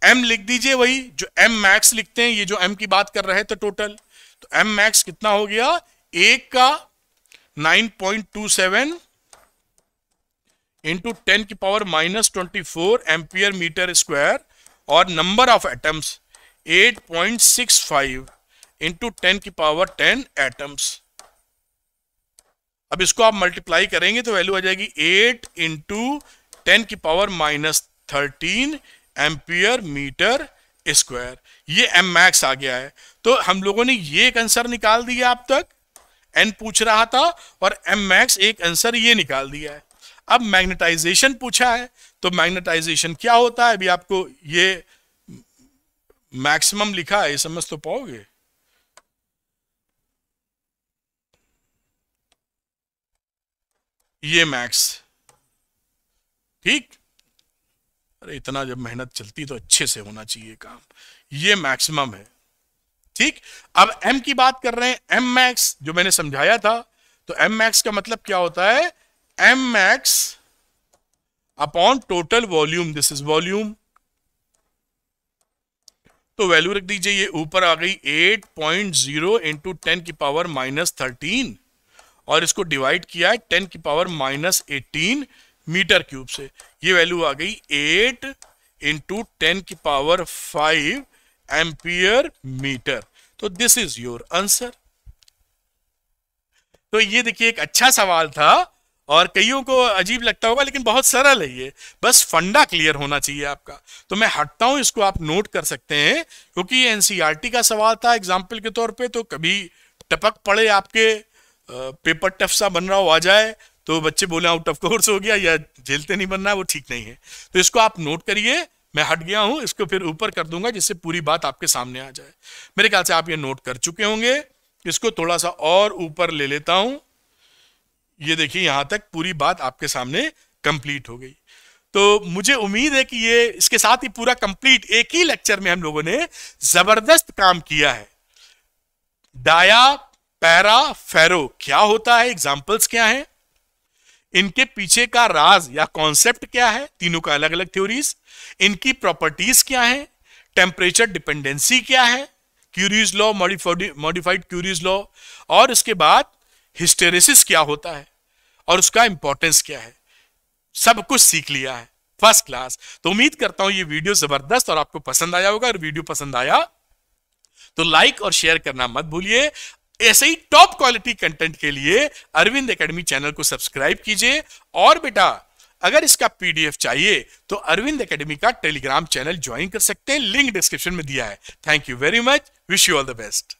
एम लिख दीजिए वही जो एम मैक्स लिखते हैं ये जो एम की बात कर रहे थे टोटल तो एम मैक्स तो कितना हो गया एक का 9.27 इंटू टेन की power minus twenty four ampere metre square और number of atoms 8.65 into ten की पावर टेन एटम्स अब इसको आप मल्टीप्लाई करेंगे तो वैल्यू आ जाएगी 8 इंटू टेन की power minus thirteen ampere metre square ये एम मैक्स आ गया है तो हम लोगों ने ये एक आंसर निकाल दिया अब तक एन पूछ रहा था और एम मैक्स एक आंसर ये निकाल दिया है अब मैग्नेटाइजेशन पूछा है तो मैग्नेटाइजेशन क्या होता है अभी आपको ये मैक्सिमम लिखा है ये समझ तो पाओगे ये मैक्स ठीक अरे इतना जब मेहनत चलती तो अच्छे से होना चाहिए काम ये मैक्सिमम है ठीक अब एम की बात कर रहे हैं एम मैक्स जो मैंने समझाया था तो एम मैक्स का मतलब क्या होता है M max upon total volume this is volume तो वैल्यू रख दीजिए ये ऊपर आ गई 8.0 पॉइंट जीरो इंटू टेन की पावर माइनस थर्टीन और इसको डिवाइड किया है टेन की power minus eighteen metre cube से ये वैल्यू आ गई एट इंटू टेन की पावर फाइव एम्पियर मीटर तो दिस इज योर आंसर तो ये देखिए एक अच्छा सवाल था और कईयों को अजीब लगता होगा लेकिन बहुत सरल है ये बस फंडा क्लियर होना चाहिए आपका तो मैं हटता हूं इसको आप नोट कर सकते हैं क्योंकि ये एनसीईआरटी e का सवाल था एग्जाम्पल के तौर पे तो कभी टपक पड़े आपके पेपर टफ सा बन रहा हो आ जाए तो बच्चे बोले आउट ऑफ कोर्स हो गया या झेलते नहीं बनना वो ठीक नहीं है तो इसको आप नोट करिए मैं हट गया हूं इसको फिर ऊपर कर दूंगा जिससे पूरी बात आपके सामने आ जाए मेरे ख्याल से आप ये नोट कर चुके होंगे इसको थोड़ा सा और ऊपर ले लेता हूं ये देखिए यहां तक पूरी बात आपके सामने कंप्लीट हो गई तो मुझे उम्मीद है कि ये इसके साथ ही पूरा कंप्लीट एक ही लेक्चर में हम लोगों ने जबरदस्त काम किया है डाया पैरा फेरो क्या होता है एग्जाम्पल्स क्या है इनके पीछे का राज या कॉन्सेप्ट क्या है तीनों का अलग अलग थ्योरीज इनकी प्रॉपर्टीज क्या है टेम्परेचर डिपेंडेंसी क्या है Curie's law modified Curie's law और इसके बाद हिस्टेरेसिस क्या होता है और उसका इंपॉर्टेंस क्या है सब कुछ सीख लिया है फर्स्ट क्लास तो उम्मीद करता हूं ये वीडियो जबरदस्त और आपको पसंद आया होगा और वीडियो पसंद आया तो लाइक और शेयर करना मत भूलिए ऐसे ही टॉप क्वालिटी कंटेंट के लिए अरविंद एकेडमी चैनल को सब्सक्राइब कीजिए और बेटा अगर इसका पीडीएफ चाहिए तो अरविंद एकेडमी का टेलीग्राम चैनल ज्वाइन कर सकते हैं लिंक डिस्क्रिप्शन में दिया है thank you very much wish you all the best